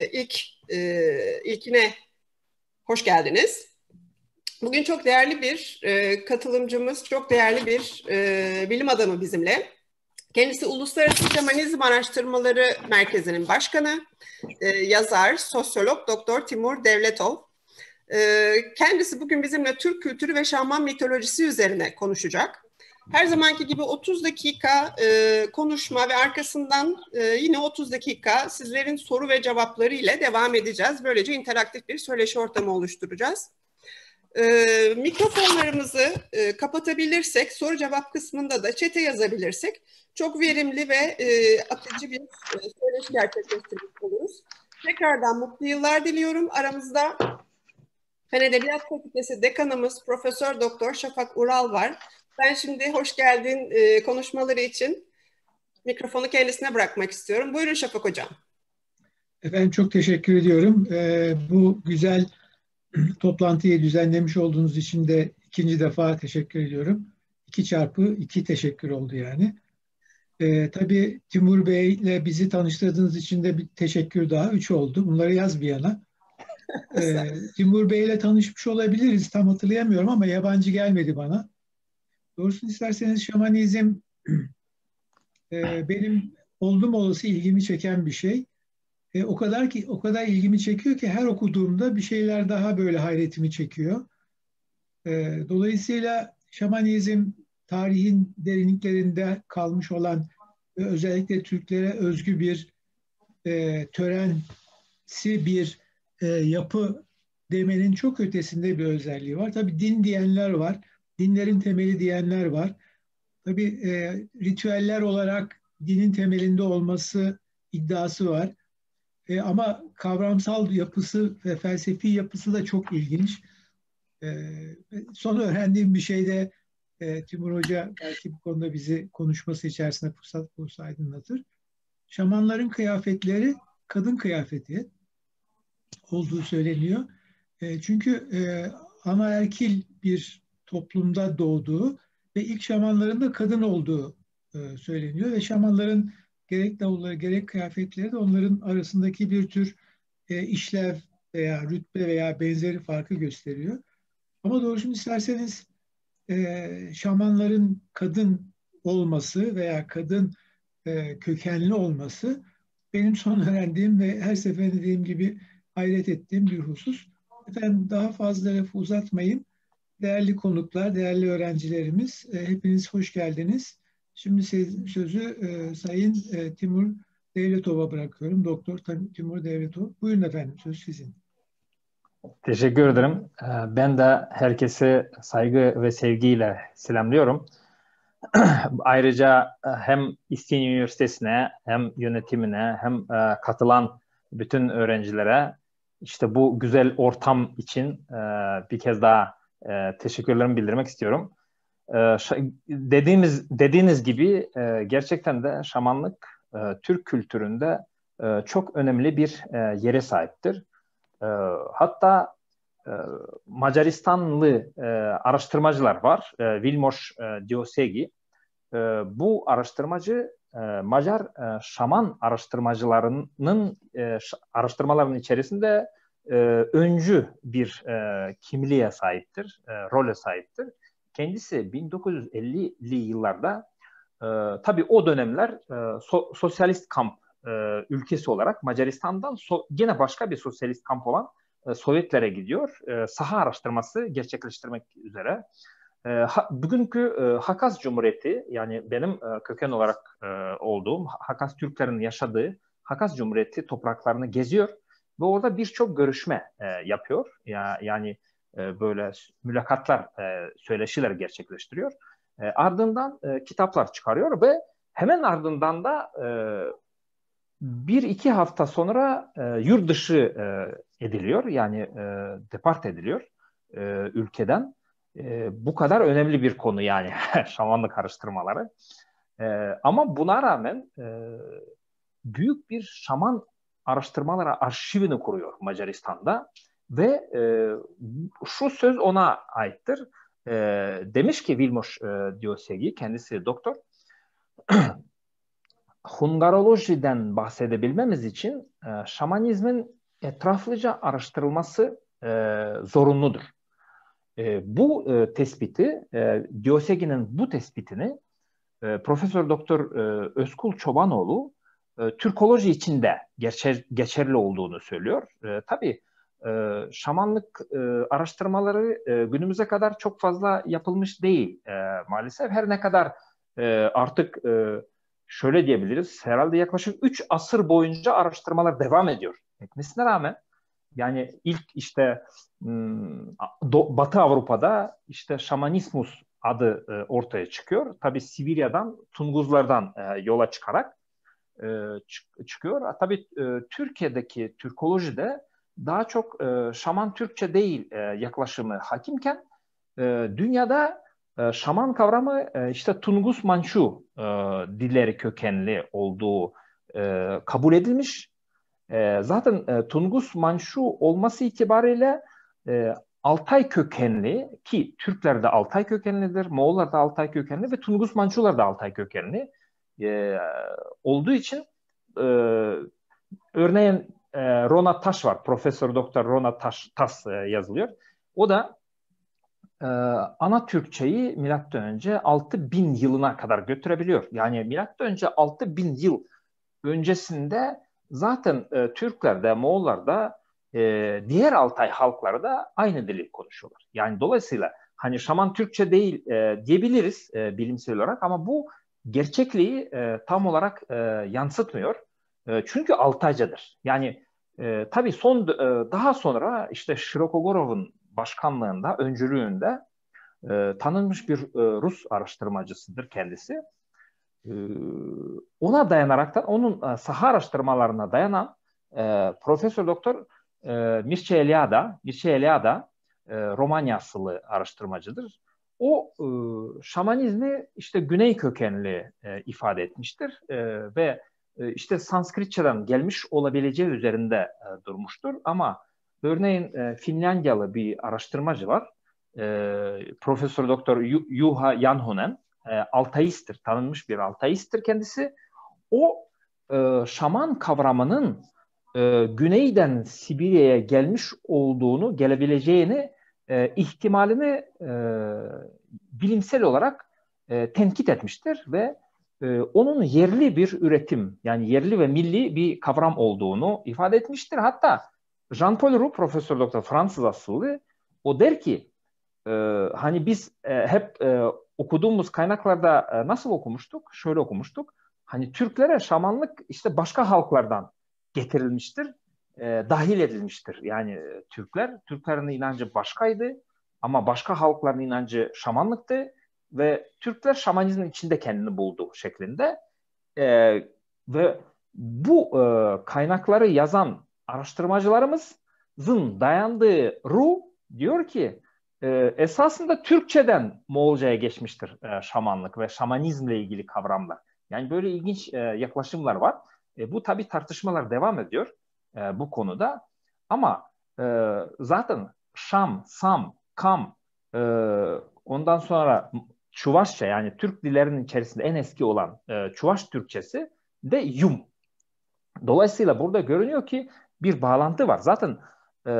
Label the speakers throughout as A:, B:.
A: ilk e, ilkine hoş geldiniz. Bugün çok değerli bir e, katılımcımız, çok değerli bir e, bilim adamı bizimle. Kendisi Uluslararası Şamanizm Araştırmaları Merkezi'nin başkanı, e, yazar, sosyolog Doktor Timur Devletov. E, kendisi bugün bizimle Türk kültürü ve şaman mitolojisi üzerine konuşacak. Her zamanki gibi 30 dakika e, konuşma ve arkasından e, yine 30 dakika sizlerin soru ve cevapları ile devam edeceğiz. Böylece interaktif bir söyleşi ortamı oluşturacağız. E, mikrofonlarımızı e, kapatabilirsek, soru cevap kısmında da çete yazabilirsek çok verimli ve e, akıcı bir e, söyleşi gerçekleştirmiş oluruz. Tekrardan mutlu yıllar diliyorum. Aramızda Fen Edebiyat Fakültesi Dekanımız Profesör Doktor Şafak Ural var. Ben şimdi hoş geldin e, konuşmaları için mikrofonu kendisine bırakmak istiyorum. Buyurun Şafak Hocam.
B: Efendim çok teşekkür ediyorum. E, bu güzel toplantıyı düzenlemiş olduğunuz için de ikinci defa teşekkür ediyorum. İki çarpı iki teşekkür oldu yani. E, tabii Timur Bey ile bizi tanıştırdığınız için de bir teşekkür daha. Üç oldu. Bunları yaz bir yana. e, Timur Bey ile tanışmış olabiliriz. Tam hatırlayamıyorum ama yabancı gelmedi bana. Doğrusunu isterseniz şamanizm e, benim oldum olası ilgimi çeken bir şey. E, o kadar ki o kadar ilgimi çekiyor ki her okuduğumda bir şeyler daha böyle hayretimi çekiyor. E, dolayısıyla şamanizm tarihin derinliklerinde kalmış olan özellikle Türklere özgü bir e, törensi bir e, yapı demenin çok ötesinde bir özelliği var. Tabi din diyenler var dinlerin temeli diyenler var. Tabi e, ritüeller olarak dinin temelinde olması iddiası var. E, ama kavramsal yapısı ve felsefi yapısı da çok ilginç. E, son öğrendiğim bir şey de e, Timur Hoca belki bu konuda bizi konuşması içerisinde fırsat bulursa aydınlatır. Şamanların kıyafetleri kadın kıyafeti olduğu söyleniyor. E, çünkü e, anaerkil bir toplumda doğduğu ve ilk şamanların da kadın olduğu e, söyleniyor ve şamanların gerek davulları gerek kıyafetleri de onların arasındaki bir tür e, işlev veya rütbe veya benzeri farkı gösteriyor. Ama doğrusunu isterseniz e, şamanların kadın olması veya kadın kökenli olması benim son öğrendiğim ve her seferinde dediğim gibi hayret ettiğim bir husus. Ben daha fazla lafı uzatmayayım. Değerli konuklar, değerli öğrencilerimiz, e, hepiniz hoş geldiniz. Şimdi sözü e, Sayın e, Timur Devletov'a bırakıyorum. Doktor Timur Devletov. Buyurun efendim, söz sizin.
C: Teşekkür ederim. Ben de herkese saygı ve sevgiyle selamlıyorum. Ayrıca hem İstin Üniversitesi'ne hem yönetimine hem katılan bütün öğrencilere işte bu güzel ortam için bir kez daha e, teşekkürlerimi bildirmek istiyorum. E, dediğimiz dediğiniz gibi e, gerçekten de şamanlık e, Türk kültüründe e, çok önemli bir e, yere sahiptir. E, hatta e, Macaristanlı e, araştırmacılar var. E, Vilmos e, Diosegi. E, bu araştırmacı e, Macar e, şaman araştırmacılarının e, araştırmalarının içerisinde e, öncü bir e, kimliğe sahiptir, e, role sahiptir. Kendisi 1950'li yıllarda e, tabii o dönemler e, so, sosyalist kamp e, ülkesi olarak Macaristan'dan so, gene başka bir sosyalist kamp olan e, Sovyetlere gidiyor. E, saha araştırması gerçekleştirmek üzere. E, ha, bugünkü e, Hakaz Cumhuriyeti yani benim e, köken olarak e, olduğum Hakaz Türklerin yaşadığı Hakaz Cumhuriyeti topraklarını geziyor ve orada birçok görüşme e, yapıyor. Ya, yani e, böyle mülakatlar, e, söyleşiler gerçekleştiriyor. E, ardından e, kitaplar çıkarıyor ve hemen ardından da e, bir iki hafta sonra e, yurt dışı e, ediliyor yani e, depart ediliyor e, ülkeden. E, bu kadar önemli bir konu yani şamanlı karıştırmaları. E, ama buna rağmen e, büyük bir şaman Araştırmalara arşivini kuruyor Macaristan'da ve e, şu söz ona aittir. E, demiş ki Vilmos e, Diosegi kendisi doktor Hungarolojiden bahsedebilmemiz için e, şamanizmin etraflıca araştırılması e, zorunludur. E, bu e, tespiti, e, Diosegi'nin bu tespitini e, Profesör Doktor e, Özkul Çobanoğlu e, Türkoloji için de geçer, geçerli olduğunu söylüyor. E, tabii e, şamanlık e, araştırmaları e, günümüze kadar çok fazla yapılmış değil e, maalesef. Her ne kadar e, artık e, şöyle diyebiliriz, herhalde yaklaşık 3 asır boyunca araştırmalar devam ediyor. Etmesine rağmen yani ilk işte hmm, Batı Avrupa'da işte şamanismus adı e, ortaya çıkıyor. Tabii Sibirya'dan, Tunguzlardan e, yola çıkarak e, çıkıyor. Tabii e, Türkiye'deki Türkolojide daha çok e, şaman Türkçe değil e, yaklaşımı hakimken e, dünyada e, şaman kavramı e, işte Tungus manchu e, dilleri kökenli olduğu e, kabul edilmiş. E, zaten e, Tungus manchu olması itibariyle e, Altay kökenli ki Türkler de Altay kökenlidir, Moğollar da Altay kökenli ve Tungus Mançular da Altay kökenli e, olduğu için e, örneğin e, Rona Taş var. Profesör Doktor Rona Taş Tas e, yazılıyor. O da e, ana Türkçeyi milattan önce 6000 yılına kadar götürebiliyor. Yani milattan önce 6000 yıl öncesinde zaten e, Türkler de Moğollar da e, diğer Altay halkları da aynı dili konuşuyorlar. Yani dolayısıyla hani şaman Türkçe değil e, diyebiliriz e, bilimsel olarak ama bu gerçekliği e, tam olarak e, yansıtmıyor. E, çünkü Altaycadır. Yani e, tabii son e, daha sonra işte Shirokogorov'un başkanlığında, öncülüğünde e, tanınmış bir e, Rus araştırmacısıdır kendisi. E, ona dayanarak da onun e, saha araştırmalarına dayanan e, Profesör Doktor e, Mircea Eliada, Mircea Eliada e, Romanyasılı araştırmacıdır o e, şamanizmi işte güney kökenli e, ifade etmiştir e, ve e, işte Sanskritçeden gelmiş olabileceği üzerinde e, durmuştur ama örneğin e, Finlandiyalı bir araştırmacı var e, Profesör Doktor Juha Janhonen e, Altaist'tir tanınmış bir Altaist'tir kendisi o e, şaman kavramının e, güneyden Sibirya'ya gelmiş olduğunu gelebileceğini e, ihtimalini e, bilimsel olarak e, tenkit etmiştir ve e, onun yerli bir üretim yani yerli ve milli bir kavram olduğunu ifade etmiştir. Hatta Jean-Paul Roux profesör doktor Fransız asıllı o der ki e, hani biz e, hep e, okuduğumuz kaynaklarda e, nasıl okumuştuk? Şöyle okumuştuk. Hani Türklere şamanlık işte başka halklardan getirilmiştir e, dahil edilmiştir. Yani e, Türkler, Türklerin inancı başkaydı ama başka halkların inancı şamanlıktı ve Türkler şamanizmin içinde kendini buldu şeklinde e, ve bu e, kaynakları yazan araştırmacılarımızın dayandığı Ru diyor ki e, esasında Türkçeden Moğolcaya geçmiştir e, şamanlık ve şamanizmle ilgili kavramlar. Yani böyle ilginç e, yaklaşımlar var. E, bu tabii tartışmalar devam ediyor e, bu konuda. Ama e, zaten Şam, Sam, Kam, e, ondan sonra Çuvaşça yani Türk dillerinin içerisinde en eski olan e, Çuvaş Türkçesi de Yum. Dolayısıyla burada görünüyor ki bir bağlantı var. Zaten e,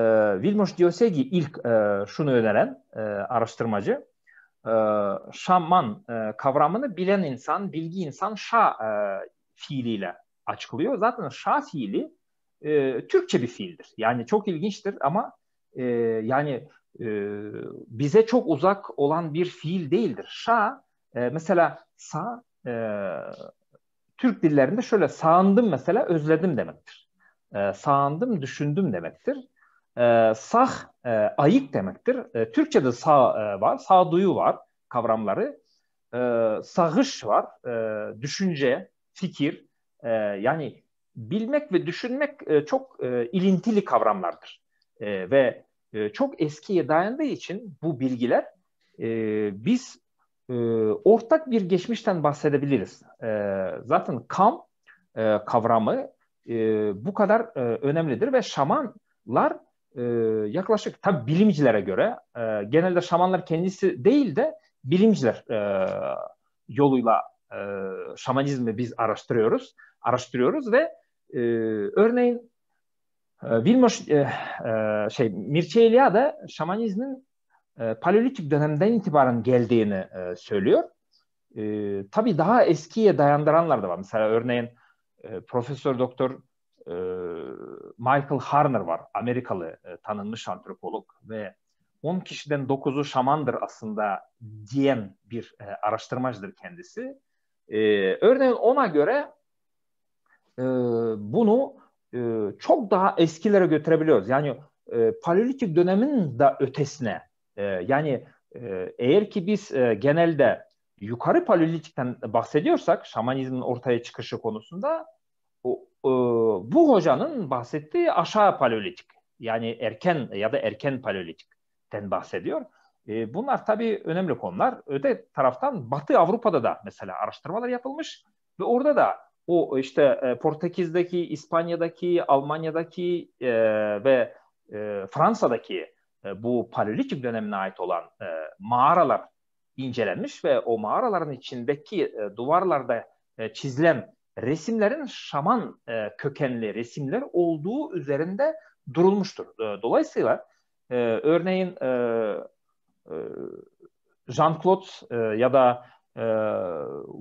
C: Vilmos Diosegi ilk e, şunu öneren e, araştırmacı. E, şaman e, kavramını bilen insan, bilgi insan şa e, fiiliyle açıklıyor. Zaten şa fiili e, Türkçe bir fiildir. Yani çok ilginçtir ama e, yani e, bize çok uzak olan bir fiil değildir. Şa e, mesela sa e, Türk dillerinde şöyle sağındım mesela özledim demektir. E, sağındım düşündüm demektir. E, sah e, ayık demektir. E, Türkçe'de sağ e, var, sağduyu var kavramları. E, sağış var, e, düşünce, fikir. E, yani bilmek ve düşünmek e, çok e, ilintili kavramlardır. E, ve e, çok eskiye dayandığı için bu bilgiler e, biz e, ortak bir geçmişten bahsedebiliriz. E, zaten kam e, kavramı e, bu kadar e, önemlidir ve şamanlar e, yaklaşık tabi bilimcilere göre e, genelde şamanlar kendisi değil de bilimciler e, yoluyla e, şamanizmi biz araştırıyoruz araştırıyoruz ve e, örneğin e, Vilmos e, e, şey Mircea Eliade şamanizmin e, paleolitik dönemden itibaren geldiğini e, söylüyor. E, tabii daha eskiye dayandıranlar da var. Mesela örneğin e, Profesör Doktor e, Michael Harner var. Amerikalı e, tanınmış antropolog ve 10 kişiden 9'u şamandır aslında diyen bir e, araştırmacıdır kendisi. E, örneğin ona göre e, bunu e, çok daha eskilere götürebiliyoruz. Yani e, paleolitik dönemin de ötesine e, yani e, eğer ki biz e, genelde yukarı paleolitikten bahsediyorsak şamanizmin ortaya çıkışı konusunda o, e, bu hocanın bahsettiği aşağı paleolitik yani erken ya da erken paleolitikten bahsediyor. E, bunlar tabii önemli konular. Öte taraftan Batı Avrupa'da da mesela araştırmalar yapılmış ve orada da o işte e, Portekiz'deki, İspanya'daki, Almanya'daki e, ve e, Fransa'daki bu Paleolitik dönemine ait olan mağaralar incelenmiş ve o mağaraların içindeki duvarlarda e, çizilen resimlerin şaman kökenli resimler olduğu üzerinde durulmuştur. dolayısıyla örneğin Jean-Claude ya da ee,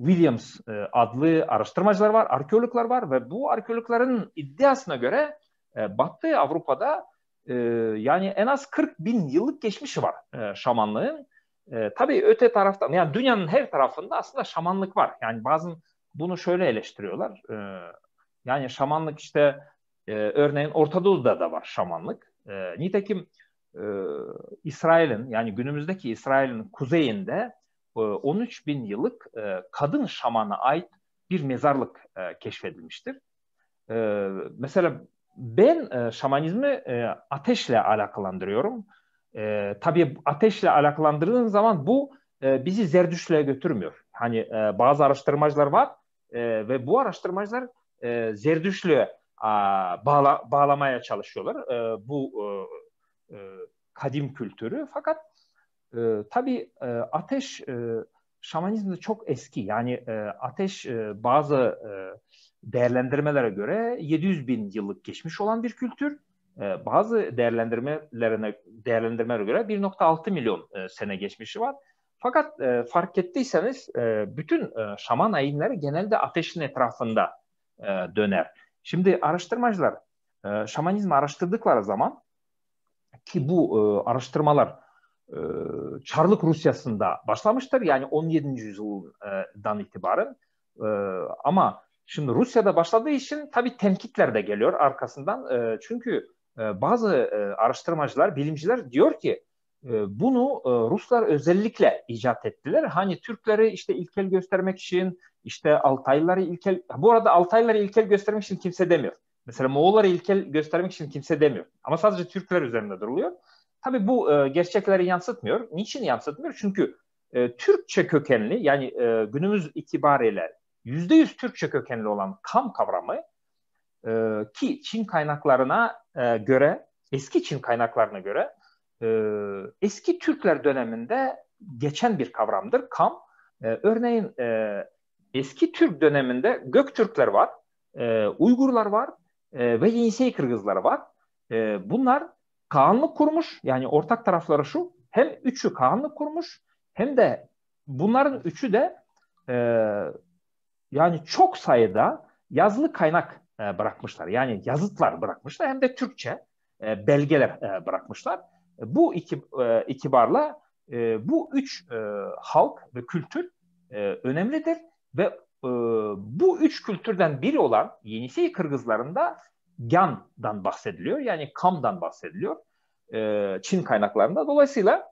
C: Williams e, adlı araştırmacılar var, arkeologlar var ve bu arkeologların iddiasına göre e, Batı Avrupa'da e, yani en az 40 bin yıllık geçmişi var şamanlığın. Tabii öte taraftan yani dünyanın her tarafında aslında şamanlık var. Yani bazen bunu şöyle eleştiriyorlar. Yani şamanlık işte örneğin Orta Doğu'da da var şamanlık. Nitekim İsrail'in yani günümüzdeki İsrail'in kuzeyinde 13 ee, bin yıllık e, kadın şamana ait bir mezarlık e, keşfedilmiştir. Ee, mesela ben e, şamanizmi ateşle alakalandırıyorum. Ee, tabii ateşle alakalandırdığın zaman bu bizi zerdüşlüğe götürmüyor. Hani bazı araştırmacılar var ve bu araştırmacılar zerdüşlüğe bağla, bağlamaya çalışıyorlar bu kadim kültürü. Fakat e, tabii e, ateş e, şamanizmde çok eski. Yani e, ateş e, bazı e, değerlendirmelere göre 700 bin yıllık geçmiş olan bir kültür. E, bazı değerlendirmelerine değerlendirmelere göre 1.6 milyon e, sene geçmişi var. Fakat e, fark ettiyseniz e, bütün e, şaman ayinleri genelde ateşin etrafında e, döner. Şimdi araştırmacılar e, şamanizmi araştırdıkları zaman ki bu e, araştırmalar ee, Çarlık Rusyası'nda başlamıştır. Yani 17. yüzyıldan itibaren. Ee, ama şimdi Rusya'da başladığı için tabii tenkitler de geliyor arkasından. Ee, çünkü e, bazı e, araştırmacılar, bilimciler diyor ki e, bunu Ruslar özellikle icat ettiler. Hani Türkleri işte ilkel göstermek için, işte Altaylıları ilkel... Bu arada Altaylıları ilkel göstermek için kimse demiyor. Mesela Moğolları ilkel göstermek için kimse demiyor. Ama sadece Türkler üzerinde duruluyor. Tabii bu e, gerçekleri yansıtmıyor. Niçin yansıtmıyor? Çünkü e, Türkçe kökenli yani e, günümüz itibariyle yüz Türkçe kökenli olan kam kavramı e, ki Çin kaynaklarına e, göre, eski Çin kaynaklarına göre e, eski Türkler döneminde geçen bir kavramdır. Kam, e, örneğin e, eski Türk döneminde Göktürkler var, e, Uygurlar var e, ve Yenisey Kırgızları var. E, bunlar Kaanlık kurmuş. Yani ortak tarafları şu. Hem üçü Kaanlık kurmuş hem de bunların üçü de e, yani çok sayıda yazılı kaynak e, bırakmışlar. Yani yazıtlar bırakmışlar hem de Türkçe e, belgeler e, bırakmışlar. Bu iki, e, itibarla e, bu üç e, halk ve kültür e, önemlidir ve e, bu üç kültürden biri olan Yenisey Kırgızlarında Gan'dan bahsediliyor. Yani Kam'dan bahsediliyor. E, Çin kaynaklarında. Dolayısıyla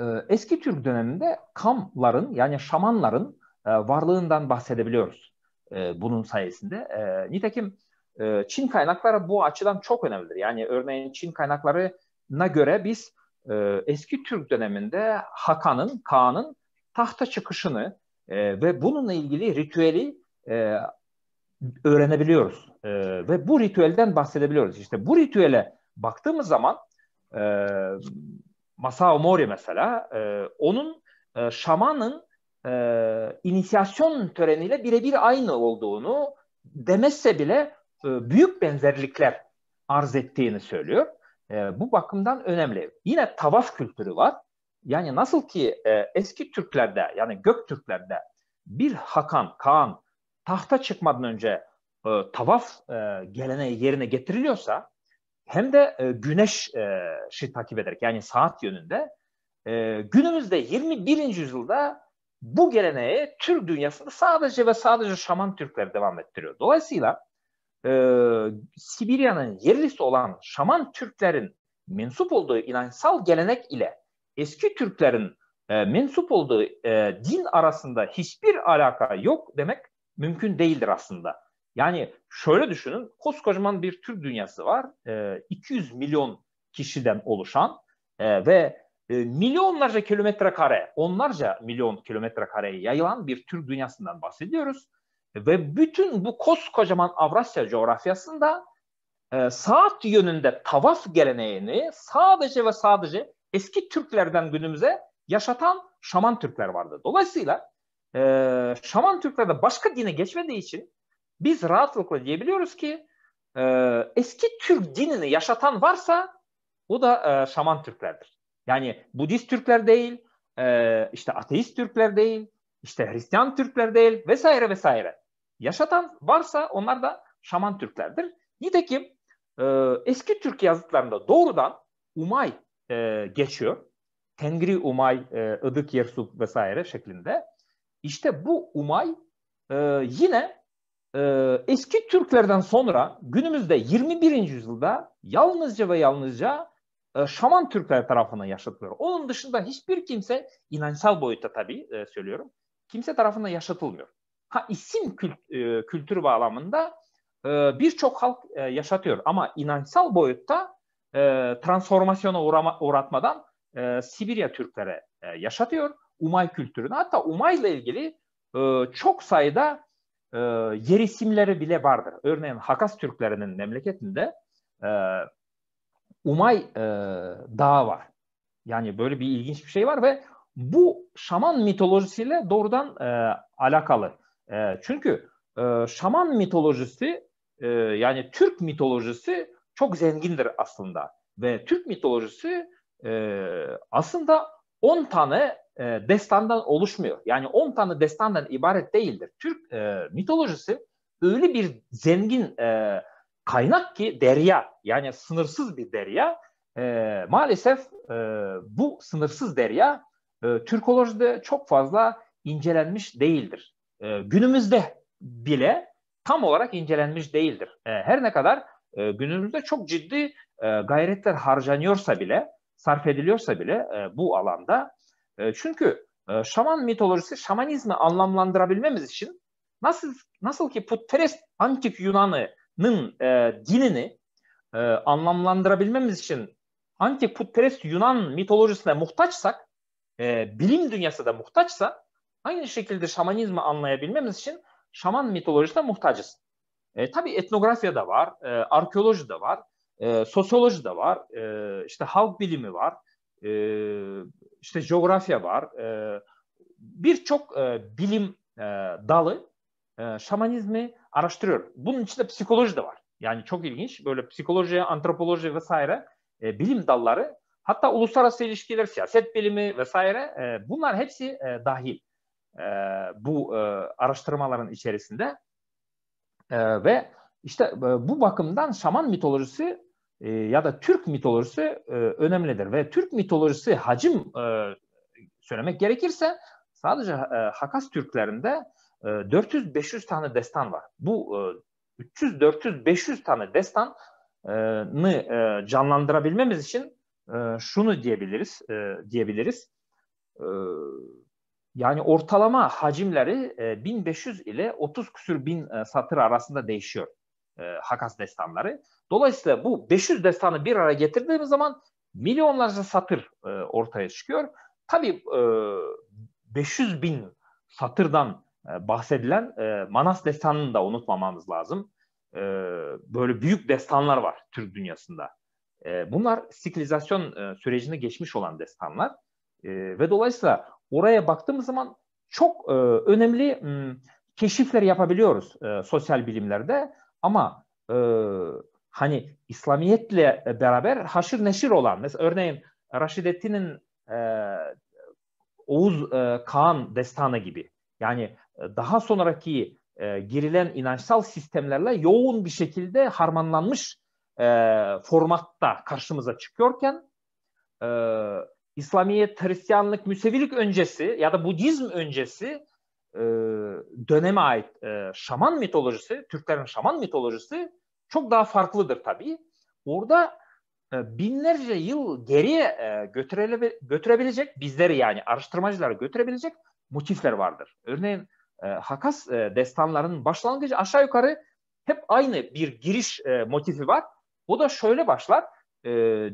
C: e, eski Türk döneminde Kamların yani şamanların e, varlığından bahsedebiliyoruz. bunun sayesinde. nitekim Çin kaynakları bu açıdan çok önemlidir. Yani örneğin Çin kaynaklarına göre biz eski Türk döneminde Hakan'ın, Kaan'ın tahta çıkışını ve bununla ilgili ritüeli öğrenebiliyoruz. E, ve bu ritüelden bahsedebiliyoruz. İşte bu ritüele baktığımız zaman e, Masao Mori mesela e, onun e, şamanın e, inisiyasyon töreniyle birebir aynı olduğunu demezse bile e, büyük benzerlikler arz ettiğini söylüyor. E, bu bakımdan önemli. Yine tavaf kültürü var. Yani nasıl ki e, eski Türklerde yani Göktürklerde bir Hakan, Kaan tahta çıkmadan önce e, tavaf e, geleneği yerine getiriliyorsa hem de e, güneş e, şey takip ederek yani saat yönünde e, günümüzde 21. yüzyılda bu geleneği Türk dünyasında sadece ve sadece şaman Türkler devam ettiriyor. Dolayısıyla e, Sibirya'nın yerlisi olan şaman Türklerin mensup olduğu inançsal gelenek ile eski Türklerin e, mensup olduğu e, din arasında hiçbir alaka yok demek mümkün değildir aslında. Yani şöyle düşünün, koskocaman bir tür dünyası var. E, ee, 200 milyon kişiden oluşan e, ve e, milyonlarca kilometre kare, onlarca milyon kilometre kareye yayılan bir tür dünyasından bahsediyoruz. Ve bütün bu koskocaman Avrasya coğrafyasında e, saat yönünde tavaf geleneğini sadece ve sadece eski Türklerden günümüze yaşatan Şaman Türkler vardı. Dolayısıyla e, Şaman Türklerde başka dine geçmediği için biz rahatlıkla diyebiliyoruz ki e, eski Türk dinini yaşatan varsa bu da e, Şaman Türklerdir. Yani Budist Türkler değil, e, işte ateist Türkler değil, işte Hristiyan Türkler değil vesaire vesaire. Yaşatan varsa onlar da Şaman Türklerdir. Nitekim e, eski Türk yazıtlarında doğrudan Umay e, geçiyor. Tengri Umay, e, Idık Yersup vesaire şeklinde. İşte bu Umay e, yine e, eski Türklerden sonra günümüzde 21. yüzyılda yalnızca ve yalnızca e, Şaman Türkler tarafından yaşatılıyor. Onun dışında hiçbir kimse inançsal boyutta tabii e, söylüyorum. Kimse tarafından yaşatılmıyor. Ha isim kült, e, kültürü bağlamında e, birçok halk e, yaşatıyor ama inançsal boyutta e, transformasyona uğrama, uğratmadan e, Sibirya Türklere e, yaşatıyor. Umay kültürünü. Hatta Umay'la ilgili e, çok sayıda e, yer isimleri bile vardır. Örneğin Hakas Türklerinin memleketinde e, Umay e, dağı var. Yani böyle bir ilginç bir şey var ve bu şaman mitolojisiyle doğrudan e, alakalı. E, çünkü e, şaman mitolojisi e, yani Türk mitolojisi çok zengindir aslında. Ve Türk mitolojisi e, aslında 10 tane e, destandan oluşmuyor. Yani 10 tane destandan ibaret değildir. Türk e, mitolojisi öyle bir zengin e, kaynak ki derya yani sınırsız bir derya. E, maalesef e, bu sınırsız derya e, Türkolojide çok fazla incelenmiş değildir. E, günümüzde bile tam olarak incelenmiş değildir. E, her ne kadar e, günümüzde çok ciddi e, gayretler harcanıyorsa bile, sarf ediliyorsa bile e, bu alanda ee, çünkü e, şaman mitolojisi şamanizmi anlamlandırabilmemiz için nasıl nasıl ki putperest antik Yunanı'nın e, dinini e, anlamlandırabilmemiz için antik putperest Yunan mitolojisine muhtaçsak, e, bilim dünyası da muhtaçsa aynı şekilde şamanizmi anlayabilmemiz için şaman mitolojisine muhtacız. E, tabii etnografya da var, e, arkeoloji de var, e, sosyoloji de var, e, işte halk bilimi var, e, işte coğrafya var. E, Birçok e, bilim e, dalı e, şamanizmi araştırıyor. Bunun içinde psikoloji de var. Yani çok ilginç. Böyle psikoloji, antropoloji vesaire e, bilim dalları hatta uluslararası ilişkiler, siyaset bilimi vesaire e, bunlar hepsi e, dahil e, bu e, araştırmaların içerisinde. E, ve işte e, bu bakımdan şaman mitolojisi e, ya da Türk mitolojisi e, önemlidir. Ve Türk mitolojisi hacim e, söylemek gerekirse sadece e, Hakas Türklerinde e, 400-500 tane destan var. Bu e, 300-400-500 tane destanı e, canlandırabilmemiz için e, şunu diyebiliriz, e, diyebiliriz. E, yani ortalama hacimleri 1500 e, ile 30 küsür bin e, satır arasında değişiyor e, Hakas destanları. Dolayısıyla bu 500 destanı bir araya getirdiğimiz zaman milyonlarca satır e, ortaya çıkıyor. Tabii e, 500 bin satırdan e, bahsedilen e, Manas destanını da unutmamamız lazım. E, böyle büyük destanlar var Türk dünyasında. E, bunlar stilizasyon e, sürecine geçmiş olan destanlar. E, ve dolayısıyla oraya baktığımız zaman çok e, önemli m, keşifler yapabiliyoruz e, sosyal bilimlerde. Ama e, hani İslamiyetle beraber haşır neşir olan, mesela örneğin Raşidettin'in e, Oğuz e, Kağan destanı gibi yani e, daha sonraki e, girilen inançsal sistemlerle yoğun bir şekilde harmanlanmış e, formatta karşımıza çıkıyorken e, İslamiyet, Hristiyanlık, Müsevilik öncesi ya da Budizm öncesi e, döneme ait e, şaman mitolojisi, Türklerin şaman mitolojisi çok daha farklıdır tabii. Orada e, binlerce yıl geriye e, götürebilecek, götürebilecek bizleri yani araştırmacıları götürebilecek motifler vardır. Örneğin e, Hakas e, destanlarının başlangıcı aşağı yukarı hep aynı bir giriş e, motifi var. Bu da şöyle başlar. E,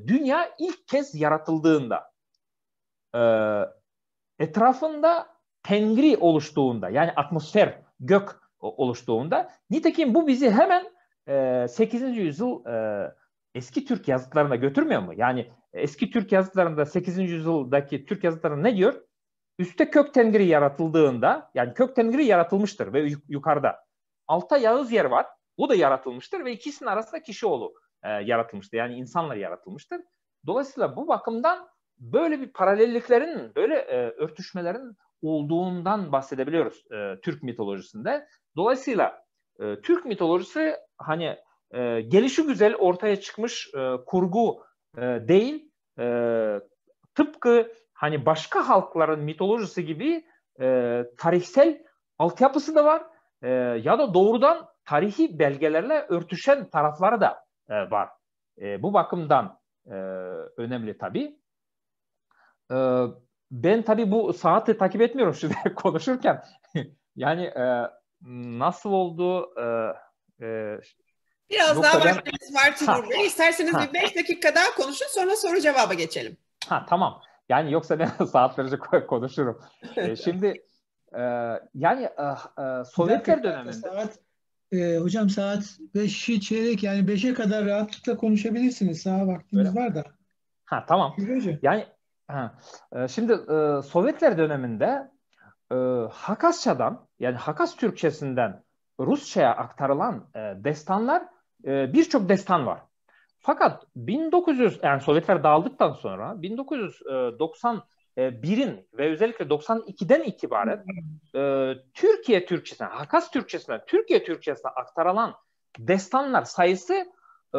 C: dünya ilk kez yaratıldığında e, etrafında tengri oluştuğunda yani atmosfer, gök oluştuğunda nitekim bu bizi hemen 8. E, yüzyıl e, eski Türk yazıtlarına götürmüyor mu? Yani eski Türk yazıtlarında 8. yüzyıldaki Türk yazıtlarında ne diyor? Üste kök tengri yaratıldığında yani kök tengri yaratılmıştır ve yukarıda. Alta Yağız yer var. O da yaratılmıştır ve ikisinin arasında kişioğlu e, yaratılmıştır. Yani insanlar yaratılmıştır. Dolayısıyla bu bakımdan böyle bir paralelliklerin, böyle e, örtüşmelerin olduğundan bahsedebiliyoruz e, Türk mitolojisinde. Dolayısıyla e, Türk mitolojisi hani e, gelişi güzel ortaya çıkmış e, kurgu e, değil. E, tıpkı hani başka halkların mitolojisi gibi e, tarihsel altyapısı da var e, ya da doğrudan tarihi belgelerle örtüşen tarafları da e, var. E, bu bakımdan e, önemli tabii. E, ben tabii bu saati takip etmiyorum şimdi konuşurken. yani e, nasıl oldu e, e,
A: Biraz noktadan... daha vaktimiz var Timur Bey. İsterseniz ha. bir beş dakika daha konuşun sonra soru cevaba geçelim.
C: Ha tamam. Yani yoksa ben saatlerce konuşurum. e, şimdi e, yani e, e, Sovyetler döneminde...
B: Saat, e, hocam saat 5'i çeyrek yani beşe kadar rahatlıkla konuşabilirsiniz. Daha vaktimiz Öyle. var da. Ha tamam. Yani Ha. Ee, şimdi
C: e, Sovyetler döneminde e, Hakasça'dan yani Hakas Türkçesinden Rusça'ya aktarılan e, destanlar e, birçok destan var. Fakat 1900 yani Sovyetler dağıldıktan sonra 1991'in e, ve özellikle 92'den itibaren Türkiye Türkçesine, Hakas Türkçesine, Türkiye Türkçesine aktarılan destanlar sayısı ee,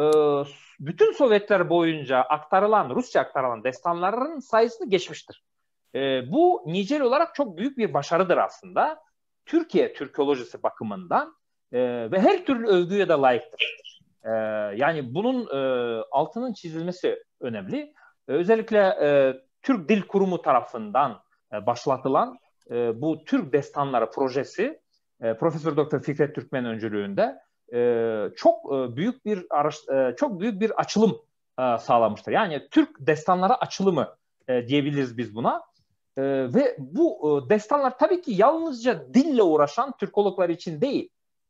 C: bütün Sovyetler boyunca aktarılan, Rusça aktarılan destanların sayısını geçmiştir. Ee, bu nicel olarak çok büyük bir başarıdır aslında. Türkiye Türkolojisi bakımından e, ve her türlü övgüye de layıktır. Ee, yani bunun e, altının çizilmesi önemli. özellikle e, Türk Dil Kurumu tarafından başlatılan bu Türk Destanları projesi Profesör Doktor Fikret Türkmen öncülüğünde e, çok e, büyük bir araş, e, çok büyük bir açılım e, sağlamıştır. Yani Türk destanlara açılımı e, diyebiliriz biz buna. E, ve bu e, destanlar tabii ki yalnızca dille uğraşan Türkologlar için değil.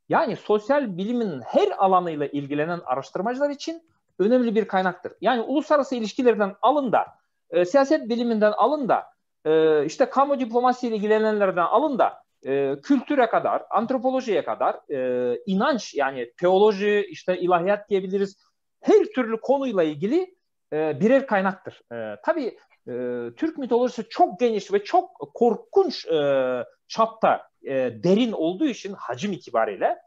C: Yani sosyal bilimin her alanıyla ilgilenen araştırmacılar için önemli bir kaynaktır. Yani uluslararası ilişkilerden alın da, e, siyaset biliminden alın da, e, işte kamu diplomasi ile ilgilenenlerden alın da e, kültüre kadar, antropolojiye kadar, e, inanç yani teoloji, işte ilahiyat diyebiliriz. Her türlü konuyla ilgili e, birer kaynaktır. E, tabii e, Türk mitolojisi çok geniş ve çok korkunç e, çapta e, derin olduğu için hacim itibariyle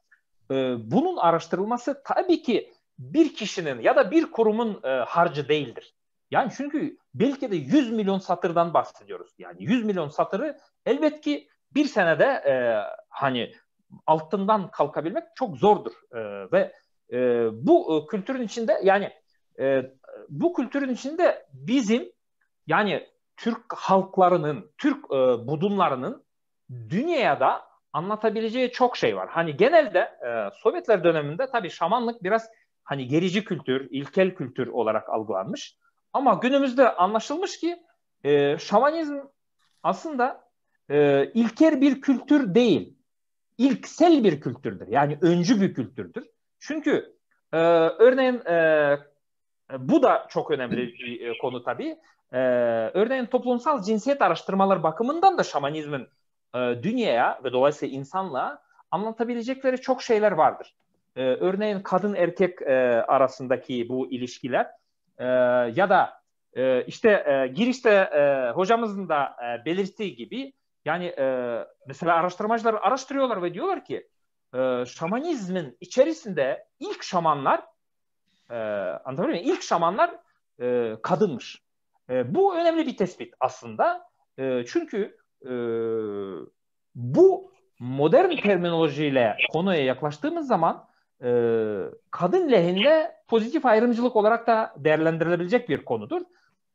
C: e, bunun araştırılması tabii ki bir kişinin ya da bir kurumun e, harcı değildir. Yani çünkü belki de 100 milyon satırdan bahsediyoruz. Yani 100 milyon satırı elbet ki bir senede e, hani altından kalkabilmek çok zordur e, ve e, bu e, kültürün içinde yani e, bu kültürün içinde bizim yani Türk halklarının, Türk e, budunlarının dünyaya da anlatabileceği çok şey var. Hani genelde e, Sovyetler döneminde tabii şamanlık biraz hani gerici kültür, ilkel kültür olarak algılanmış. Ama günümüzde anlaşılmış ki e, şamanizm aslında e, ee, ilker bir kültür değil. İlksel bir kültürdür. Yani öncü bir kültürdür. Çünkü e, örneğin e, bu da çok önemli bir e, konu tabii. E, örneğin toplumsal cinsiyet araştırmalar bakımından da şamanizmin e, dünyaya ve dolayısıyla insanlığa anlatabilecekleri çok şeyler vardır. E, örneğin kadın erkek e, arasındaki bu ilişkiler e, ya da e, işte e, girişte e, hocamızın da e, belirttiği gibi yani e, mesela araştırmacılar araştırıyorlar ve diyorlar ki e, şamanizmin içerisinde ilk şamanlar e, anlatabiliyor muyum? İlk şamanlar e, kadınmış. E, bu önemli bir tespit aslında. E, çünkü e, bu modern terminolojiyle konuya yaklaştığımız zaman e, kadın lehinde pozitif ayrımcılık olarak da değerlendirilebilecek bir konudur.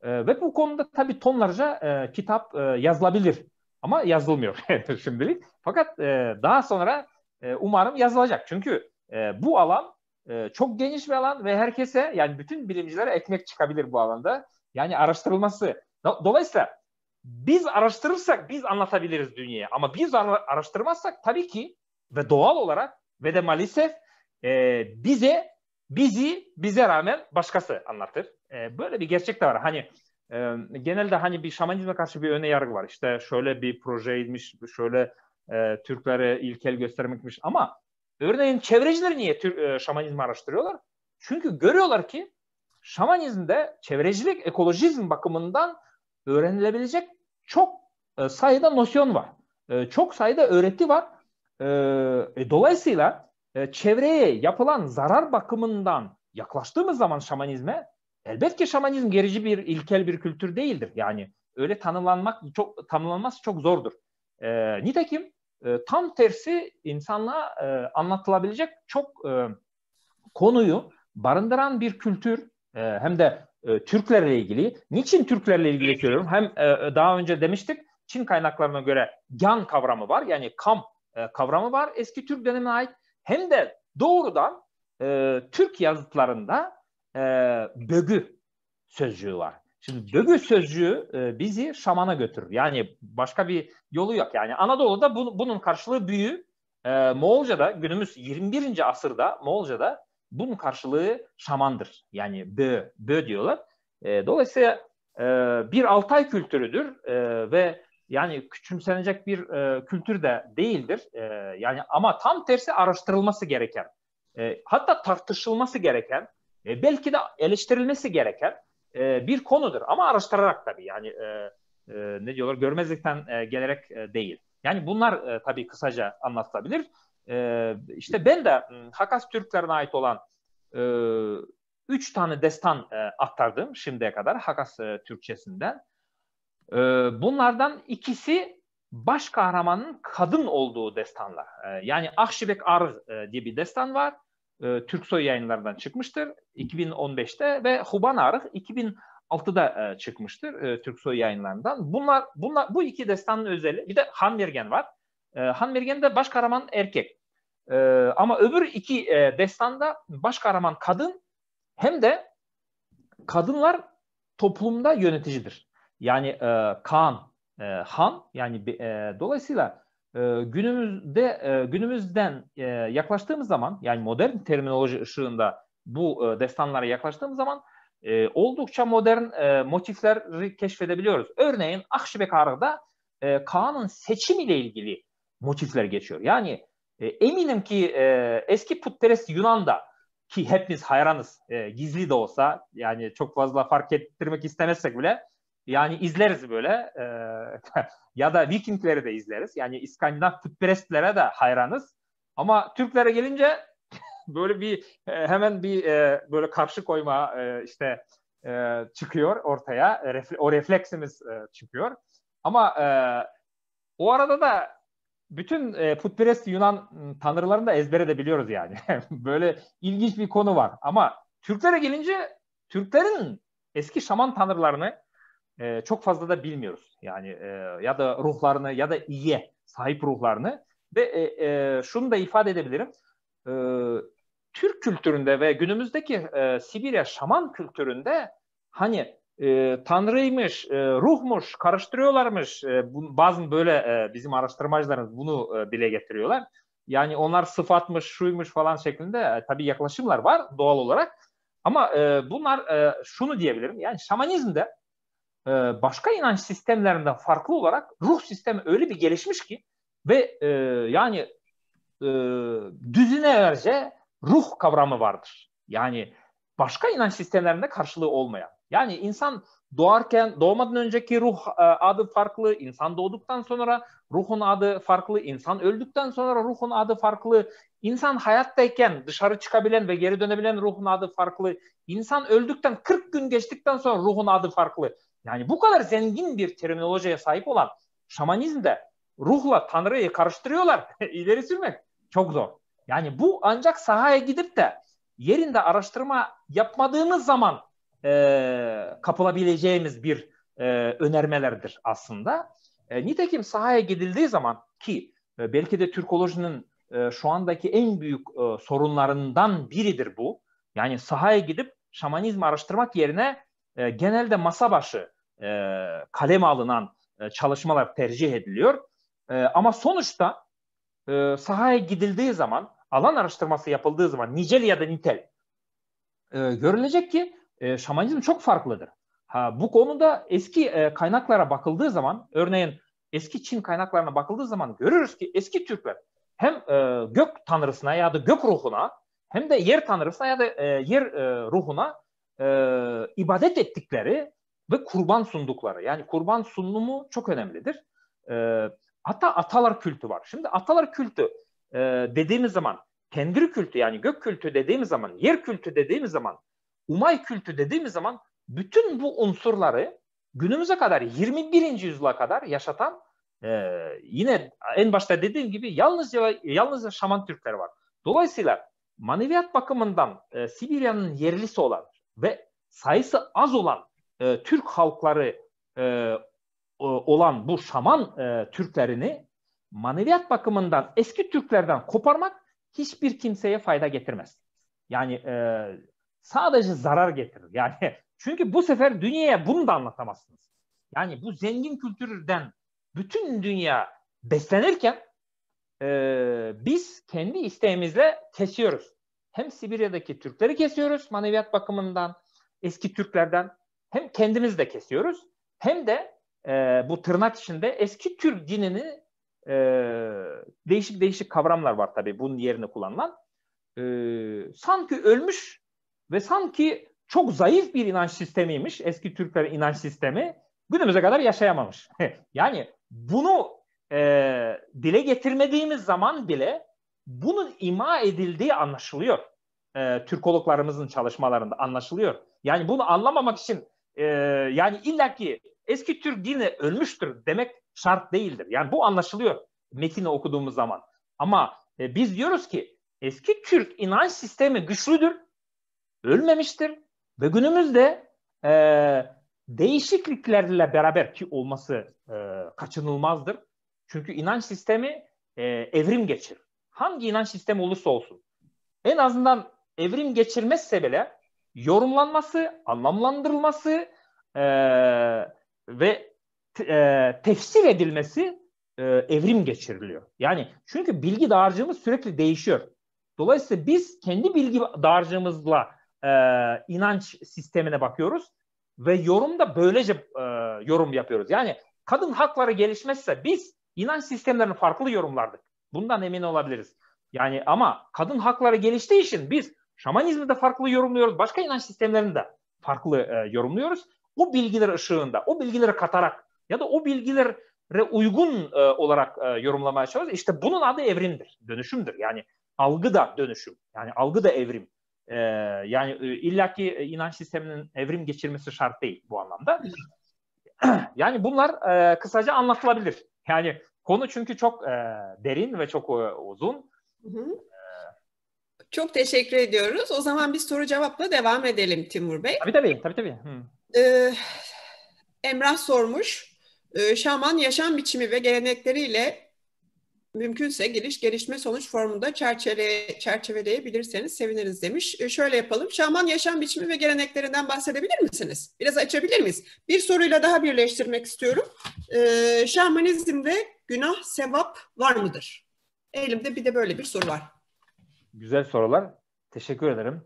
C: E, ve bu konuda tabii tonlarca e, kitap e, yazılabilir ama yazılmıyor şimdilik. Fakat e, daha sonra e, umarım yazılacak. Çünkü e, bu alan e, çok geniş bir alan ve herkese yani bütün bilimcilere ekmek çıkabilir bu alanda. Yani araştırılması. Dolayısıyla biz araştırırsak biz anlatabiliriz dünyaya. Ama biz araştırmazsak tabii ki ve doğal olarak ve de maalesef e, bize bizi bize rağmen başkası anlatır. E, böyle bir gerçek de var. Hani e, genelde hani bir şamanizme karşı bir öne yargı var. İşte şöyle bir projeymiş, şöyle e, Türklere ilkel göstermekmiş ama örneğin çevreciler niye Türk, e, şamanizmi araştırıyorlar? Çünkü görüyorlar ki şamanizmde çevrecilik, ekolojizm bakımından öğrenilebilecek çok e, sayıda nosyon var. E, çok sayıda öğreti var. E, e, dolayısıyla e, çevreye yapılan zarar bakımından yaklaştığımız zaman şamanizme Elbette şamanizm gerici bir ilkel bir kültür değildir. Yani öyle tanımlanmak çok tanımlanması çok zordur. E, nitekim e, tam tersi insanlığa e, anlatılabilecek çok e, konuyu barındıran bir kültür e, hem de e, Türklerle ilgili. Niçin Türklerle ilgili söylüyorum? Hem e, e daha önce demiştik Çin kaynaklarına göre yan kavramı var yani kam e, kavramı var eski Türk dönemine ait. Hem de doğrudan e, Türk yazıtlarında e, bögü sözcüğü var. Şimdi dögü sözcüğü e, bizi şamana götürür. Yani başka bir yolu yok. Yani Anadolu'da bu, bunun karşılığı büyü. E, Moğolca'da günümüz 21. asırda Moğolca'da bunun karşılığı şamandır. Yani bö, bö diyorlar. E, dolayısıyla e, bir Altay kültürüdür e, ve yani küçümsenecek bir e, kültür de değildir. E, yani ama tam tersi araştırılması gereken, e, hatta tartışılması gereken e, belki de eleştirilmesi gereken e, bir konudur. Ama araştırarak tabii yani e, e, ne diyorlar görmezlikten e, gelerek e, değil. Yani bunlar e, tabii kısaca anlatılabilir. E, işte ben de Hakas Türklerine ait olan e, üç tane destan e, aktardım şimdiye kadar Hakas e, Türkçesinden. E, bunlardan ikisi baş kahramanın kadın olduğu destanlar. E, yani Ahşibek Arz e, diye bir destan var e, Türksoy yayınlarından çıkmıştır 2015'te ve Huban Arık 2006'da e, çıkmıştır e, Türksoy yayınlarından. Bunlar, bunlar bu iki destanın özelliği bir de Hanmergen var. E, Hanmergen'de baş kahraman erkek. E, ama öbür iki e, destanda baş kahraman kadın hem de kadınlar toplumda yöneticidir. Yani e, Kaan, e, Han yani e, dolayısıyla ee, günümüzde e, günümüzden e, yaklaştığımız zaman yani modern terminoloji ışığında bu e, destanlara yaklaştığımız zaman oldukça modern motifleri keşfedebiliyoruz. Örneğin Akşibe Arı'da Kaan'ın seçim ile ilgili motifler geçiyor. Yani eminim ki eski putperest Yunan'da ki hepiniz hayranız gizli de olsa yani çok fazla fark ettirmek istemezsek bile yani izleriz böyle. E, ya da Vikingleri de izleriz. Yani İskandinav putperestlere de hayranız. Ama Türklere gelince böyle bir e, hemen bir e, böyle karşı koyma işte çıkıyor ortaya. o refleksimiz çıkıyor. Ama o arada da bütün e, putperest Yunan ıı, tanrılarını da ezbere de biliyoruz yani. Böyle ilginç bir konu var. Ama Türklere gelince Türklerin eski şaman tanrılarını e, çok fazla da bilmiyoruz. Yani e, ya da ruhlarını ya da iyiye sahip ruhlarını ve e, e, şunu da ifade edebilirim. E, Türk kültüründe ve günümüzdeki e, Sibirya şaman kültüründe hani e, tanrıymış, e, ruhmuş karıştırıyorlarmış. E, bu, bazen böyle e, bizim araştırmacılarımız bunu e, dile getiriyorlar. Yani onlar sıfatmış, şuymuş falan şeklinde e, tabii yaklaşımlar var doğal olarak. Ama e, bunlar e, şunu diyebilirim. Yani şamanizmde ee, başka inanç sistemlerinden farklı olarak ruh sistemi öyle bir gelişmiş ki ve e, yani e, düzinelerce ruh kavramı vardır. Yani başka inanç sistemlerinde karşılığı olmayan. Yani insan doğarken doğmadan önceki ruh e, adı farklı, insan doğduktan sonra ruhun adı farklı, insan öldükten sonra ruhun adı farklı, insan hayattayken dışarı çıkabilen ve geri dönebilen ruhun adı farklı, insan öldükten 40 gün geçtikten sonra ruhun adı farklı. Yani bu kadar zengin bir terminolojiye sahip olan şamanizmde ruhla tanrıyı karıştırıyorlar. İleri sürmek çok zor. Yani bu ancak sahaya gidip de yerinde araştırma yapmadığınız zaman e, kapılabileceğimiz bir e, önermelerdir aslında. E, nitekim sahaya gidildiği zaman ki e, belki de Türkolojinin e, şu andaki en büyük e, sorunlarından biridir bu. Yani sahaya gidip şamanizm araştırmak yerine e, genelde masa başı e, kaleme alınan e, çalışmalar tercih ediliyor. E, ama sonuçta e, sahaya gidildiği zaman, alan araştırması yapıldığı zaman nicel ya da nitel e, görülecek ki e, şamanizm çok farklıdır. Ha, bu konuda eski e, kaynaklara bakıldığı zaman, örneğin eski Çin kaynaklarına bakıldığı zaman görürüz ki eski Türkler hem e, gök tanrısına ya da gök ruhuna hem de yer tanrısına ya da e, yer e, ruhuna e, ibadet ettikleri ve kurban sundukları. Yani kurban sunumu çok önemlidir. E, hatta atalar kültü var. Şimdi atalar kültü e, dediğimiz zaman kendir kültü yani gök kültü dediğimiz zaman, yer kültü dediğimiz zaman, umay kültü dediğimiz zaman bütün bu unsurları günümüze kadar 21. yüzyıla kadar yaşatan e, yine en başta dediğim gibi yalnızca yalnızca şaman Türkleri var. Dolayısıyla maneviyat bakımından e, Sibirya'nın yerlisi olan ve sayısı az olan e, Türk halkları e, olan bu şaman e, Türklerini maneviyat bakımından eski Türklerden koparmak hiçbir kimseye fayda getirmez. Yani e, sadece zarar getirir. Yani çünkü bu sefer dünyaya bunu da anlatamazsınız. Yani bu zengin kültürden bütün dünya beslenirken e, biz kendi isteğimizle kesiyoruz. Hem Sibirya'daki Türkleri kesiyoruz maneviyat bakımından, eski Türklerden hem kendimiz de kesiyoruz hem de e, bu tırnak içinde eski tür dinini e, değişik değişik kavramlar var tabii bunun yerine kullanılan. E, sanki ölmüş ve sanki çok zayıf bir inanç sistemiymiş eski Türklerin inanç sistemi günümüze kadar yaşayamamış. yani bunu e, dile getirmediğimiz zaman bile bunun ima edildiği anlaşılıyor. E, Türkologlarımızın çalışmalarında anlaşılıyor. Yani bunu anlamamak için e, yani illaki eski Türk dini ölmüştür demek şart değildir. Yani bu anlaşılıyor metini okuduğumuz zaman. Ama e, biz diyoruz ki eski Türk inanç sistemi güçlüdür, ölmemiştir ve günümüzde e, değişikliklerle beraber ki olması e, kaçınılmazdır. Çünkü inanç sistemi e, evrim geçir. Hangi inanç sistemi olursa olsun. En azından evrim geçirmezse bile yorumlanması, anlamlandırılması e, ve te, e, tefsir edilmesi e, evrim geçiriliyor. Yani çünkü bilgi dağarcığımız sürekli değişiyor. Dolayısıyla biz kendi bilgi dağarcığımızla e, inanç sistemine bakıyoruz ve yorumda böylece e, yorum yapıyoruz. Yani kadın hakları gelişmezse biz inanç sistemlerini farklı yorumlardık. Bundan emin olabiliriz. Yani ama kadın hakları geliştiği için biz Şamanizmi de farklı yorumluyoruz. Başka inanç sistemlerini de farklı e, yorumluyoruz. O bilgiler ışığında, o bilgileri katarak ya da o bilgilere uygun e, olarak e, yorumlamaya çalışıyoruz. İşte bunun adı evrimdir, dönüşümdür. Yani algı da dönüşüm, yani algı da evrim. E, yani e, illaki e, inanç sisteminin evrim geçirmesi şart değil bu anlamda. yani bunlar e, kısaca
A: anlatılabilir. Yani konu çünkü çok e, derin ve çok e, uzun. Hı hı. Çok teşekkür ediyoruz. O zaman bir soru cevapla devam edelim Timur Bey. Tabii tabii. tabii, tabii. Hı. Ee, Emrah sormuş. Ee, şaman yaşam biçimi ve gelenekleriyle mümkünse giriş gelişme sonuç formunda çerçeve, çerçeveleyebilirseniz seviniriz demiş. Ee, şöyle yapalım. Şaman yaşam biçimi ve geleneklerinden bahsedebilir misiniz? Biraz açabilir miyiz? Bir soruyla daha birleştirmek istiyorum. Ee, şamanizmde günah, sevap var mıdır? Elimde bir de böyle bir soru var.
C: Güzel sorular. Teşekkür ederim.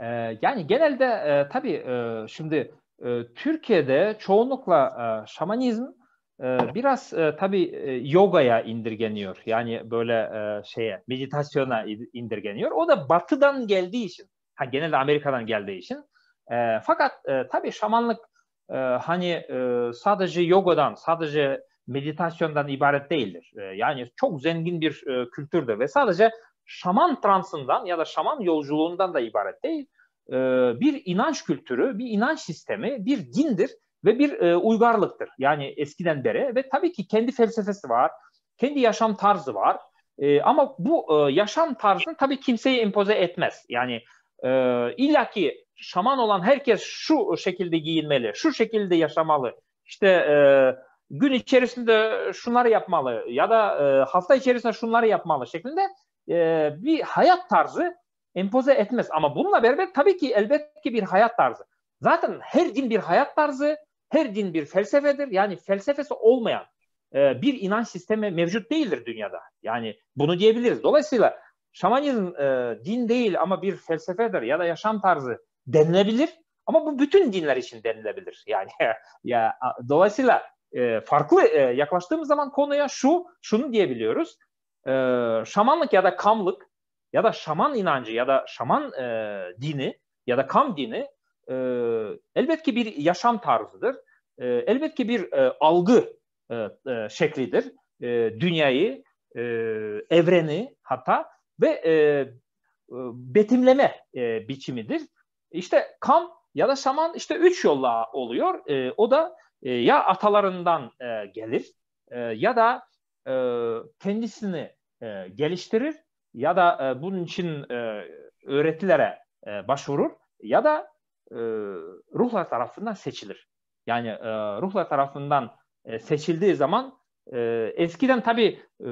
C: E, yani genelde e, tabii e, şimdi e, Türkiye'de çoğunlukla e, şamanizm e, biraz e, tabii e, yogaya indirgeniyor. Yani böyle e, şeye meditasyona indirgeniyor. O da batıdan geldiği için. Ha, genelde Amerika'dan geldiği için. E, fakat e, tabii şamanlık e, hani e, sadece yogadan, sadece meditasyondan ibaret değildir. E, yani çok zengin bir e, kültürdür ve sadece şaman transından ya da şaman yolculuğundan da ibaret değil. E, bir inanç kültürü, bir inanç sistemi, bir dindir ve bir e, uygarlıktır. Yani eskiden beri ve tabii ki kendi felsefesi var, kendi yaşam tarzı var. E, ama bu e, yaşam tarzını tabii kimseyi empoze etmez. Yani e, illaki şaman olan herkes şu şekilde giyinmeli, şu şekilde yaşamalı. İşte e, gün içerisinde şunları yapmalı ya da e, hafta içerisinde şunları yapmalı şeklinde e, bir hayat tarzı empoze etmez. Ama bununla beraber tabii ki elbette ki bir hayat tarzı. Zaten her din bir hayat tarzı, her din bir felsefedir. Yani felsefesi olmayan e, bir inanç sistemi mevcut değildir dünyada. Yani bunu diyebiliriz. Dolayısıyla şamanizm e, din değil ama bir felsefedir ya da yaşam tarzı denilebilir. Ama bu bütün dinler için denilebilir. Yani ya dolayısıyla e, farklı e, yaklaştığımız zaman konuya şu şunu diyebiliyoruz e, şamanlık ya da kamlık ya da şaman inancı ya da şaman e, dini ya da kam dini e, elbet ki bir yaşam tarzıdır. E, elbet ki bir e, algı e, e, şeklidir. E, dünyayı, e, evreni hatta ve e, e betimleme e, biçimidir. İşte kam ya da şaman işte üç yolla oluyor. E, o da e, ya atalarından e, gelir e, ya da e, kendisini e, geliştirir ya da e, bunun için e, öğretilere e, başvurur ya da e, ruhlar tarafından seçilir. Yani e, ruhlar tarafından e, seçildiği zaman e, eskiden tabii e,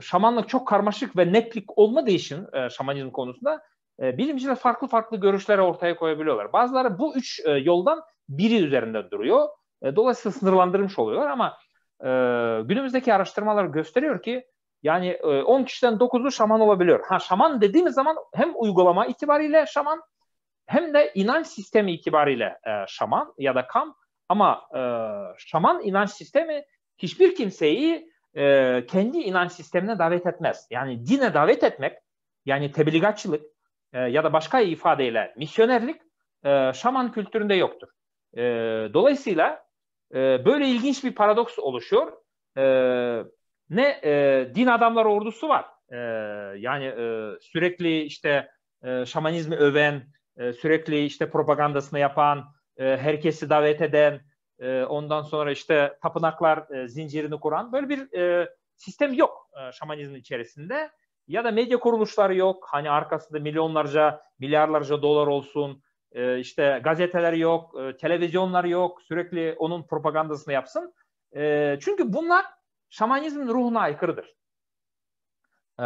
C: şamanlık çok karmaşık ve netlik olmadığı için e, şamanizm konusunda e, bilimciler farklı farklı görüşleri ortaya koyabiliyorlar. Bazıları bu üç e, yoldan biri üzerinde duruyor. E, dolayısıyla sınırlandırmış oluyorlar ama e, günümüzdeki araştırmalar gösteriyor ki yani 10 e, kişiden 9'u şaman olabiliyor. Ha şaman dediğimiz zaman hem uygulama itibariyle şaman hem de inanç sistemi itibariyle e, şaman ya da kam ama e, şaman inanç sistemi hiçbir kimseyi kendi inanç sistemine davet etmez. Yani dine davet etmek yani tebligatçılık ya da başka ifadeyle misyonerlik şaman kültüründe yoktur. dolayısıyla böyle ilginç bir paradoks oluşuyor. E, ne e, din adamları ordusu var. E, yani e, sürekli işte e, şamanizmi öven, e, sürekli işte propagandasını yapan, e, herkesi davet eden, e, ondan sonra işte tapınaklar e, zincirini kuran böyle bir e, sistem yok e, şamanizmin içerisinde. Ya da medya kuruluşları yok. Hani arkasında milyonlarca, milyarlarca dolar olsun. E, işte gazeteler yok, e, televizyonlar yok. Sürekli onun propagandasını yapsın. E, çünkü bunlar şamanyizmin ruhuna aykırıdır. E,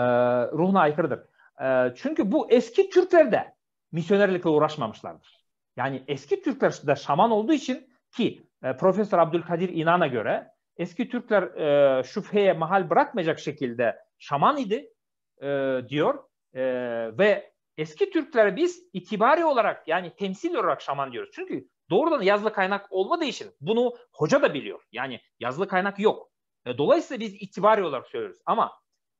C: ruhuna aykırıdır. E, çünkü bu eski Türkler de misyonerlikle uğraşmamışlardır. Yani eski Türkler de şaman olduğu için ki e, Profesör Abdülkadir İnan'a göre eski Türkler e, şüpheye mahal bırakmayacak şekilde şaman idi e, diyor e, ve eski Türklere biz itibari olarak yani temsil olarak şaman diyoruz. Çünkü doğrudan yazılı kaynak olmadığı için bunu hoca da biliyor. Yani yazılı kaynak yok. E, dolayısıyla biz itibari olarak söylüyoruz. Ama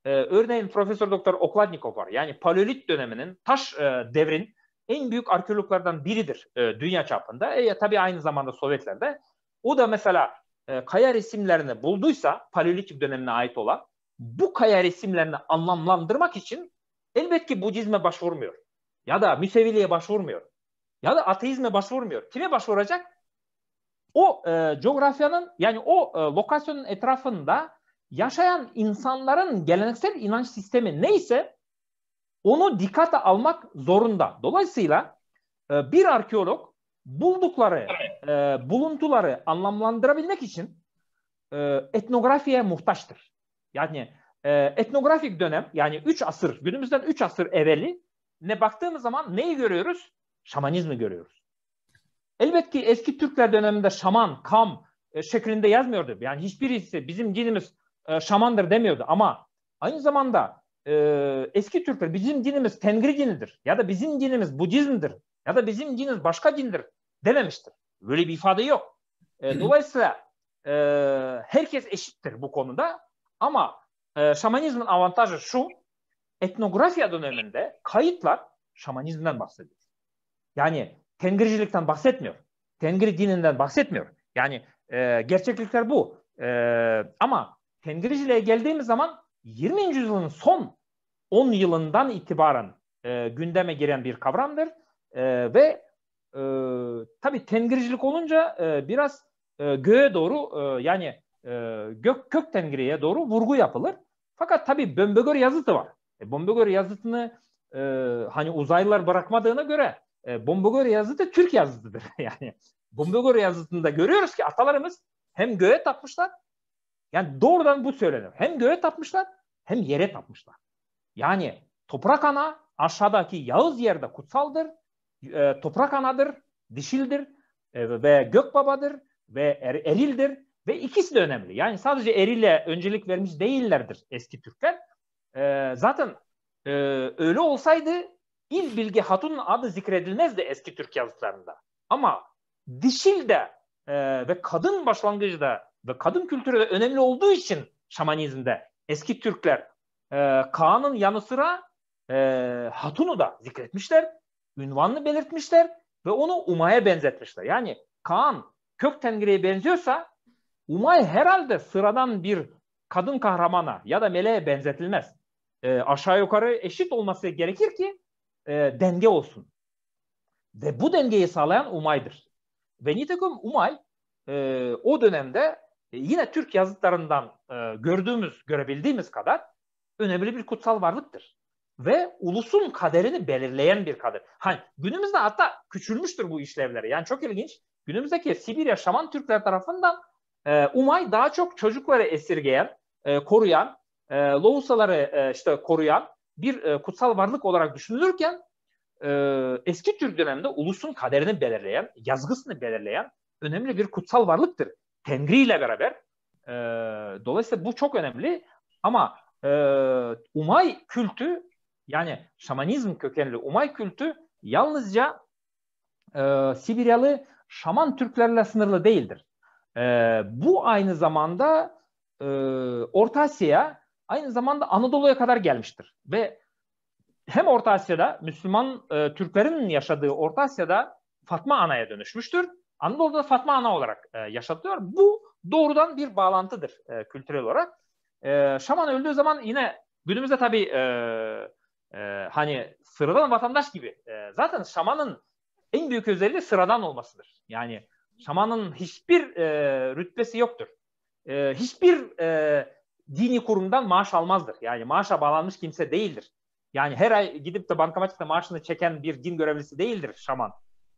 C: e, örneğin Profesör Doktor Okladnikov var. Yani Paleolit döneminin taş e, devrin en büyük arkeologlardan biridir e, dünya çapında. E, tabii aynı zamanda Sovyetler'de. O da mesela e, kaya resimlerini bulduysa Paleolitik dönemine ait olan bu kaya resimlerini anlamlandırmak için elbet ki Budizm'e başvurmuyor. Ya da Müseviliğe başvurmuyor. Ya da ateizme başvurmuyor. Kime başvuracak? o e, coğrafyanın yani o e, lokasyonun etrafında yaşayan insanların geleneksel inanç sistemi neyse onu dikkate almak zorunda. Dolayısıyla e, bir arkeolog buldukları e, buluntuları anlamlandırabilmek için e, etnografiye muhtaçtır. Yani e, etnografik dönem yani 3 asır günümüzden 3 asır evveli ne baktığımız zaman neyi görüyoruz? Şamanizmi görüyoruz. Elbette ki eski Türkler döneminde şaman, kam e, şeklinde yazmıyordu. Yani hiçbirisi bizim dinimiz e, şamandır demiyordu ama aynı zamanda e, eski Türkler bizim dinimiz Tengri dinidir ya da bizim dinimiz Budizm'dir ya da bizim dinimiz başka dindir dememiştir. Böyle bir ifade yok. dolayısıyla herkes eşittir bu konuda ama şamanizmin avantajı şu etnografya döneminde kayıtlar şamanizmden bahsediyor. Yani Tengricilikten bahsetmiyor. Tengri dininden bahsetmiyor. Yani e, gerçeklikler bu. E, ama Tengriciliğe geldiğimiz zaman 20. yüzyılın son 10 yılından itibaren e, gündeme giren bir kavramdır. E, ve e, tabii tengricilik olunca e, biraz e, göğe doğru e, yani e, gök kök tengriye doğru vurgu yapılır. Fakat tabii Bömbegör yazıtı var. E, Bömbegör yazıtını e, hani uzaylılar bırakmadığına göre e, Bombogore yazıtı Türk yazısıdır yani Bombogore yazıtında görüyoruz ki atalarımız hem göğe tapmışlar yani doğrudan bu söyleniyor Hem göğe tapmışlar hem yere tapmışlar. Yani toprak ana aşağıdaki Yağız yerde kutsaldır. E, toprak anadır, dişildir e, ve gök babadır ve er, erildir ve ikisi de önemli. Yani sadece erile öncelik vermiş değillerdir eski Türkler. E, zaten e, öyle olsaydı İz Bilge Hatun'un adı zikredilmez de eski Türk yazıtlarında. Ama dişil de e, ve kadın başlangıcıda ve kadın kültürü de önemli olduğu için şamanizmde eski Türkler e, Kaan'ın yanı sıra e, Hatun'u da zikretmişler. Ünvanını belirtmişler ve onu Umay'a benzetmişler. Yani Kaan kök tengriye benziyorsa Umay herhalde sıradan bir kadın kahramana ya da meleğe benzetilmez. E, aşağı yukarı eşit olması gerekir ki e, denge olsun. Ve bu dengeyi sağlayan Umay'dır. Ve nitekim Umay e, o dönemde e, yine Türk yazıtlarından e, gördüğümüz, görebildiğimiz kadar önemli bir kutsal varlıktır. Ve ulusun kaderini belirleyen bir kader. Hani günümüzde hatta küçülmüştür bu işlevleri. Yani çok ilginç. Günümüzdeki Sibirya Şaman Türkler tarafından e, Umay daha çok çocukları esirgeyen, e, koruyan, e, lohusaları e, işte koruyan bir e, kutsal varlık olarak düşünülürken e, eski Türk döneminde ulusun kaderini belirleyen, yazgısını belirleyen önemli bir kutsal varlıktır. Tengri ile beraber. E, dolayısıyla bu çok önemli ama e, Umay kültü yani şamanizm kökenli Umay kültü yalnızca e, Sibiryalı şaman Türklerle sınırlı değildir. E, bu aynı zamanda e, Orta Asya aynı zamanda Anadolu'ya kadar gelmiştir. Ve hem Orta Asya'da Müslüman e, Türklerin yaşadığı Orta Asya'da Fatma Ana'ya dönüşmüştür. Anadolu'da Fatma Ana olarak e, yaşatılıyor. Bu doğrudan bir bağlantıdır e, kültürel olarak. E, Şaman öldüğü zaman yine günümüzde tabii e, e, hani sıradan vatandaş gibi. E, zaten Şaman'ın en büyük özelliği sıradan olmasıdır. Yani Şaman'ın hiçbir e, rütbesi yoktur. E, hiçbir e, dini kurumdan maaş almazdır. Yani maaşa bağlanmış kimse değildir. Yani her ay gidip de bankamatikte maaşını çeken bir din görevlisi değildir şaman.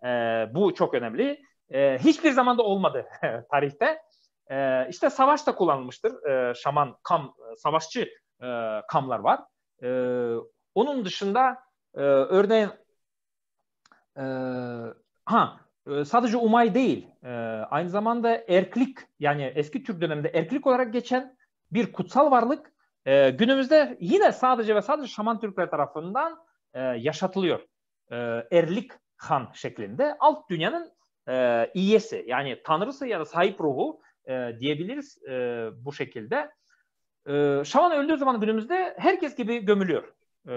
C: E, bu çok önemli. E, hiçbir zaman da olmadı tarihte. E, işte savaş kullanılmıştır. E, şaman, kam, savaşçı e, kamlar var. E, onun dışında e, örneğin e, ha e, sadece umay değil, e, aynı zamanda erklik yani eski Türk döneminde erklik olarak geçen bir kutsal varlık e, günümüzde yine sadece ve sadece Şaman Türkler tarafından e, yaşatılıyor. E, Erlik Han şeklinde alt dünyanın e, iyesi yani tanrısı ya da sahip ruhu e, diyebiliriz e, bu şekilde. E, Şaman öldüğü zaman günümüzde herkes gibi gömülüyor. E,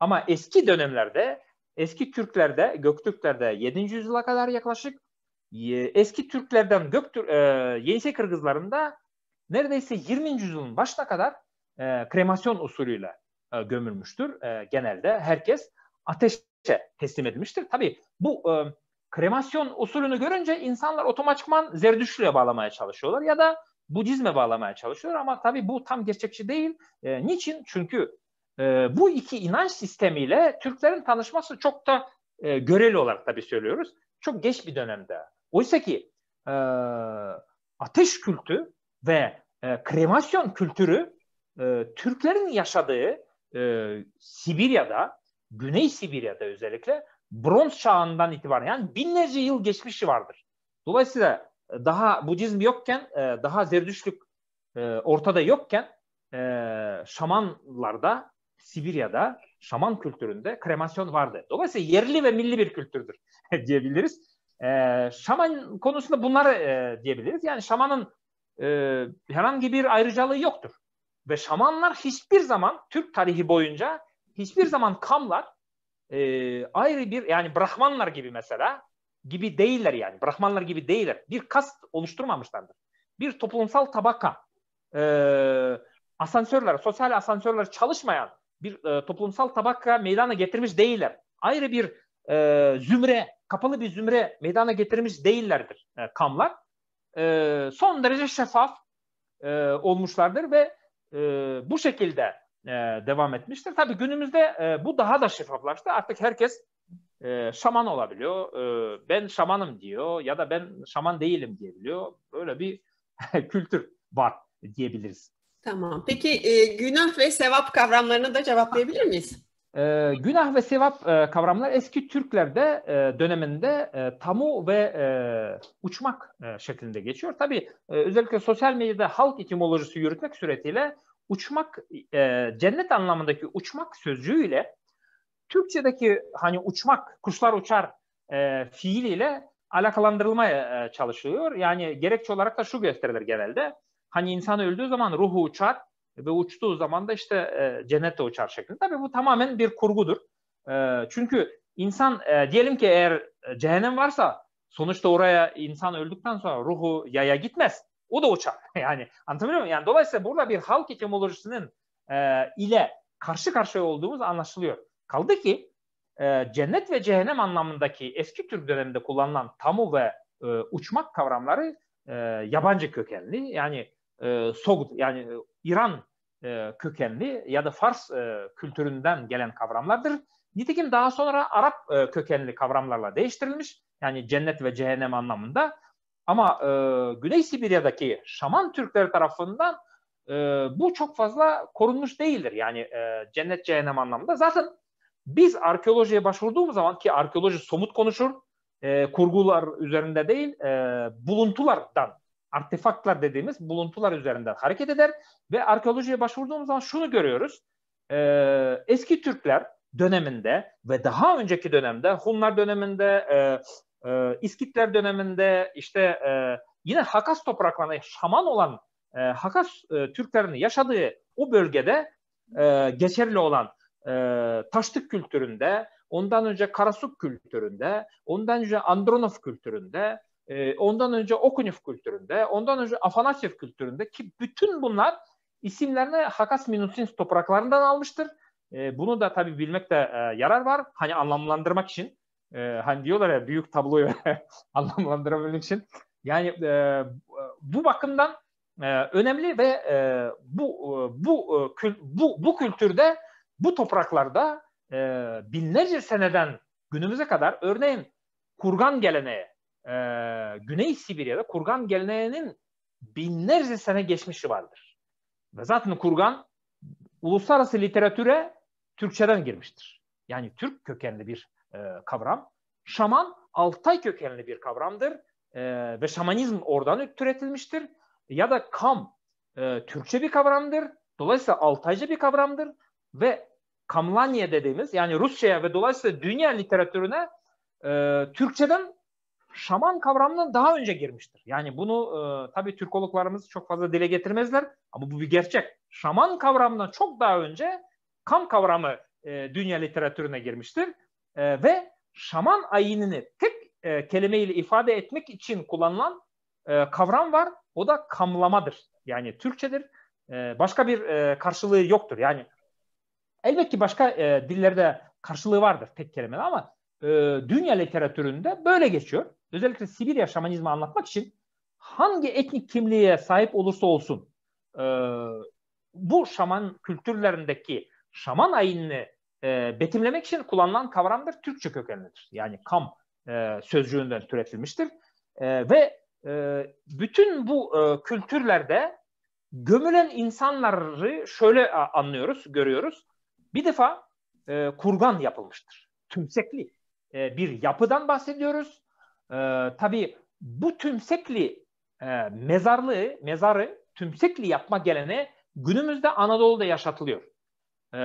C: ama eski dönemlerde eski Türklerde, Göktürklerde 7. yüzyıla kadar yaklaşık eski Türklerden Göktürk, e, Yenisey Kırgızlarında neredeyse 20. yüzyılın başına kadar e, kremasyon usulüyle e, gömülmüştür. E, genelde herkes ateşe teslim edilmiştir. Tabii bu e, kremasyon usulünü görünce insanlar otomatikman zerdüşlüye bağlamaya çalışıyorlar ya da Budizm'e bağlamaya çalışıyorlar ama tabii bu tam gerçekçi değil. E, niçin? Çünkü e, bu iki inanç sistemiyle Türklerin tanışması çok da e, göreli olarak tabii söylüyoruz. Çok geç bir dönemde. Oysa ki e, ateş kültü ve e, kremasyon kültürü e, Türklerin yaşadığı e, Sibirya'da, Güney Sibirya'da özellikle bronz çağından itibaren yani binlerce yıl geçmişi vardır. Dolayısıyla e, daha Budizm yokken, e, daha Zerdüştlük ortada yokken şamanlarda, Sibirya'da, şaman kültüründe kremasyon vardı. Dolayısıyla yerli ve milli bir kültürdür diyebiliriz. Şaman konusunda bunlar diyebiliriz. Yani şamanın e, herhangi bir ayrıcalığı yoktur. Ve şamanlar hiçbir zaman Türk tarihi boyunca hiçbir zaman kamlar e, ayrı bir yani Brahmanlar gibi mesela gibi değiller yani. Brahmanlar gibi değiller. Bir kast oluşturmamışlardır. Bir toplumsal tabaka e, asansörler, sosyal asansörler çalışmayan bir e, toplumsal tabaka meydana getirmiş değiller. Ayrı bir e, zümre, kapalı bir zümre meydana getirmiş değillerdir e, kamlar e, son derece şeffaf e, olmuşlardır ve e, bu şekilde e, devam etmiştir. Tabii günümüzde e, bu daha da şeffaflaştı. Artık herkes e, şaman olabiliyor. E, ben şamanım diyor ya da ben şaman değilim diyebiliyor. Böyle bir kültür var diyebiliriz.
A: Tamam. Peki e, günah ve sevap kavramlarını da cevaplayabilir miyiz? E,
C: günah ve sevap e, kavramlar eski Türklerde e, döneminde e, tamu ve e, uçmak e, şeklinde geçiyor. Tabi e, özellikle sosyal medyada halk etimolojisi yürütmek suretiyle uçmak, e, cennet anlamındaki uçmak sözcüğüyle Türkçedeki hani uçmak, kuşlar uçar e, fiiliyle alakalandırılmaya e, çalışılıyor. Yani gerekçe olarak da şu gösterilir genelde. Hani insan öldüğü zaman ruhu uçar, e, ve uçtuğu zaman da işte e, cennette uçar şeklinde. Tabii bu tamamen bir kurgudur. E, çünkü insan e, diyelim ki eğer e, cehennem varsa sonuçta oraya insan öldükten sonra ruhu yaya gitmez. O da uçar. yani anlatabiliyor muyum? Yani dolayısıyla burada bir halk etimolojisinin e, ile karşı karşıya olduğumuz anlaşılıyor. Kaldı ki e, cennet ve cehennem anlamındaki eski Türk döneminde kullanılan tamu ve e, uçmak kavramları e, yabancı kökenli. Yani e, sogut yani İran e, kökenli ya da Fars e, kültüründen gelen kavramlardır. Nitekim daha sonra Arap e, kökenli kavramlarla değiştirilmiş. Yani cennet ve cehennem anlamında. Ama e, Güney Sibirya'daki Şaman Türkleri tarafından e, bu çok fazla korunmuş değildir. Yani e, cennet cehennem anlamında. Zaten biz arkeolojiye başvurduğumuz zaman ki arkeoloji somut konuşur, e, kurgular üzerinde değil, e, buluntulardan artefaklar dediğimiz buluntular üzerinden hareket eder ve arkeolojiye başvurduğumuz zaman şunu görüyoruz. Ee, eski Türkler döneminde ve daha önceki dönemde Hunlar döneminde, e, e, İskitler döneminde işte e, yine Hakas topraklarında şaman olan e, Hakas e, Türklerinin yaşadığı o bölgede e, geçerli olan e, taşlık kültüründe, ondan önce Karasuk kültüründe, ondan önce Andronov kültüründe, e, ondan önce Okunif kültüründe, ondan önce Afanasyev kültüründe ki bütün bunlar isimlerini Hakas Minusins topraklarından almıştır. E, bunu da tabii bilmekte e, yarar var. Hani anlamlandırmak için. E, hani diyorlar ya büyük tabloyu anlamlandırabilmek için. Yani e, bu bakımdan e, önemli ve e, bu e, bu e, kül, bu bu kültürde bu topraklarda e, binlerce seneden günümüze kadar örneğin kurgan geleneği e, Güney Sibirya'da kurgan geleneğinin binlerce sene geçmişi vardır. Ve zaten kurgan uluslararası literatüre Türkçeden girmiştir. Yani Türk kökenli bir e, kavram. Şaman Altay kökenli bir kavramdır e, ve şamanizm oradan türetilmiştir. Ya da kam e, Türkçe bir kavramdır. Dolayısıyla Altaycı bir kavramdır ve Kamlanya dediğimiz yani Rusya'ya ve dolayısıyla dünya literatürüne e, Türkçeden şaman kavramına daha önce girmiştir. Yani bunu e, tabii Türkologlarımız çok fazla dile getirmezler ama bu bir gerçek. Şaman kavramından çok daha önce kam kavramı e, dünya literatürüne girmiştir. E, ve şaman ayinini tek e, kelimeyle ifade etmek için kullanılan e, kavram var. O da kamlamadır. Yani Türkçedir. E, başka bir e, karşılığı yoktur. Yani elbette ki başka e, dillerde karşılığı vardır tek kelimede ama e, dünya literatüründe böyle geçiyor özellikle Sibirya şamanizmi anlatmak için hangi etnik kimliğe sahip olursa olsun e, bu şaman kültürlerindeki şaman ayinini e, betimlemek için kullanılan kavramdır. Türkçe kökenlidir. Yani kam e, sözcüğünden türetilmiştir. E, ve e, bütün bu e, kültürlerde gömülen insanları şöyle anlıyoruz, görüyoruz. Bir defa e, kurgan yapılmıştır. Tümsekli e, bir yapıdan bahsediyoruz e, tabii bu tümsekli e, mezarlığı, mezarı tümsekli yapma gelene günümüzde Anadolu'da yaşatılıyor. E,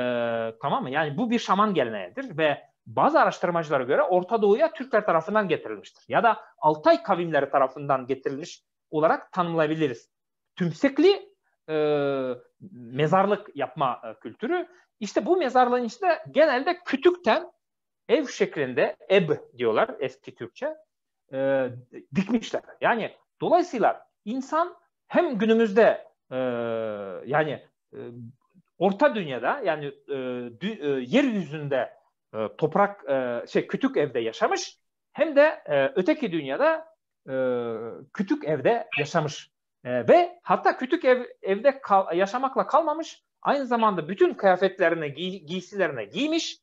C: tamam mı? Yani bu bir şaman geleneğidir ve bazı araştırmacılara göre Orta Doğu'ya Türkler tarafından getirilmiştir. Ya da Altay kavimleri tarafından getirilmiş olarak tanımlayabiliriz. Tümsekli e, mezarlık yapma e, kültürü. İşte bu mezarlığın içinde genelde kütükten ev şeklinde eb diyorlar eski Türkçe e, dikmişler. Yani dolayısıyla insan hem günümüzde e, yani e, Orta Dünya'da yani e, dü, e, yeryüzünde e, toprak e, şey kütük evde yaşamış hem de e, öteki dünyada e, kütük evde yaşamış e, ve hatta kütük ev evde kal, yaşamakla kalmamış aynı zamanda bütün kıyafetlerine giy, giysilerine giymiş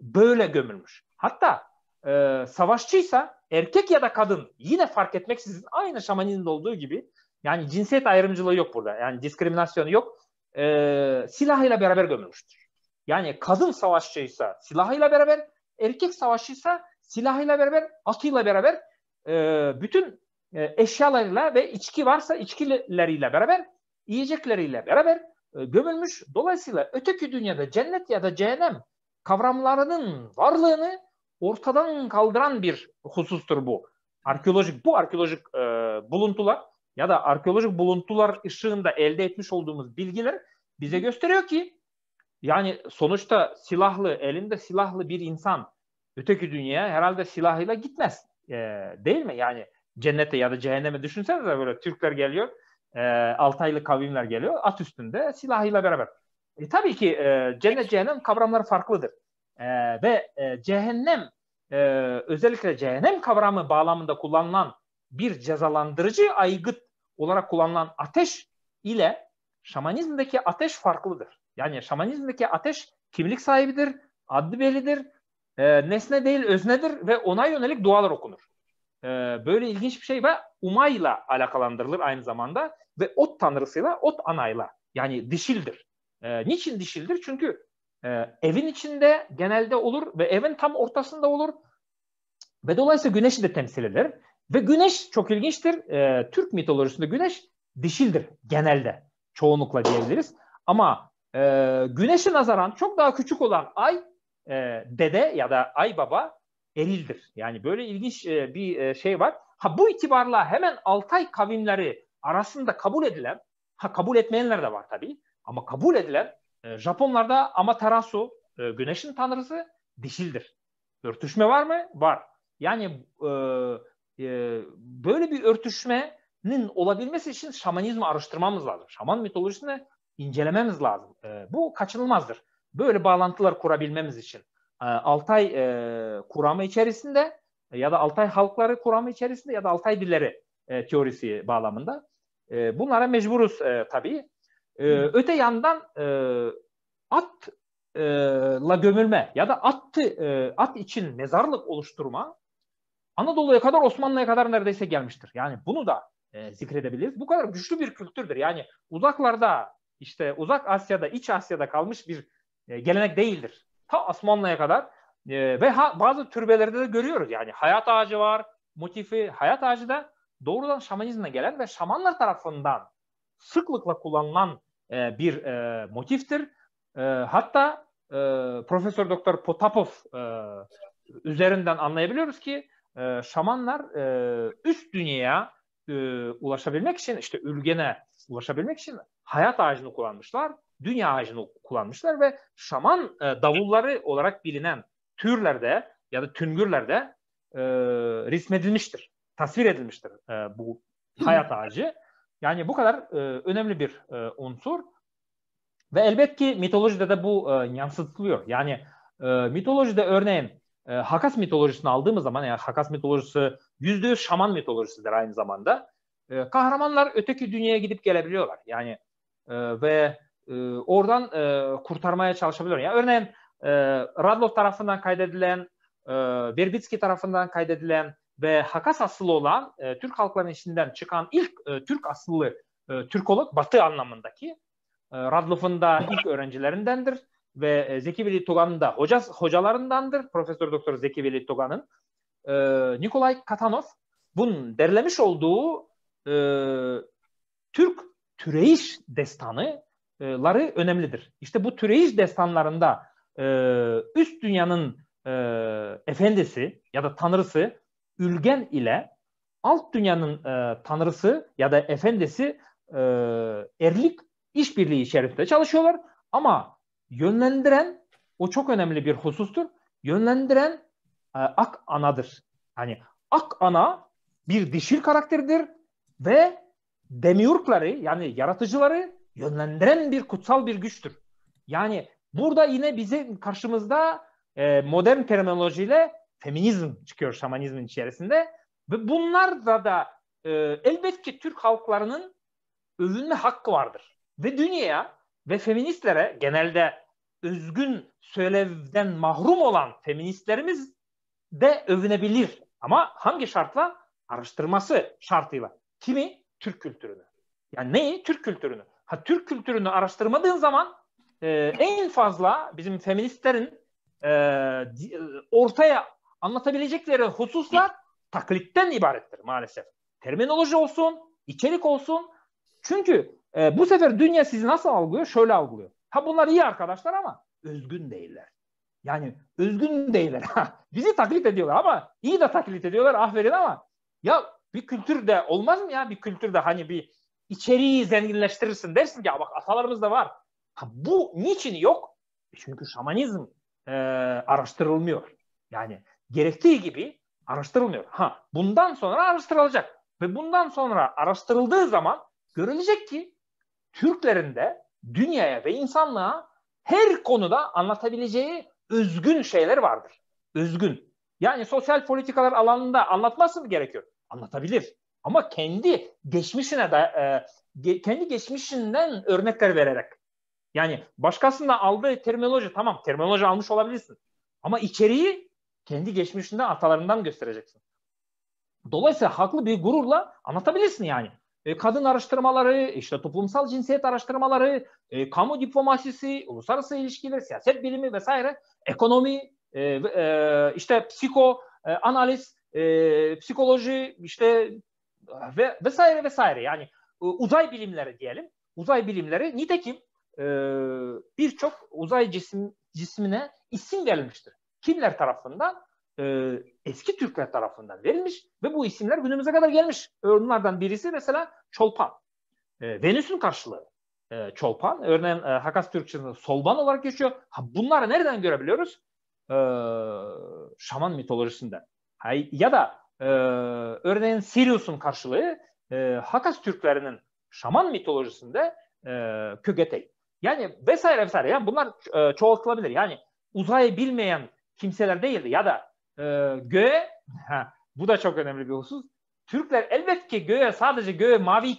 C: böyle gömülmüş. Hatta e, savaşçıysa erkek ya da kadın yine fark etmeksizin aynı şamanizmde olduğu gibi yani cinsiyet ayrımcılığı yok burada. Yani diskriminasyonu yok. E, silahıyla beraber gömülmüştür. Yani kadın savaşçıysa silahıyla beraber, erkek savaşçıysa silahıyla beraber, atıyla beraber e, bütün e, eşyalarıyla ve içki varsa içkileriyle beraber, yiyecekleriyle beraber e, gömülmüş. Dolayısıyla öteki dünyada cennet ya da cehennem kavramlarının varlığını ortadan kaldıran bir husustur bu. Arkeolojik bu arkeolojik e, buluntular ya da arkeolojik buluntular ışığında elde etmiş olduğumuz bilgiler bize gösteriyor ki yani sonuçta silahlı, elinde silahlı bir insan öteki dünyaya herhalde silahıyla gitmez. E, değil mi? Yani cennete ya da cehenneme düşünsenize böyle Türkler geliyor, e, Altaylı kavimler geliyor at üstünde silahıyla beraber. E, tabii ki e, cennet cehennem kavramları farklıdır e, ve e, cehennem e, özellikle cehennem kavramı bağlamında kullanılan bir cezalandırıcı aygıt olarak kullanılan ateş ile şamanizmdeki ateş farklıdır. Yani şamanizmdeki ateş kimlik sahibidir, adlı belidir, e, nesne değil öznedir ve ona yönelik dualar okunur. E, böyle ilginç bir şey ve umayla alakalandırılır aynı zamanda ve ot tanrısıyla, ot anayla yani dişildir. E, niçin dişildir? Çünkü ee, evin içinde genelde olur ve evin tam ortasında olur. Ve dolayısıyla güneşi de temsil eder. Ve güneş çok ilginçtir. Ee, Türk mitolojisinde güneş dişildir genelde. Çoğunlukla diyebiliriz. Ama e, güneşe nazaran çok daha küçük olan ay e, dede ya da ay baba erildir. Yani böyle ilginç e, bir e, şey var. Ha bu itibarla hemen Altay kavimleri arasında kabul edilen, ha kabul etmeyenler de var tabii ama kabul edilen ee, Japonlarda Amaterasu e, güneşin tanrısı dişildir. Örtüşme var mı? Var. Yani e, e, böyle bir örtüşmenin olabilmesi için şamanizmi araştırmamız lazım. Şaman mitolojisini incelememiz lazım. E, bu kaçınılmazdır. Böyle bağlantılar kurabilmemiz için. Altay e, kuramı içerisinde ya da Altay halkları kuramı içerisinde ya da Altay dilleri teorisi bağlamında. bunlara mecburuz tabii. Ee, öte yandan e, at e, gömülme ya da attı e, at için mezarlık oluşturma Anadolu'ya kadar Osmanlı'ya kadar neredeyse gelmiştir. Yani bunu da e, zikredebiliriz. Bu kadar güçlü bir kültürdür. Yani uzaklarda işte uzak Asya'da, iç Asya'da kalmış bir e, gelenek değildir. Ta Osmanlı'ya kadar e, ve ha, bazı türbelerde de görüyoruz. Yani hayat ağacı var, motifi hayat ağacı da doğrudan şamanizmle gelen ve şamanlar tarafından sıklıkla kullanılan e, bir e, motiftir. E, hatta e, Profesör Doktor Potapov e, üzerinden anlayabiliyoruz ki e, şamanlar e, üst dünyaya e, ulaşabilmek için işte ülgene ulaşabilmek için hayat ağacını kullanmışlar, dünya ağacını kullanmışlar ve şaman e, davulları olarak bilinen türlerde ya da tüngürlerde e, resmedilmiştir, tasvir edilmiştir e, bu hayat ağacı. Yani bu kadar e, önemli bir e, unsur. Ve elbet ki mitolojide de bu e, yansıtılıyor. Yani e, mitolojide örneğin e, Hakas mitolojisini aldığımız zaman yani Hakas mitolojisi yüzde şaman mitolojisidir aynı zamanda. E, kahramanlar öteki dünyaya gidip gelebiliyorlar. Yani e, ve e, oradan e, kurtarmaya çalışabiliyorlar. Yani örneğin e, Radloff tarafından kaydedilen, e, Berbitski tarafından kaydedilen ve Hakas asıllı olan e, Türk halklarının içinden çıkan ilk e, Türk asıllı e, Türkolog Batı anlamındaki e, Radloff'un da ilk öğrencilerindendir ve e, Zeki Veli Togan'ın da hoca, hocalarındandır. Profesör Doktor Zeki Veli Togan'ın e, Nikolay Katanov bunun derlemiş olduğu e, Türk Türeyiş destanıları önemlidir. İşte bu Türeyiş destanlarında e, üst dünyanın e, efendisi ya da tanrısı ülgen ile alt dünyanın e, tanrısı ya da efendisi e, erlik işbirliği içerisinde çalışıyorlar. Ama yönlendiren o çok önemli bir husustur. Yönlendiren e, ak anadır. Hani ak ana bir dişil karakteridir ve demiurgları yani yaratıcıları yönlendiren bir kutsal bir güçtür. Yani burada yine bizim karşımızda e, modern terminolojiyle feminizm çıkıyor şamanizmin içerisinde. Ve bunlar da e, elbet ki Türk halklarının övünme hakkı vardır. Ve dünyaya ve feministlere genelde özgün söylevden mahrum olan feministlerimiz de övünebilir. Ama hangi şartla? Araştırması şartıyla. Kimi? Türk kültürünü. Yani neyi? Türk kültürünü. Ha Türk kültürünü araştırmadığın zaman e, en fazla bizim feministlerin e, e ortaya anlatabilecekleri hususlar taklitten ibarettir maalesef. Terminoloji olsun, içerik olsun. Çünkü e, bu sefer dünya sizi nasıl algılıyor? Şöyle algılıyor. Ha bunlar iyi arkadaşlar ama özgün değiller. Yani özgün değiller. Bizi taklit ediyorlar ama iyi de taklit ediyorlar aferin ama ya bir kültürde olmaz mı ya bir kültürde hani bir içeriği zenginleştirirsin dersin ki ya bak da var. Ha, bu niçin yok? E, çünkü şamanizm e, araştırılmıyor. Yani gerektiği gibi araştırılmıyor. Ha, bundan sonra araştırılacak. Ve bundan sonra araştırıldığı zaman görülecek ki Türklerin de dünyaya ve insanlığa her konuda anlatabileceği özgün şeyler vardır. Özgün. Yani sosyal politikalar alanında anlatması mı gerekiyor? Anlatabilir. Ama kendi geçmişine de e, kendi geçmişinden örnekler vererek. Yani başkasından aldığı terminoloji tamam terminoloji almış olabilirsin. Ama içeriği kendi geçmişinden atalarından göstereceksin. Dolayısıyla haklı bir gururla anlatabilirsin yani. E, kadın araştırmaları, işte toplumsal cinsiyet araştırmaları, e, kamu diplomasisi, uluslararası ilişkiler, siyaset bilimi vesaire, ekonomi, e, e, işte psiko, e, analiz, e, psikoloji, işte ve vesaire vesaire yani e, uzay bilimleri diyelim. Uzay bilimleri nitekim e, birçok uzay cisim, cismine isim verilmiştir. Kimler tarafından? E, eski Türkler tarafından verilmiş ve bu isimler günümüze kadar gelmiş. Onlardan birisi mesela Çolpan. E, Venüs'ün karşılığı e, Çolpan. Örneğin e, Hakas Türkçesinde Solban olarak geçiyor. Ha, bunları nereden görebiliyoruz? E, Şaman mitolojisinden. Ha, ya da e, örneğin Sirius'un karşılığı e, Hakas Türklerinin Şaman mitolojisinde e, Kögetey. Yani vesaire vesaire. Yani bunlar e, çoğaltılabilir. Yani uzayı bilmeyen kimseler değildi. Ya da e, göğe, ha, bu da çok önemli bir husus. Türkler elbette ki göğe sadece göğe mavi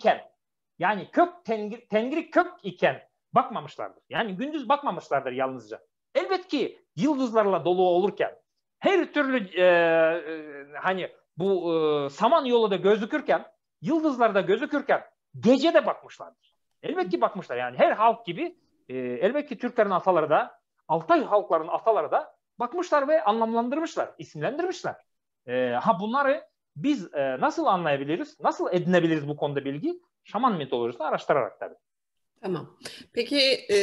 C: yani kök tengri, tengri kök iken bakmamışlardır. Yani gündüz bakmamışlardır yalnızca. Elbet ki yıldızlarla dolu olurken her türlü e, e, hani bu e, saman yolu da gözükürken yıldızlar da gözükürken gece de bakmışlardır. Elbet ki bakmışlar yani her halk gibi e, elbet ki Türklerin ataları da Altay halklarının ataları da bakmışlar ve anlamlandırmışlar, isimlendirmişler. E, ha bunları biz e, nasıl anlayabiliriz, nasıl edinebiliriz bu konuda bilgi? Şaman mitolojisini araştırarak tabii.
A: Tamam. Peki e,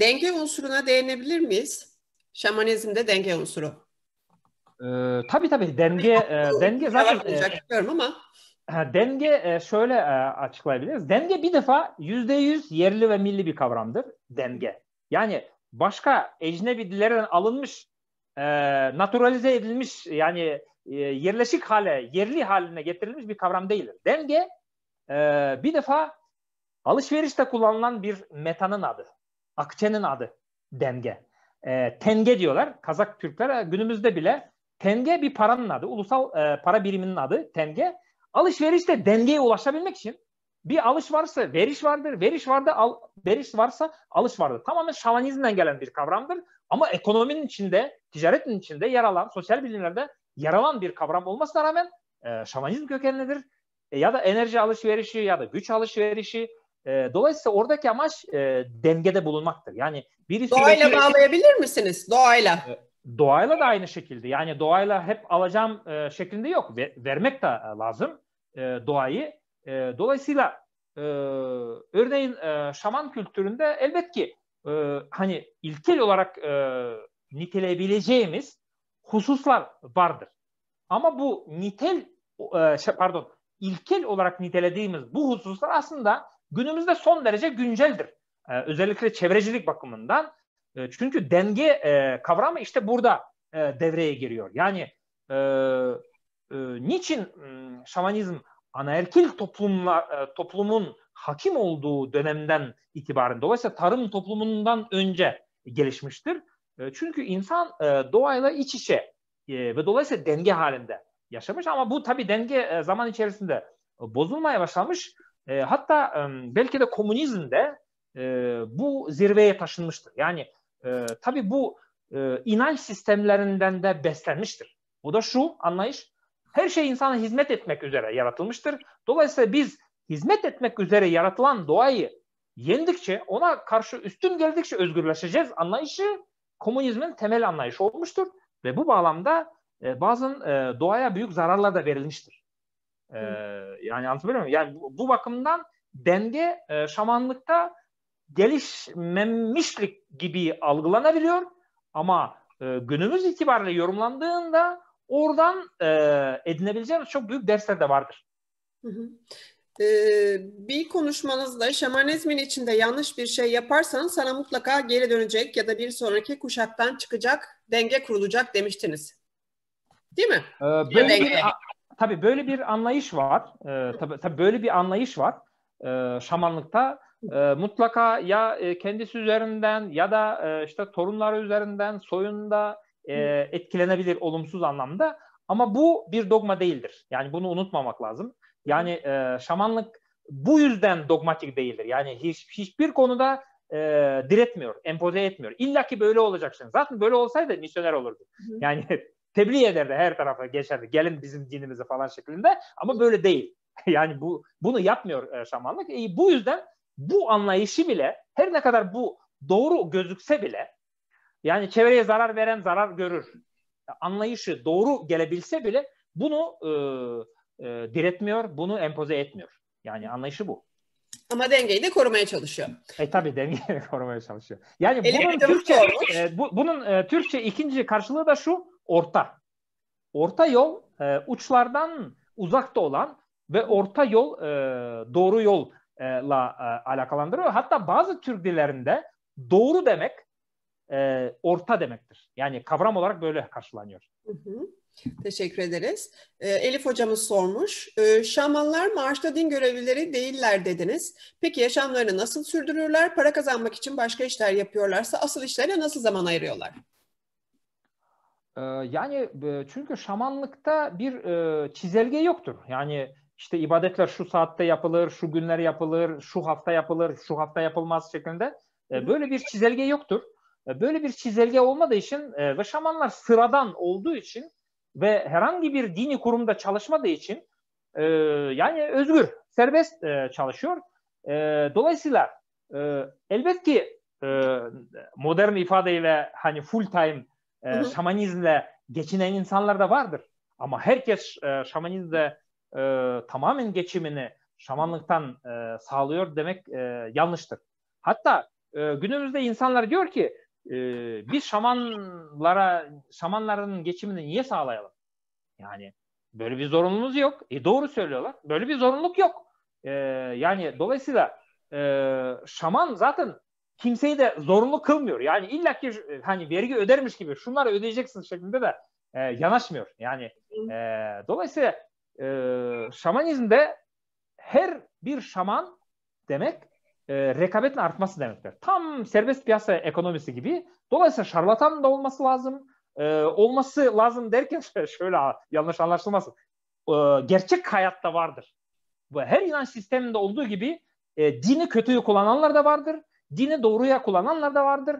A: denge unsuruna değinebilir miyiz? Şamanizmde denge unsuru.
C: E, tabii tabii denge e, denge zaten e, ama e, denge e, şöyle e, açıklayabiliriz. Denge bir defa yüzde yüz yerli ve milli bir kavramdır. Denge. Yani başka ecnebi dillerden alınmış e, naturalize edilmiş yani e, yerleşik hale, yerli haline getirilmiş bir kavram değildir. Denge e, bir defa alışverişte kullanılan bir metanın adı. Akçenin adı denge. E, tenge diyorlar Kazak Türkler e, günümüzde bile tenge bir paranın adı. Ulusal e, para biriminin adı tenge. Alışverişte dengeye ulaşabilmek için bir alış varsa veriş vardır. Veriş vardı, al, veriş varsa alış vardır. Tamamen şamanizmden gelen bir kavramdır. Ama ekonominin içinde, ticaretin içinde yer alan, sosyal bilimlerde yer alan bir kavram olmasına rağmen e, şamanizm kökenlidir. E, ya da enerji alışverişi ya da güç alışverişi. E, dolayısıyla oradaki amaç e, dengede bulunmaktır. Yani birisi doğayla sürekli, bağlayabilir
A: misiniz? Doğayla. E, doğayla da
C: aynı şekilde. Yani doğayla hep alacağım e, şeklinde yok. Ve, vermek de e, lazım e, doğayı. E, dolayısıyla e, örneğin e, şaman kültüründe elbet ki ee, hani ilkel olarak e, niteleyebileceğimiz hususlar vardır. Ama bu nitel e, şey, pardon ilkel olarak nitelediğimiz bu hususlar aslında günümüzde son derece günceldir. E, özellikle çevrecilik bakımından. E, çünkü denge e, kavramı işte burada e, devreye giriyor. Yani e, e, niçin ıı, şamanizm anaerkil toplumla, e, toplumun hakim olduğu dönemden itibaren dolayısıyla tarım toplumundan önce gelişmiştir. E, çünkü insan e, doğayla iç içe e, ve dolayısıyla denge halinde yaşamış ama bu tabi denge zaman içerisinde bozulmaya başlamış. Hatta belki de komünizmde bu zirveye taşınmıştır. Yani tabi bu inanç sistemlerinden de beslenmiştir. O da şu anlayış her şey insana hizmet etmek üzere yaratılmıştır. Dolayısıyla biz hizmet etmek üzere yaratılan doğayı yendikçe, ona karşı üstün geldikçe özgürleşeceğiz anlayışı komünizmin temel anlayışı olmuştur. Ve bu bağlamda e, bazen e, doğaya büyük zararlar da verilmiştir. E, yani anlatabiliyor muyum? Yani bu, bu bakımdan denge e, şamanlıkta gelişmemişlik gibi algılanabiliyor ama e, günümüz itibariyle yorumlandığında oradan e, edinebileceğimiz çok büyük dersler de vardır.
A: Hı hı bir konuşmanızda şamanizmin içinde yanlış bir şey yaparsanız sana mutlaka geri dönecek ya da bir sonraki kuşaktan çıkacak denge kurulacak demiştiniz.
C: Değil mi? Ee, böyle bir, tabii böyle bir anlayış var. Ee, tabii, tabii böyle bir anlayış var e, şamanlıkta. E, mutlaka ya e, kendisi üzerinden ya da e, işte torunları üzerinden soyunda e, etkilenebilir olumsuz anlamda. Ama bu bir dogma değildir. Yani bunu unutmamak lazım. Yani e, şamanlık bu yüzden dogmatik değildir. Yani hiç, hiçbir konuda e, diretmiyor, empoze etmiyor. İlla ki böyle olacaksın. Zaten böyle olsaydı misyoner olurdu. Hı. Yani tebliğ ederdi her tarafa geçerdi. Gelin bizim dinimize falan şeklinde ama böyle değil. Yani bu bunu yapmıyor e, şamanlık. E, bu yüzden bu anlayışı bile her ne kadar bu doğru gözükse bile yani çevreye zarar veren zarar görür. Anlayışı doğru gelebilse bile bunu e, e, diretmiyor, bunu empoze etmiyor. Yani anlayışı bu.
A: Ama dengeyi de korumaya çalışıyor.
C: E tabi dengeyi de korumaya çalışıyor. Yani Elimizde bunun Türkçe, e, bu, bunun e, Türkçe ikinci karşılığı da şu orta. Orta yol e, uçlardan uzakta olan ve orta yol e, doğru yolla e, alakalandırıyor. Hatta bazı Türk dillerinde doğru demek e, orta demektir. Yani kavram olarak böyle karşılanıyor.
A: Hı hı. Teşekkür ederiz. Ee, Elif hocamız sormuş. Ee, şamanlar maaşta din görevlileri değiller dediniz. Peki yaşamlarını nasıl sürdürürler? Para kazanmak için başka işler yapıyorlarsa asıl işlere nasıl zaman ayırıyorlar?
C: Ee, yani e, çünkü şamanlıkta bir e, çizelge yoktur. Yani işte ibadetler şu saatte yapılır, şu günler yapılır, şu hafta yapılır, şu hafta yapılmaz şeklinde e, böyle bir çizelge yoktur. Böyle bir çizelge olmadığı için ve şamanlar sıradan olduğu için ve herhangi bir dini kurumda çalışmadığı için e, yani özgür, serbest e, çalışıyor. E, dolayısıyla e, elbet ki e, modern ifadeyle hani full time e, şamanizmle geçinen insanlar da vardır. Ama herkes e, şamanizmle e, tamamen geçimini şamanlıktan e, sağlıyor demek e, yanlıştır. Hatta e, günümüzde insanlar diyor ki e, ee, biz şamanlara şamanların geçimini niye sağlayalım? Yani böyle bir zorunluluğumuz yok. E, doğru söylüyorlar. Böyle bir zorunluluk yok. E, yani dolayısıyla e, şaman zaten kimseyi de zorunlu kılmıyor. Yani illaki e, hani vergi ödermiş gibi şunları ödeyeceksin şeklinde de e, yanaşmıyor. Yani e, dolayısıyla e, şamanizmde her bir şaman demek e, rekabetin artması demektir. Tam serbest piyasa ekonomisi gibi. Dolayısıyla şarlatan da olması lazım. E, olması lazım derken şöyle yanlış anlaşılmasın. E, gerçek hayatta vardır. Bu her inanç sisteminde olduğu gibi e, dini kötüyü kullananlar da vardır. Dini doğruya kullananlar da vardır.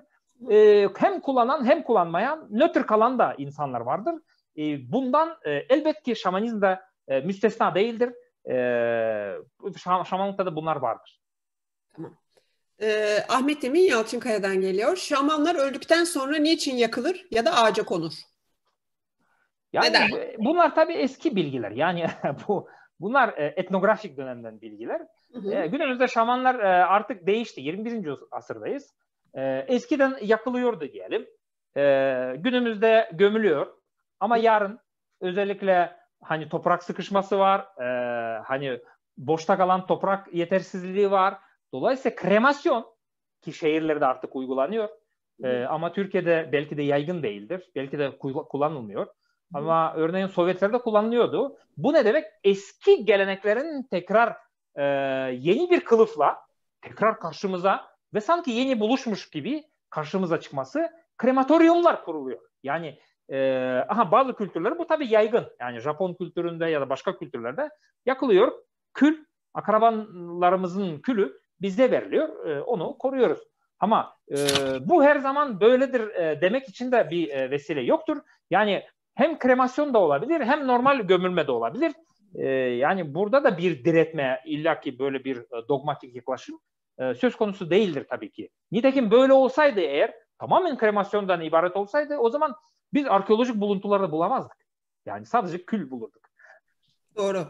C: E, hem kullanan hem kullanmayan nötr kalan da insanlar vardır. E, bundan e, elbet ki şamanizm de e, müstesna değildir. E, şamanlıkta da bunlar vardır.
A: Tamam. Ee, Ahmet Emin Yalçınkaya'dan geliyor. Şamanlar öldükten sonra niçin yakılır ya da ağaca konur? Yani Neden? bunlar tabii eski bilgiler. Yani bu bunlar e,
C: etnografik dönemden bilgiler. Hı hı. E, günümüzde şamanlar e, artık değişti. 21. asırdayız. eskiden yakılıyordu diyelim. günümüzde gömülüyor. Ama yarın özellikle hani toprak sıkışması var. hani boşta kalan toprak yetersizliği var Dolayısıyla kremasyon ki şehirlerde artık uygulanıyor e, ama Türkiye'de belki de yaygın değildir. Belki de kullanılmıyor. Ama Hı. örneğin Sovyetlerde kullanılıyordu. Bu ne demek? Eski geleneklerin tekrar e, yeni bir kılıfla tekrar karşımıza ve sanki yeni buluşmuş gibi karşımıza çıkması krematoryumlar kuruluyor. Yani e, aha bazı kültürlerde bu tabii yaygın. Yani Japon kültüründe ya da başka kültürlerde yakılıyor. Kül, akrabalarımızın külü bizde veriliyor. E, onu koruyoruz. Ama e, bu her zaman böyledir e, demek için de bir e, vesile yoktur. Yani hem kremasyon da olabilir hem normal gömülme de olabilir. E, yani burada da bir diretme illaki böyle bir e, dogmatik yaklaşım e, söz konusu değildir tabii ki. Nitekim böyle olsaydı eğer tamamen kremasyondan ibaret olsaydı o zaman biz arkeolojik
A: buluntuları bulamazdık. Yani sadece kül bulurduk. Doğru.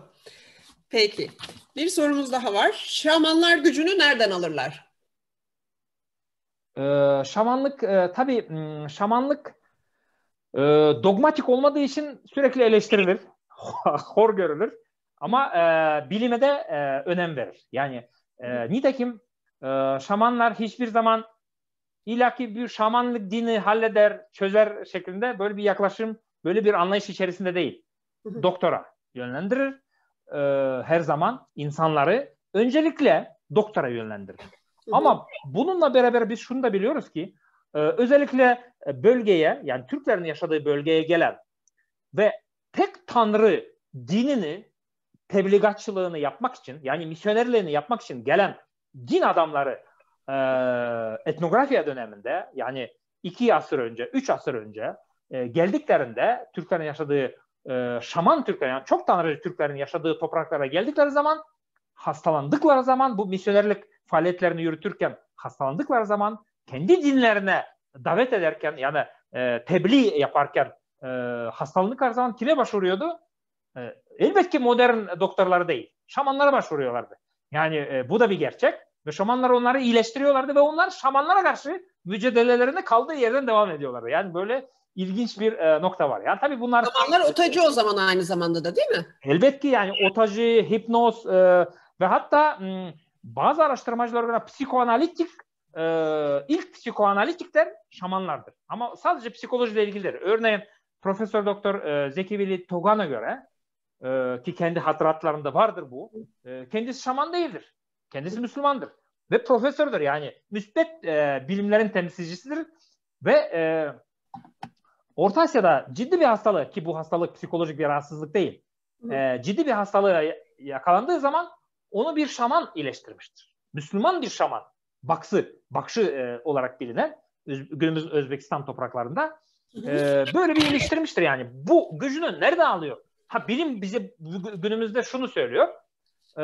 A: Peki. Bir sorumuz daha var. Şamanlar gücünü nereden alırlar?
C: Ee, şamanlık e, tabii hmm, şamanlık e, dogmatik olmadığı için sürekli eleştirilir. Hor görülür. Ama e, bilime de e, önem verir. Yani e, nitekim e, şamanlar hiçbir zaman ilaki bir şamanlık dini halleder, çözer şeklinde böyle bir yaklaşım, böyle bir anlayış içerisinde değil. Doktora yönlendirir e, her zaman insanları öncelikle doktora yönlendirir. Ama bununla beraber biz şunu da biliyoruz ki e, özellikle bölgeye yani Türklerin yaşadığı bölgeye gelen ve tek tanrı dinini tebligatçılığını yapmak için yani misyonerliğini yapmak için gelen din adamları e, etnografiya döneminde yani iki asır önce, üç asır önce e, geldiklerinde Türklerin yaşadığı e, şaman Türkler yani çok tanrıcı Türklerin yaşadığı topraklara geldikleri zaman hastalandıkları zaman bu misyonerlik faaliyetlerini yürütürken hastalandıkları zaman kendi dinlerine davet ederken yani e, tebliğ yaparken e, hastalandıkları zaman kime başvuruyordu? E, elbette ki modern doktorları değil. Şamanlara başvuruyorlardı. Yani e, bu da bir gerçek. Ve şamanlar onları iyileştiriyorlardı ve onlar şamanlara karşı mücadelelerine kaldığı yerden devam ediyorlardı. Yani böyle ilginç bir e, nokta var. Yani tabii bunlar...
A: Zamanlar otacı o zaman aynı zamanda da değil
C: mi? Elbet ki yani otacı, hipnoz e, ve hatta m, bazı araştırmacılar göre psikoanalitik e, ilk psikoanalitikler şamanlardır. Ama sadece psikolojiyle ilgilidir. Örneğin Profesör Doktor e, Zeki Veli Togan'a göre e, ki kendi hatıratlarında vardır bu. E, kendisi şaman değildir. Kendisi Müslümandır. Ve profesördür yani. müsbet e, bilimlerin temsilcisidir. Ve e, Orta Asya'da ciddi bir hastalık ki bu hastalık psikolojik bir rahatsızlık değil. E, ciddi bir hastalığa yakalandığı zaman onu bir şaman iyileştirmiştir. Müslüman bir şaman. Baksı, bakşı e, olarak bilinen öz, günümüz Özbekistan topraklarında e, böyle bir iyileştirmiştir yani. Bu gücünü nerede alıyor? Ha bilim bize günümüzde şunu söylüyor. E,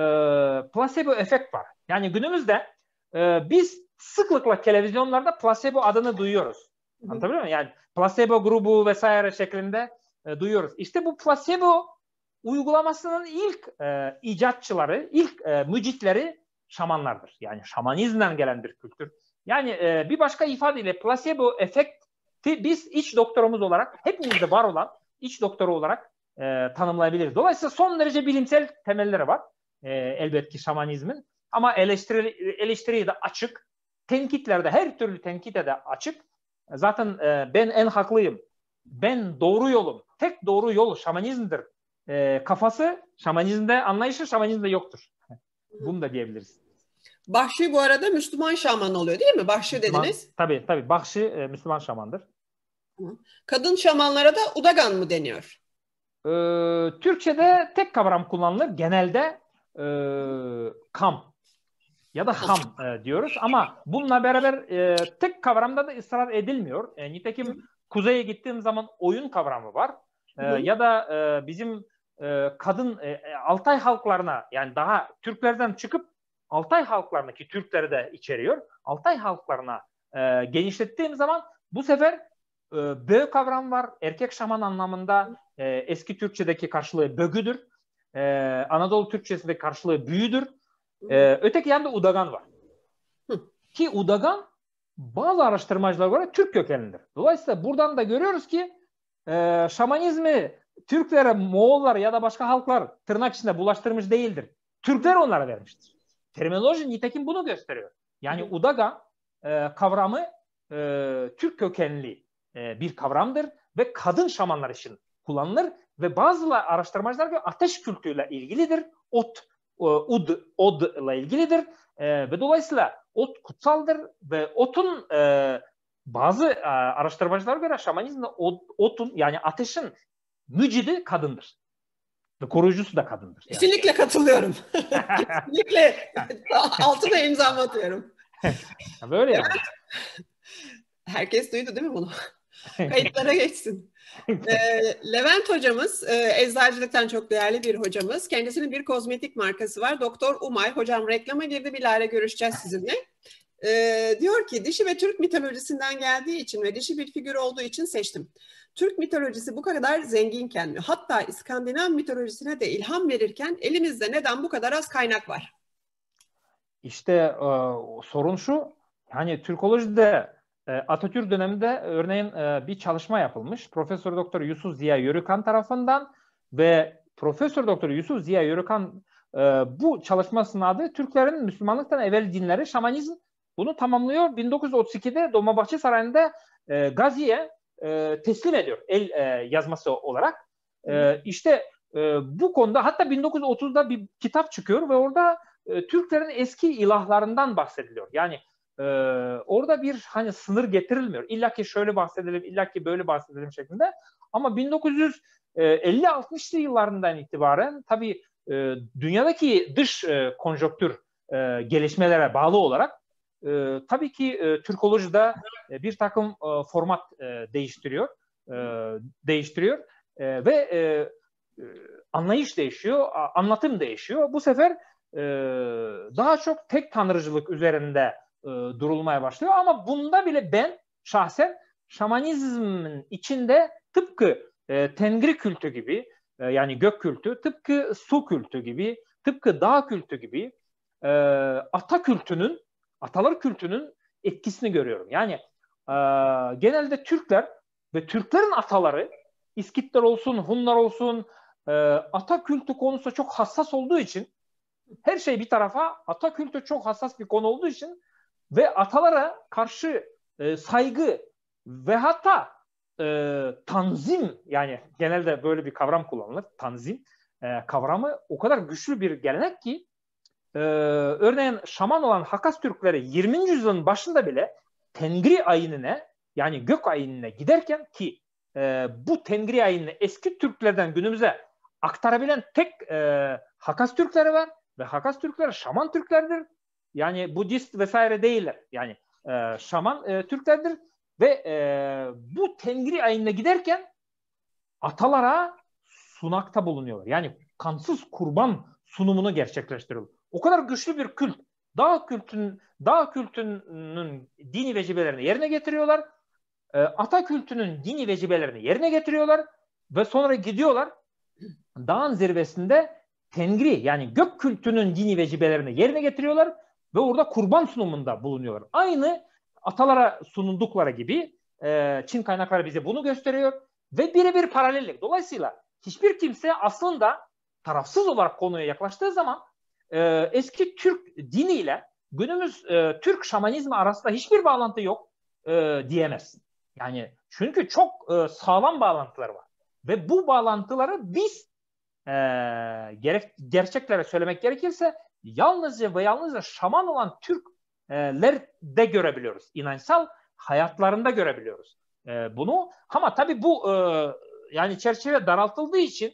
C: placebo efekt var. Yani günümüzde e, biz sıklıkla televizyonlarda placebo adını duyuyoruz. Anlatabiliyor muyum? Yani placebo grubu vesaire şeklinde e, duyuyoruz. İşte bu placebo uygulamasının ilk e, icatçıları, ilk e, mücitleri şamanlardır. Yani şamanizmden gelen bir kültür. Yani e, bir başka ifadeyle placebo efekti biz iç doktorumuz olarak hepimizde var olan iç doktoru olarak e, tanımlayabiliriz. Dolayısıyla son derece bilimsel temelleri var e, elbette ki şamanizmin. Ama eleştiri, eleştiriyi de açık, tenkitlerde her türlü tenkite de açık Zaten e, ben en haklıyım. Ben doğru yolum. Tek doğru yol şamanizmdir. E, kafası şamanizmde anlayışı şamanizmde
A: yoktur. Bunu da diyebiliriz. Bahşi bu arada Müslüman şaman oluyor değil mi? Bahşi Müslüman, dediniz.
C: Tabii tabii. Bahşi e, Müslüman şamandır.
A: Kadın şamanlara da udagan
C: mı deniyor? Ee, Türkçe'de tek kavram kullanılır. Genelde e, kam ya da ham e, diyoruz ama bununla beraber e, tek kavramda da ısrar edilmiyor. E, nitekim kuzeye gittiğim zaman oyun kavramı var. E, ya da e, bizim e, kadın e, e, Altay halklarına yani daha Türklerden çıkıp Altay halklarındaki Türkleri de içeriyor. Altay halklarına e, genişlettiğim zaman bu sefer e, bö kavram var. Erkek şaman anlamında e, eski Türkçedeki karşılığı bögüdür. E, Anadolu Türkçesinde karşılığı büyüdür ee, öteki yanda Udagan var. Hı. Ki Udagan bazı araştırmacılar göre Türk kökenlidir. Dolayısıyla buradan da görüyoruz ki e, şamanizmi Türklere, Moğollar ya da başka halklar tırnak içinde bulaştırmış değildir. Türkler onlara vermiştir. Terminoloji nitekim bunu gösteriyor. Yani Udagan e, kavramı e, Türk kökenli e, bir kavramdır ve kadın şamanlar için kullanılır ve bazı araştırmacılar göre ateş kültürüyle ilgilidir. Ot e, ud, od ile ilgilidir. E, ve dolayısıyla ot kutsaldır ve otun e, bazı e, araştırmacılara göre şamanizmde ot, otun yani ateşin mücidi kadındır. Ve koruyucusu da kadındır. Yani. Kesinlikle katılıyorum.
A: Kesinlikle altına imza atıyorum. Böyle yani. Herkes duydu değil mi bunu? Kayıtlara geçsin e, Levent hocamız, e, eczacılıktan çok değerli bir hocamız. Kendisinin bir kozmetik markası var. Doktor Umay, hocam reklama girdi, bilahare görüşeceğiz sizinle. E, diyor ki dişi ve Türk mitolojisinden geldiği için ve dişi bir figür olduğu için seçtim. Türk mitolojisi bu kadar zenginken hatta İskandinav mitolojisine de ilham verirken elimizde neden bu kadar az kaynak var?
C: İşte e, sorun şu, yani Türkolojide ee, Atatürk döneminde e, örneğin e, bir çalışma yapılmış. Profesör Doktor Yusuf Ziya Yörükan tarafından ve Profesör Doktor Yusuf Ziya Yörükan e, bu çalışmasının adı Türklerin Müslümanlıktan evvel dinleri şamanizm. Bunu tamamlıyor. 1932'de Dolmabahçe Sarayı'nda Gazi'ye teslim ediyor el yazması olarak. İşte bu konuda hatta 1930'da bir kitap çıkıyor ve orada Türklerin eski ilahlarından bahsediliyor. Yani e, orada bir hani sınır getirilmiyor. İlla ki şöyle bahsedelim, illa ki böyle bahsedelim şeklinde. Ama 1950-60'lı e, yıllarından itibaren tabii e, dünyadaki dış e, konjonktür e, gelişmelere bağlı olarak e, tabii ki e, Türkolojide e, bir takım e, format e, değiştiriyor, e, değiştiriyor e, ve e, e anlayış değişiyor, anlatım değişiyor. Bu sefer e, daha çok tek tanrıcılık üzerinde e, durulmaya başlıyor. Ama bunda bile ben şahsen şamanizmin içinde tıpkı e, tengri kültü gibi e, yani gök kültü, tıpkı su kültü gibi, tıpkı dağ kültü gibi e, ata kültünün, atalar kültünün etkisini görüyorum. Yani e, genelde Türkler ve Türklerin ataları İskitler olsun, Hunlar olsun e, ata kültü konusu çok hassas olduğu için her şey bir tarafa ata kültü çok hassas bir konu olduğu için ve atalara karşı e, saygı ve hatta e, tanzim yani genelde böyle bir kavram kullanılır tanzim e, kavramı o kadar güçlü bir gelenek ki e, örneğin şaman olan Hakas Türkleri 20. yüzyılın başında bile Tengri ayinine yani gök ayinine giderken ki e, bu Tengri ayinini eski Türklerden günümüze aktarabilen tek e, Hakas Türkleri var ve Hakas Türkleri şaman Türklerdir yani Budist vesaire değiller. Yani e, şaman e, Türklerdir ve e, bu Tengri ayinine giderken atalara sunakta bulunuyorlar. Yani kansız kurban sunumunu gerçekleştiriyorlar. O kadar güçlü bir kült. Dağ kültünün dağ kültünün dini vecibelerini yerine getiriyorlar. E, ata kültünün dini vecibelerini yerine getiriyorlar ve sonra gidiyorlar dağın zirvesinde Tengri yani gök kültünün dini vecibelerini yerine getiriyorlar ve orada kurban sunumunda bulunuyorlar. Aynı atalara sunundukları gibi e, Çin kaynakları bize bunu gösteriyor ve birebir paralellik. Dolayısıyla hiçbir kimse aslında tarafsız olarak konuya yaklaştığı zaman e, eski Türk diniyle günümüz e, Türk şamanizmi arasında hiçbir bağlantı yok e, diyemezsin. Yani çünkü çok e, sağlam bağlantıları var. Ve bu bağlantıları biz e, gerek, gerçeklere söylemek gerekirse yalnızca ve yalnızca şaman olan Türkler de görebiliyoruz. İnançsal hayatlarında görebiliyoruz e, bunu. Ama tabii bu e, yani çerçeve daraltıldığı için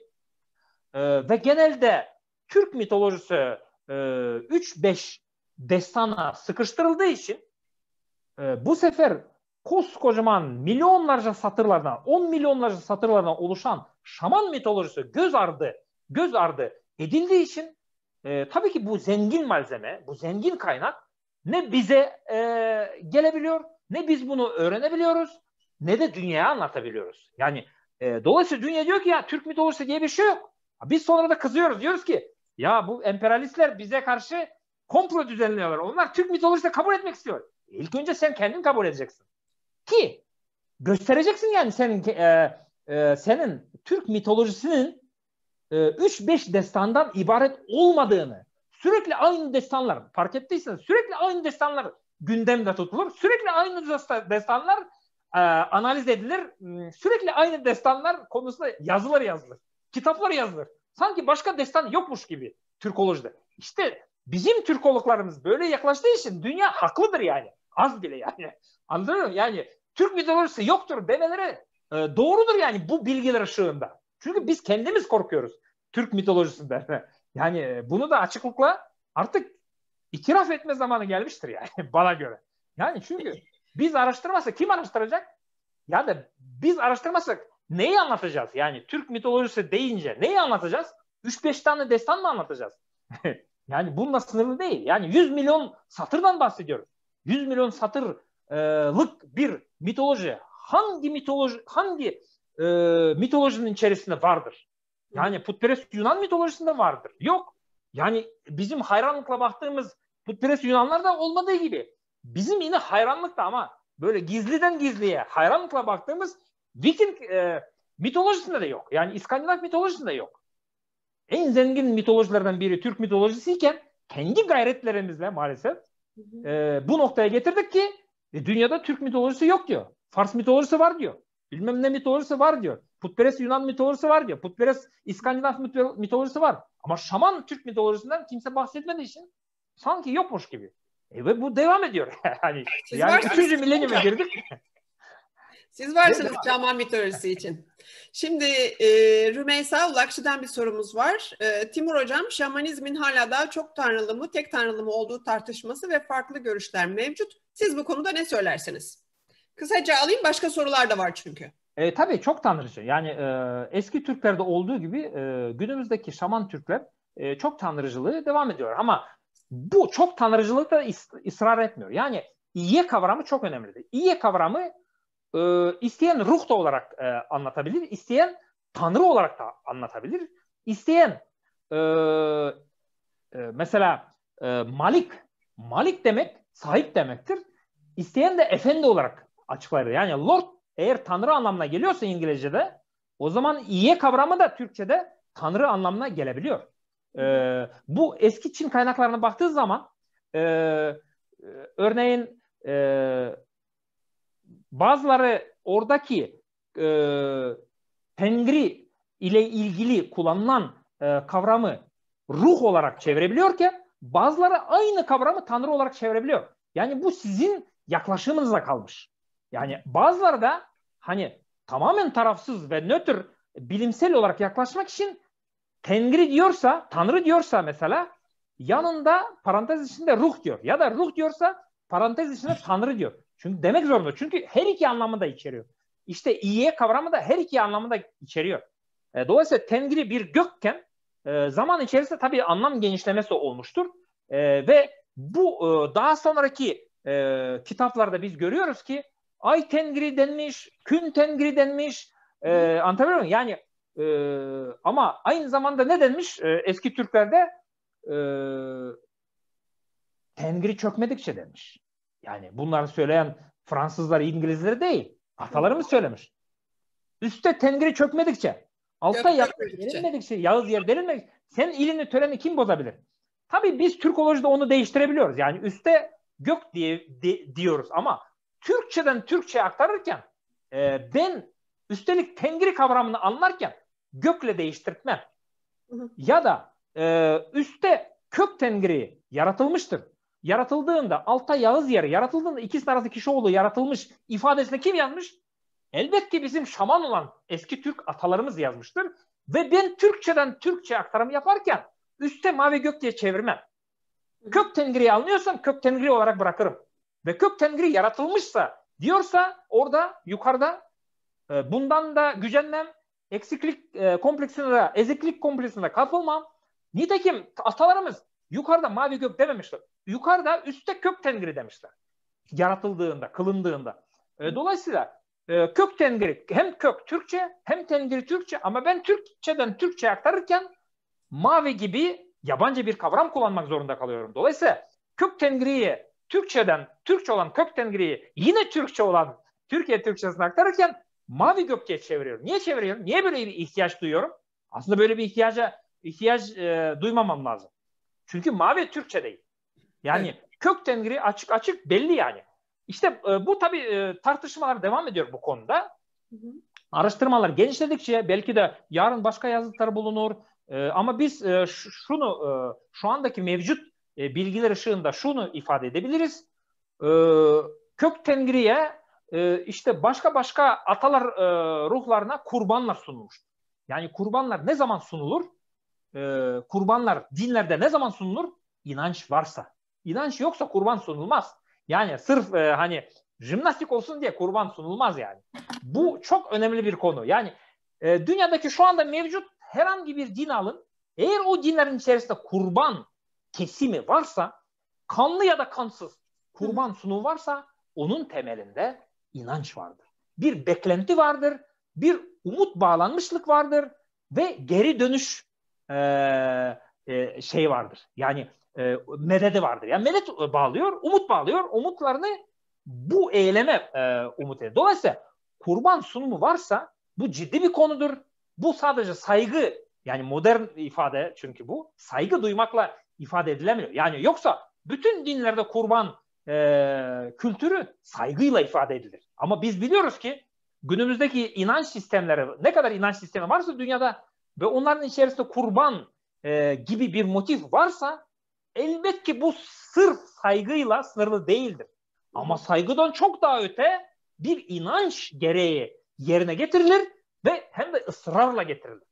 C: e, ve genelde Türk mitolojisi e, 3-5 destana sıkıştırıldığı için bu sefer koskocaman milyonlarca satırlardan, 10 milyonlarca satırlardan oluşan şaman mitolojisi göz ardı, göz ardı edildiği için e, tabii ki bu zengin malzeme, bu zengin kaynak ne bize e, gelebiliyor, ne biz bunu öğrenebiliyoruz, ne de dünyaya anlatabiliyoruz. Yani e, dolayısıyla dünya diyor ki ya Türk mitolojisi diye bir şey yok. Biz sonra da kızıyoruz diyoruz ki ya bu emperyalistler bize karşı komplo düzenliyorlar. Onlar Türk mitolojisini kabul etmek istiyor. İlk önce sen kendin kabul edeceksin. Ki göstereceksin yani senin e, e, senin Türk mitolojisinin 3-5 ee, destandan ibaret olmadığını, sürekli aynı destanlar, fark ettiyseniz sürekli aynı destanlar gündemde tutulur. Sürekli aynı destanlar e, analiz edilir. Sürekli aynı destanlar konusunda yazılar yazılır. Kitaplar yazılır. Sanki başka destan yokmuş gibi Türkolojide. İşte bizim Türkologlarımız böyle yaklaştığı için dünya haklıdır yani. Az bile yani. Anladın mı? Yani Türk mitolojisi yoktur demeleri e, doğrudur yani bu bilgiler ışığında. Çünkü biz kendimiz korkuyoruz. Türk mitolojisinde. Yani e, bunu da açıklıkla artık itiraf etme zamanı gelmiştir yani bana göre. Yani çünkü biz araştırmazsak kim araştıracak? Ya da biz araştırmasak neyi anlatacağız? Yani Türk mitolojisi deyince neyi anlatacağız? 3-5 tane destan mı anlatacağız? yani bununla sınırlı değil. Yani 100 milyon satırdan bahsediyoruz. 100 milyon satırlık bir mitoloji hangi mitoloji hangi e, mitolojinin içerisinde vardır. Yani putperest Yunan mitolojisinde vardır. Yok. Yani bizim hayranlıkla baktığımız putperest Yunanlar da olmadığı gibi. Bizim yine hayranlıkla ama böyle gizliden gizliye hayranlıkla baktığımız Viking e, mitolojisinde de yok. Yani İskandinav mitolojisinde yok. En zengin mitolojilerden biri Türk mitolojisiyken kendi gayretlerimizle maalesef e, bu noktaya getirdik ki e, dünyada Türk mitolojisi yok diyor. Fars mitolojisi var diyor. Bilmem ne mitolojisi var diyor. Putperest Yunan mitolojisi var diyor. Putperest İskandinav mitolojisi var. Ama şaman Türk mitolojisinden kimse bahsetmediği için sanki yokmuş gibi. E ve bu devam ediyor. yani Siz yani üçüncü milenyuma girdik.
A: Siz varsınız şaman mitolojisi için. Şimdi e, Rümeysa Ulakçı'dan bir sorumuz var. E, Timur Hocam, şamanizmin hala daha çok tanrılı mı, tek tanrılı mı olduğu tartışması ve farklı görüşler mevcut. Siz bu konuda ne söylersiniz? Kısaca alayım başka sorular da var çünkü.
C: E, tabii çok tanrıcı. Yani e, eski Türklerde olduğu gibi e, günümüzdeki şaman Türkler e, çok tanrıcılığı devam ediyor. Ama bu çok tanrıcılığı da is, ısrar etmiyor. Yani iyiye kavramı çok önemlidir. İyiye kavramı e, isteyen ruh da olarak e, anlatabilir, isteyen tanrı olarak da anlatabilir. İsteyen e, e, mesela e, malik, malik demek sahip demektir. İsteyen de efendi olarak Açıkları Yani Lord eğer tanrı anlamına geliyorsa İngilizce'de o zaman iye kavramı da Türkçe'de tanrı anlamına gelebiliyor. Ee, bu eski Çin kaynaklarına baktığı zaman e, e, örneğin e, bazıları oradaki e, tengri ile ilgili kullanılan e, kavramı ruh olarak çevirebiliyorken bazıları aynı kavramı tanrı olarak çevirebiliyor. Yani bu sizin yaklaşımınıza kalmış. Yani bazıları da hani tamamen tarafsız ve nötr bilimsel olarak yaklaşmak için Tengri diyorsa, Tanrı diyorsa mesela yanında parantez içinde ruh diyor. Ya da ruh diyorsa parantez içinde Tanrı diyor. Çünkü demek zorunda. Çünkü her iki anlamı da içeriyor. İşte iyiye kavramı da her iki anlamı da içeriyor. E, dolayısıyla Tengri bir gökken e, zaman içerisinde tabii anlam genişlemesi olmuştur. E, ve bu e, daha sonraki e, kitaplarda biz görüyoruz ki ay tengri denmiş, kün tengri denmiş. E, anlatabiliyor muyum? Yani e, ama aynı zamanda ne denmiş e, eski Türklerde? E, tengri çökmedikçe denmiş. Yani bunları söyleyen Fransızlar, İngilizler değil. Atalarımız söylemiş. Üste tengri çökmedikçe, altta yer derinmedikçe, yağız yer derinmedikçe senin ilini töreni kim bozabilir? Tabii biz Türkolojide onu değiştirebiliyoruz. Yani üste gök diye di, diyoruz ama Türkçeden Türkçeye aktarırken e, ben üstelik tengri kavramını anlarken gökle değiştirtmem. Ya da e, üste kök tengri yaratılmıştır. yaratıldığında altta Yağız yeri, yaratıldığında ikisinin arası Kişioğlu yaratılmış ifadesine kim yazmış? Elbette bizim şaman olan eski Türk atalarımız yazmıştır. Ve ben Türkçeden Türkçe aktarımı yaparken üstte mavi gök diye çevirmem. Kök tengriyi anlıyorsam kök tengri olarak bırakırım ve kök tengri yaratılmışsa diyorsa orada yukarıda e, bundan da gücenmem, eksiklik e, kompleksine de, eziklik kompleksine kapılmam. Nitekim atalarımız yukarıda mavi gök dememişler. Yukarıda üstte kök tengri demişler. Yaratıldığında, kılındığında. E, dolayısıyla e, kök tengri hem kök Türkçe hem tengri Türkçe ama ben Türkçeden Türkçe aktarırken mavi gibi yabancı bir kavram kullanmak zorunda kalıyorum. Dolayısıyla kök tengriyi Türkçeden, Türkçe olan kök tengriyi yine Türkçe olan Türkiye Türkçesine aktarırken mavi gökçe çeviriyorum. Niye çeviriyorum? Niye böyle bir ihtiyaç duyuyorum? Aslında böyle bir ihtiyaca ihtiyaç e, duymamam lazım. Çünkü mavi Türkçe değil. Yani evet. kök tengri açık açık belli yani. İşte e, bu tabii e, tartışmalar devam ediyor bu konuda. Hı hı. Araştırmalar genişledikçe belki de yarın başka yazıtlar bulunur. E, ama biz e, şunu e, şu andaki mevcut e, bilgiler ışığında şunu ifade edebiliriz. E, kök tengriye e, işte başka başka atalar e, ruhlarına kurbanlar sunulmuştur. Yani kurbanlar ne zaman sunulur? kurbanlar dinlerde ne zaman sunulur? İnanç varsa. İnanç yoksa kurban sunulmaz. Yani sırf hani jimnastik olsun diye kurban sunulmaz yani. Bu çok önemli bir konu. Yani dünyadaki şu anda mevcut herhangi bir din alın. Eğer o dinlerin içerisinde kurban kesimi varsa kanlı ya da kansız kurban sunumu varsa onun temelinde inanç vardır. Bir beklenti vardır, bir umut bağlanmışlık vardır ve geri dönüş e, e, şey vardır. Yani e, medede vardır. Yani medet bağlıyor, umut bağlıyor. Umutlarını bu eyleme e, umut ediyor. Dolayısıyla kurban sunumu varsa bu ciddi bir konudur. Bu sadece saygı yani modern ifade çünkü bu. Saygı duymakla ifade edilemiyor. Yani yoksa bütün dinlerde kurban e, kültürü saygıyla ifade edilir. Ama biz biliyoruz ki günümüzdeki inanç sistemleri ne kadar inanç sistemi varsa dünyada ve onların içerisinde kurban e, gibi bir motif varsa elbet ki bu sırf saygıyla sınırlı değildir. Ama saygıdan çok daha öte bir inanç gereği yerine getirilir ve hem de ısrarla getirilir.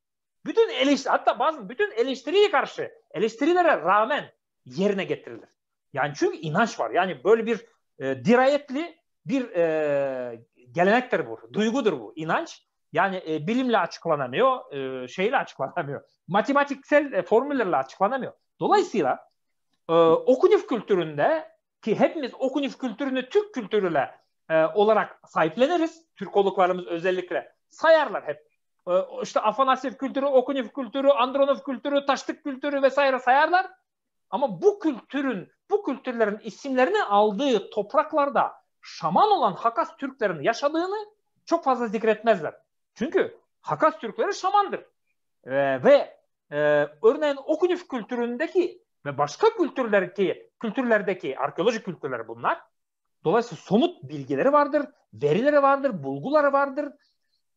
C: Bütün eleştiri, hatta bazı bütün eleştiriye karşı eleştirilere rağmen yerine getirilir. Yani çünkü inanç var. Yani böyle bir e, dirayetli bir e, gelenektir bu. Duygudur bu. inanç. Yani e, bilimle açıklanamıyor, e, şeyle açıklanamıyor. Matematiksel e, formüllerle açıklanamıyor. Dolayısıyla e, okunif kültüründe ki hepimiz okunif kültürünü Türk kültürüyle e, olarak sahipleniriz. Türk oluklarımız özellikle sayarlar hep ee, işte Afanasyev kültürü, Okunyev kültürü, Andronov kültürü, Taşlık kültürü vesaire sayarlar. Ama bu kültürün, bu kültürlerin isimlerini aldığı topraklarda şaman olan Hakas Türklerin yaşadığını çok fazla zikretmezler. Çünkü Hakas Türkleri şamandır. Ee, ve e, örneğin Okunyev kültüründeki ve başka kültürlerdeki, kültürlerdeki arkeolojik kültürler bunlar. Dolayısıyla somut bilgileri vardır, verileri vardır, bulguları vardır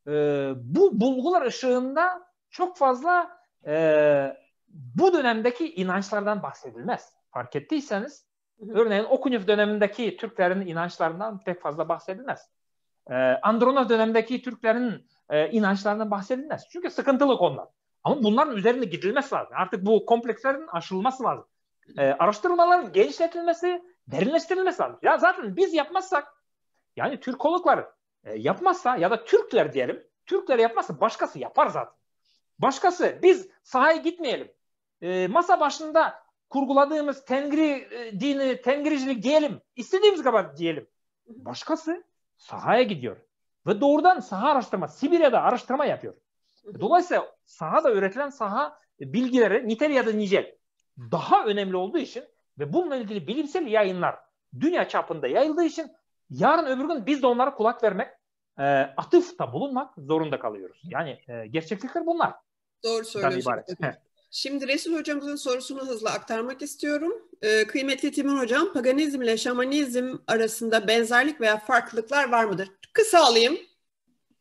C: e, bu bulgular ışığında çok fazla e, bu dönemdeki inançlardan bahsedilmez. Fark ettiyseniz örneğin Okunyuf dönemindeki Türklerin inançlarından pek fazla bahsedilmez. E, ee, Andronos dönemindeki Türklerin e, inançlarından bahsedilmez. Çünkü sıkıntılı konular. Ama bunların üzerine gidilmesi lazım. Artık bu komplekslerin aşılması lazım. E, araştırmaların genişletilmesi, derinleştirilmesi lazım. Ya zaten biz yapmazsak yani Türkologlar e, yapmazsa ya da Türkler diyelim. Türkler yapmazsa başkası yapar zaten. Başkası biz sahaya gitmeyelim. E, masa başında kurguladığımız tengri e, dini, tengricilik diyelim. istediğimiz kadar diyelim. Başkası sahaya gidiyor. Ve doğrudan saha araştırma, Sibirya'da araştırma yapıyor. Dolayısıyla sahada üretilen saha bilgileri nitel ya da nicel daha önemli olduğu için ve bununla ilgili bilimsel yayınlar dünya çapında yayıldığı için Yarın öbür gün biz de onlara kulak vermek, e, atıfta bulunmak zorunda kalıyoruz. Yani e, gerçeklikler
A: bunlar. Doğru söylüyorsun. Şimdi Resul hocamızın sorusunu hızlı aktarmak istiyorum. Ee, kıymetli Timur hocam, paganizm ile şamanizm arasında benzerlik veya farklılıklar var mıdır? Kısa alayım.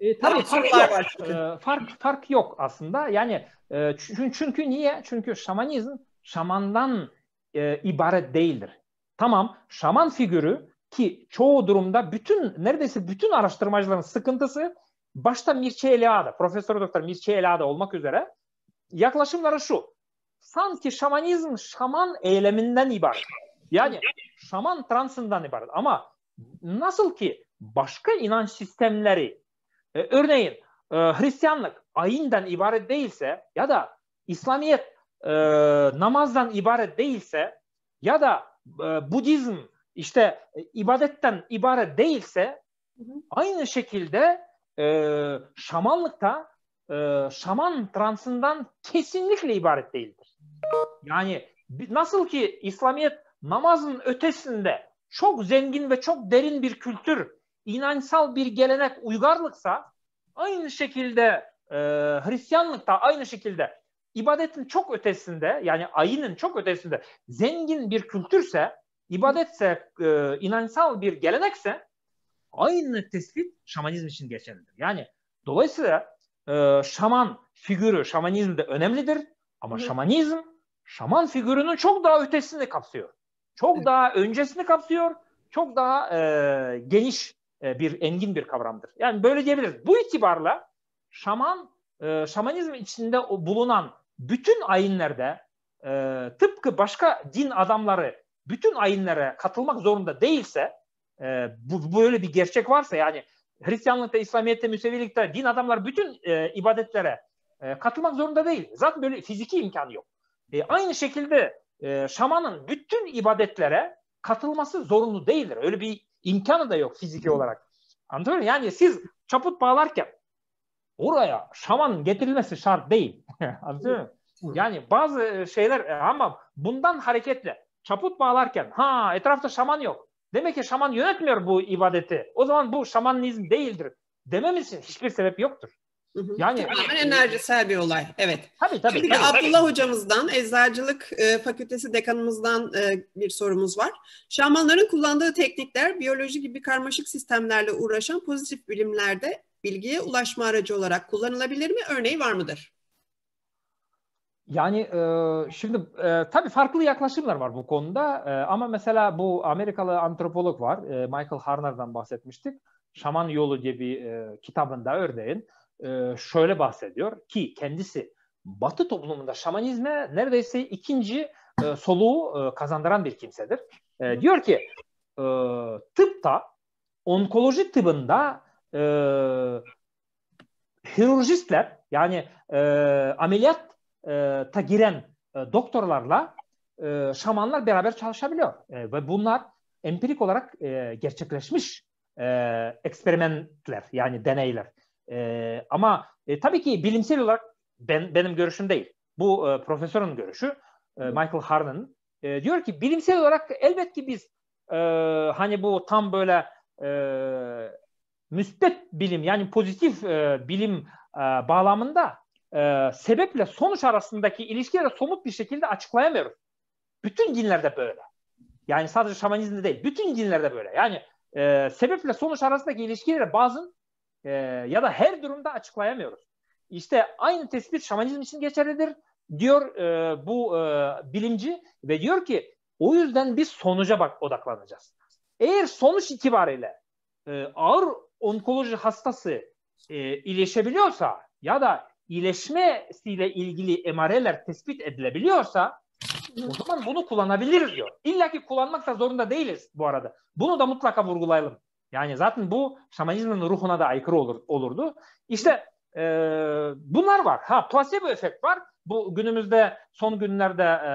A: E, tabii fark yok. Var e, fark, fark yok
C: aslında. Yani e, çünkü, çünkü niye? Çünkü şamanizm şamandan e, ibaret değildir. Tamam, şaman figürü ki çoğu durumda bütün neredeyse bütün araştırmacıların sıkıntısı başta Mirçe Elia'da, Profesör Doktor Mirçe Elia'da olmak üzere yaklaşımları şu. Sanki şamanizm şaman eyleminden ibaret. Yani şaman transından ibaret ama nasıl ki başka inanç sistemleri e, örneğin e, Hristiyanlık ayinden ibaret değilse ya da İslamiyet e, namazdan ibaret değilse ya da e, Budizm işte e, ibadetten ibaret değilse aynı şekilde e, şamanlıkta e, şaman transından kesinlikle ibaret değildir. Yani nasıl ki İslamiyet namazın ötesinde çok zengin ve çok derin bir kültür, inançsal bir gelenek, uygarlıksa aynı şekilde e, Hristiyanlıkta aynı şekilde ibadetin çok ötesinde yani ayının çok ötesinde zengin bir kültürse ibadetse, e, inançsal bir gelenekse aynı tespit şamanizm için geçerlidir. Yani dolayısıyla e, şaman figürü şamanizmde önemlidir ama Hı. şamanizm şaman figürünün çok daha ötesini kapsıyor. Çok Hı. daha öncesini kapsıyor. Çok daha e, geniş e, bir engin bir kavramdır. Yani böyle diyebiliriz. Bu itibarla şaman e, şamanizm içinde bulunan bütün ayinlerde e, tıpkı başka din adamları bütün ayinlere katılmak zorunda değilse e, bu böyle bir gerçek varsa yani Hristiyanlıkta, İslamiyet'te, Müsevilikte din adamlar bütün e, ibadetlere e, katılmak zorunda değil. Zaten böyle fiziki imkan yok. E, aynı şekilde e, şamanın bütün ibadetlere katılması zorunlu değildir. Öyle bir imkanı da yok fiziki olarak. Anlıyor mı? Yani siz çaput bağlarken oraya şamanın getirilmesi şart değil. Anlıyor mı? Yani bazı şeyler e, ama bundan hareketle çaput bağlarken ha etrafta şaman yok. Demek ki şaman yönetmiyor bu ibadeti. O zaman
A: bu şamanizm değildir dememiz için hiçbir sebep yoktur.
C: Yani tamamen enerjisel
A: bir olay. Evet. Tabii tabii. Şimdi tabii, Abdullah tabii. hocamızdan, Eczacılık e, Fakültesi dekanımızdan e, bir sorumuz var. Şamanların kullandığı teknikler biyoloji gibi karmaşık sistemlerle uğraşan pozitif bilimlerde bilgiye ulaşma aracı olarak kullanılabilir mi? Örneği var mıdır?
C: Yani e, şimdi e, tabii farklı yaklaşımlar var bu konuda e, ama mesela bu Amerikalı antropolog var e, Michael Harner'dan bahsetmiştik. Şaman Yolu diye bir e, kitabında örneğin e, şöyle bahsediyor ki kendisi Batı toplumunda şamanizme neredeyse ikinci e, soluğu e, kazandıran bir kimsedir. E, diyor ki e, tıpta onkoloji tıbında e, hirurjistler yani e, ameliyat e, ta giren e, doktorlarla e, şamanlar beraber çalışabiliyor. E, ve bunlar empirik olarak e, gerçekleşmiş e, eksperimentler yani deneyler. E, ama e, tabii ki bilimsel olarak ben, benim görüşüm değil. Bu e, profesörün görüşü e, Michael Harden e, diyor ki bilimsel olarak elbet ki biz e, hani bu tam böyle e, müspet bilim yani pozitif e, bilim e, bağlamında e, sebeple sonuç arasındaki ilişkileri somut bir şekilde açıklayamıyoruz. Bütün dinlerde böyle. Yani sadece şamanizmde değil. Bütün dinlerde böyle. Yani e, sebeple sonuç arasındaki ilişkileri bazen e, ya da her durumda açıklayamıyoruz. İşte aynı tespit şamanizm için geçerlidir diyor e, bu e, bilimci ve diyor ki o yüzden biz sonuca bak odaklanacağız. Eğer sonuç itibariyle e, ağır onkoloji hastası e, iyileşebiliyorsa ya da iyileşmesiyle ilgili emareler tespit edilebiliyorsa o zaman bunu kullanabiliriz diyor. İlla ki kullanmak da zorunda değiliz bu arada. Bunu da mutlaka vurgulayalım. Yani zaten bu şamanizmin ruhuna da aykırı olur, olurdu. İşte e, bunlar var. Ha placebo efekt var. Bu günümüzde son günlerde e,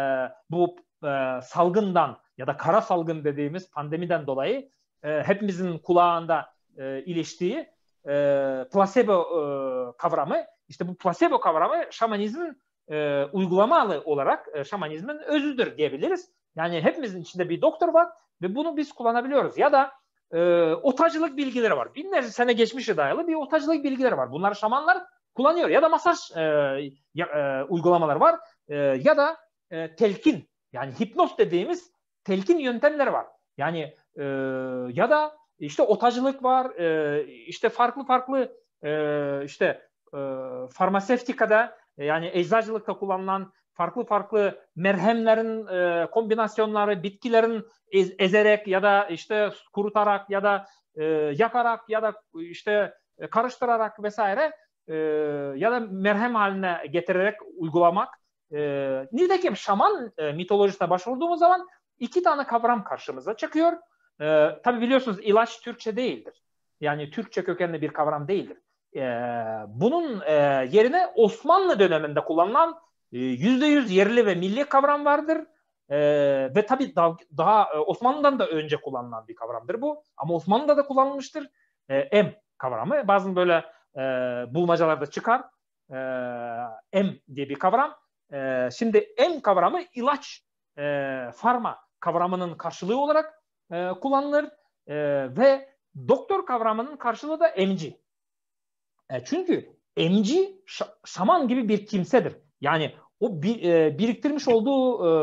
C: bu e, salgından ya da kara salgın dediğimiz pandemiden dolayı e, hepimizin kulağında e, iliştiği e, placebo e, kavramı işte bu placebo kavramı şamanizmin e, alı olarak e, şamanizmin özüdür diyebiliriz. Yani hepimizin içinde bir doktor var ve bunu biz kullanabiliyoruz. Ya da e, otacılık bilgileri var. Binlerce sene geçmişe dayalı bir otacılık bilgileri var. Bunları şamanlar kullanıyor. Ya da masaj e, ya, e, uygulamaları var. E, ya da e, telkin yani hipnoz dediğimiz telkin yöntemleri var. Yani e, ya da işte otacılık var, e, işte farklı farklı e, işte e, e, yani eczacılıkta kullanılan farklı farklı merhemlerin e, kombinasyonları, bitkilerin ez, ezerek ya da işte kurutarak ya da e, yakarak ya da işte e, karıştırarak vesaire e, ya da merhem haline getirerek uygulamak. E, nitekim şaman e, mitolojisine başvurduğumuz zaman iki tane kavram karşımıza çıkıyor. E, tabii biliyorsunuz ilaç Türkçe değildir. Yani Türkçe kökenli bir kavram değildir. E, bunun e, yerine Osmanlı döneminde kullanılan yüzde yüz yerli ve milli kavram vardır. E, ve tabii daha, daha Osmanlı'dan da önce kullanılan bir kavramdır bu. Ama Osmanlı'da da kullanılmıştır. E, em kavramı. Bazen böyle e, bulmacalarda çıkar. E, em diye bir kavram. E, şimdi em kavramı ilaç, e, farma kavramının karşılığı olarak e, kullanılır. E, ve doktor kavramının karşılığı da emci. E, çünkü emci şaman gibi bir kimsedir. Yani o bir, e, biriktirmiş olduğu e,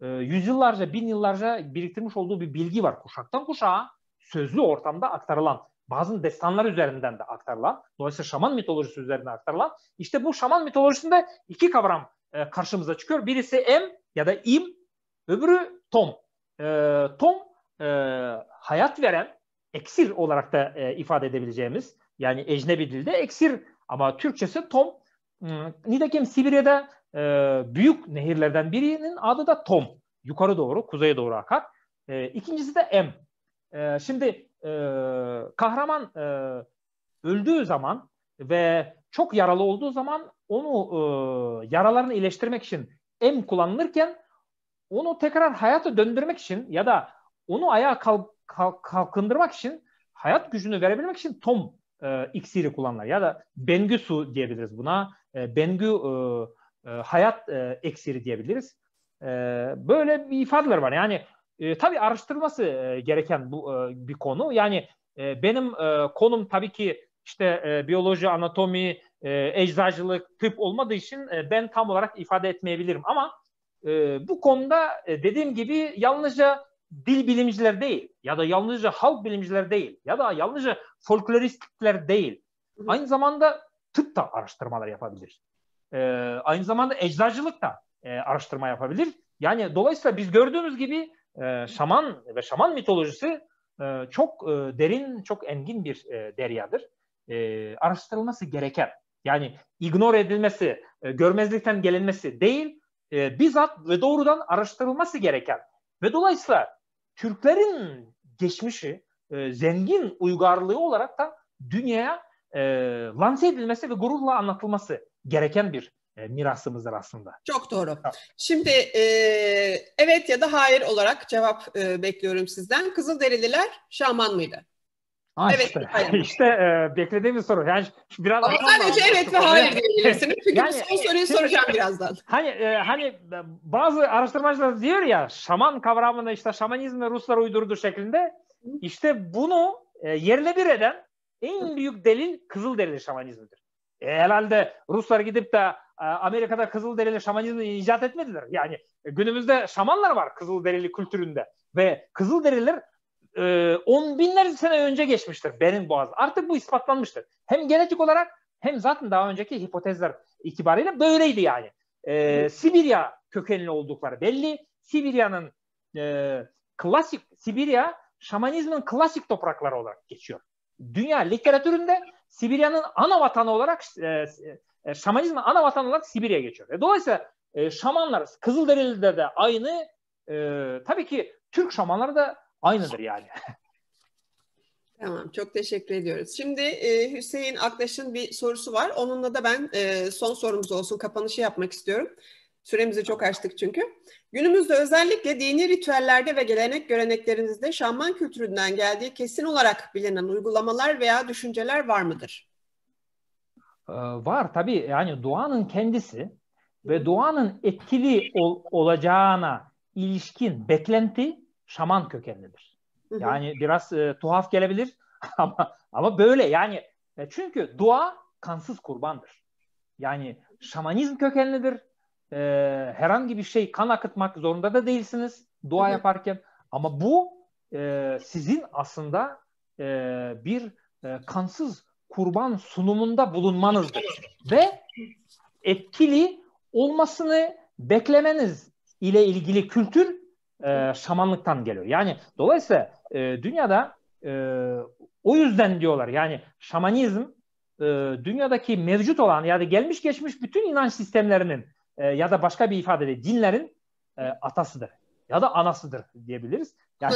C: e, yüzyıllarca, bin yıllarca biriktirmiş olduğu bir bilgi var. Kuşaktan kuşağa sözlü ortamda aktarılan, bazı destanlar üzerinden de aktarılan, dolayısıyla şaman mitolojisi üzerinden aktarılan. İşte bu şaman mitolojisinde iki kavram e, karşımıza çıkıyor. Birisi em ya da im, öbürü tom. E, tom e, hayat veren, eksir olarak da e, ifade edebileceğimiz yani ecnebi dilde eksir ama Türkçesi tom. Hmm, nitekim Sibirya'da e, büyük nehirlerden birinin adı da tom. Yukarı doğru, kuzeye doğru akar. E, ikincisi de m. E, şimdi e, kahraman e, öldüğü zaman ve çok yaralı olduğu zaman onu e, yaralarını iyileştirmek için m kullanılırken onu tekrar hayata döndürmek için ya da onu ayağa kalk, kalk, kalkındırmak için hayat gücünü verebilmek için tom e, iksiri kullanırlar. Ya da Bengü su diyebiliriz buna. E, Bengü e, e hayat e, eksiri diyebiliriz. E, böyle bir ifadeler var. Yani e, tabii araştırması e, gereken bu e, bir konu. Yani e, benim e, konum tabii ki işte e, biyoloji, anatomi, e, eczacılık, tıp olmadığı için e, ben tam olarak ifade etmeyebilirim. Ama e, bu konuda e, dediğim gibi yalnızca dil bilimciler değil ya da yalnızca halk bilimciler değil ya da yalnızca folkloristler değil. Aynı zamanda tıp da araştırmalar yapabilir. E, aynı zamanda eczacılık da e, araştırma yapabilir. Yani dolayısıyla biz gördüğümüz gibi e, şaman ve şaman mitolojisi e, çok e, derin, çok engin bir e, deryadır. E, araştırılması gereken, yani ignor edilmesi, e, görmezlikten gelinmesi değil, e, bizzat ve doğrudan araştırılması gereken ve dolayısıyla Türklerin geçmişi e, zengin uygarlığı olarak da dünyaya e, lanse edilmesi ve gururla anlatılması gereken bir e, mirasımızdır aslında.
A: Çok doğru. Şimdi e, evet ya da hayır olarak cevap e, bekliyorum sizden. Kızılderililer şaman mıydı?
C: Ha evet, işte, hayır. işte e, beklediğimiz soru. Yani biraz Ama sadece evet ve hayır diyebilirsiniz. Çünkü yani, son soruyu şimdi, soracağım birazdan. Hani e, hani e, bazı araştırmacılar diyor ya şaman kavramını işte şamanizm ve Ruslar uydurdu şeklinde. İşte bunu e, yerle bir eden en büyük delil Kızılderili şamanizmidir. E, herhalde Ruslar gidip de e, Amerika'da Kızılderili şamanizmi icat etmediler. Yani e, günümüzde şamanlar var Kızılderili kültüründe ve Kızılderililer e, on binlerce sene önce geçmiştir Berin Boğazı. Artık bu ispatlanmıştır. Hem genetik olarak hem zaten daha önceki hipotezler itibariyle böyleydi yani. E, Sibirya kökenli oldukları belli. Sibirya'nın e, klasik Sibirya şamanizmin klasik toprakları olarak geçiyor. Dünya literatüründe Sibirya'nın ana vatanı olarak e, e, şamanizmin ana vatanı olarak Sibirya geçiyor. E, dolayısıyla e, şamanlar Kızılderili'de de aynı e, tabii ki Türk şamanları da aynıdır yani.
A: Tamam, çok teşekkür ediyoruz. Şimdi e, Hüseyin Aktaş'ın bir sorusu var. Onunla da ben e, son sorumuz olsun, kapanışı yapmak istiyorum. Süremizi çok açtık çünkü. Günümüzde özellikle dini ritüellerde ve gelenek göreneklerinizde şaman kültüründen geldiği kesin olarak bilinen uygulamalar veya düşünceler var mıdır?
C: Ee, var tabii. Yani duanın kendisi ve duanın etkili ol, olacağına ilişkin beklenti şaman kökenlidir. Yani biraz e, tuhaf gelebilir ama ama böyle yani e, çünkü dua kansız kurbandır. Yani şamanizm kökenlidir. E, herhangi bir şey kan akıtmak zorunda da değilsiniz dua hı yaparken ama bu e, sizin aslında e, bir e, kansız kurban sunumunda bulunmanızdır ve etkili olmasını beklemeniz ile ilgili kültür e, şamanlıktan geliyor. Yani dolayısıyla e, dünyada e, o yüzden diyorlar yani şamanizm e, dünyadaki mevcut olan ya da gelmiş geçmiş bütün inanç sistemlerinin e, ya da başka bir ifadeyle dinlerin e, atasıdır ya da anasıdır diyebiliriz. Yani,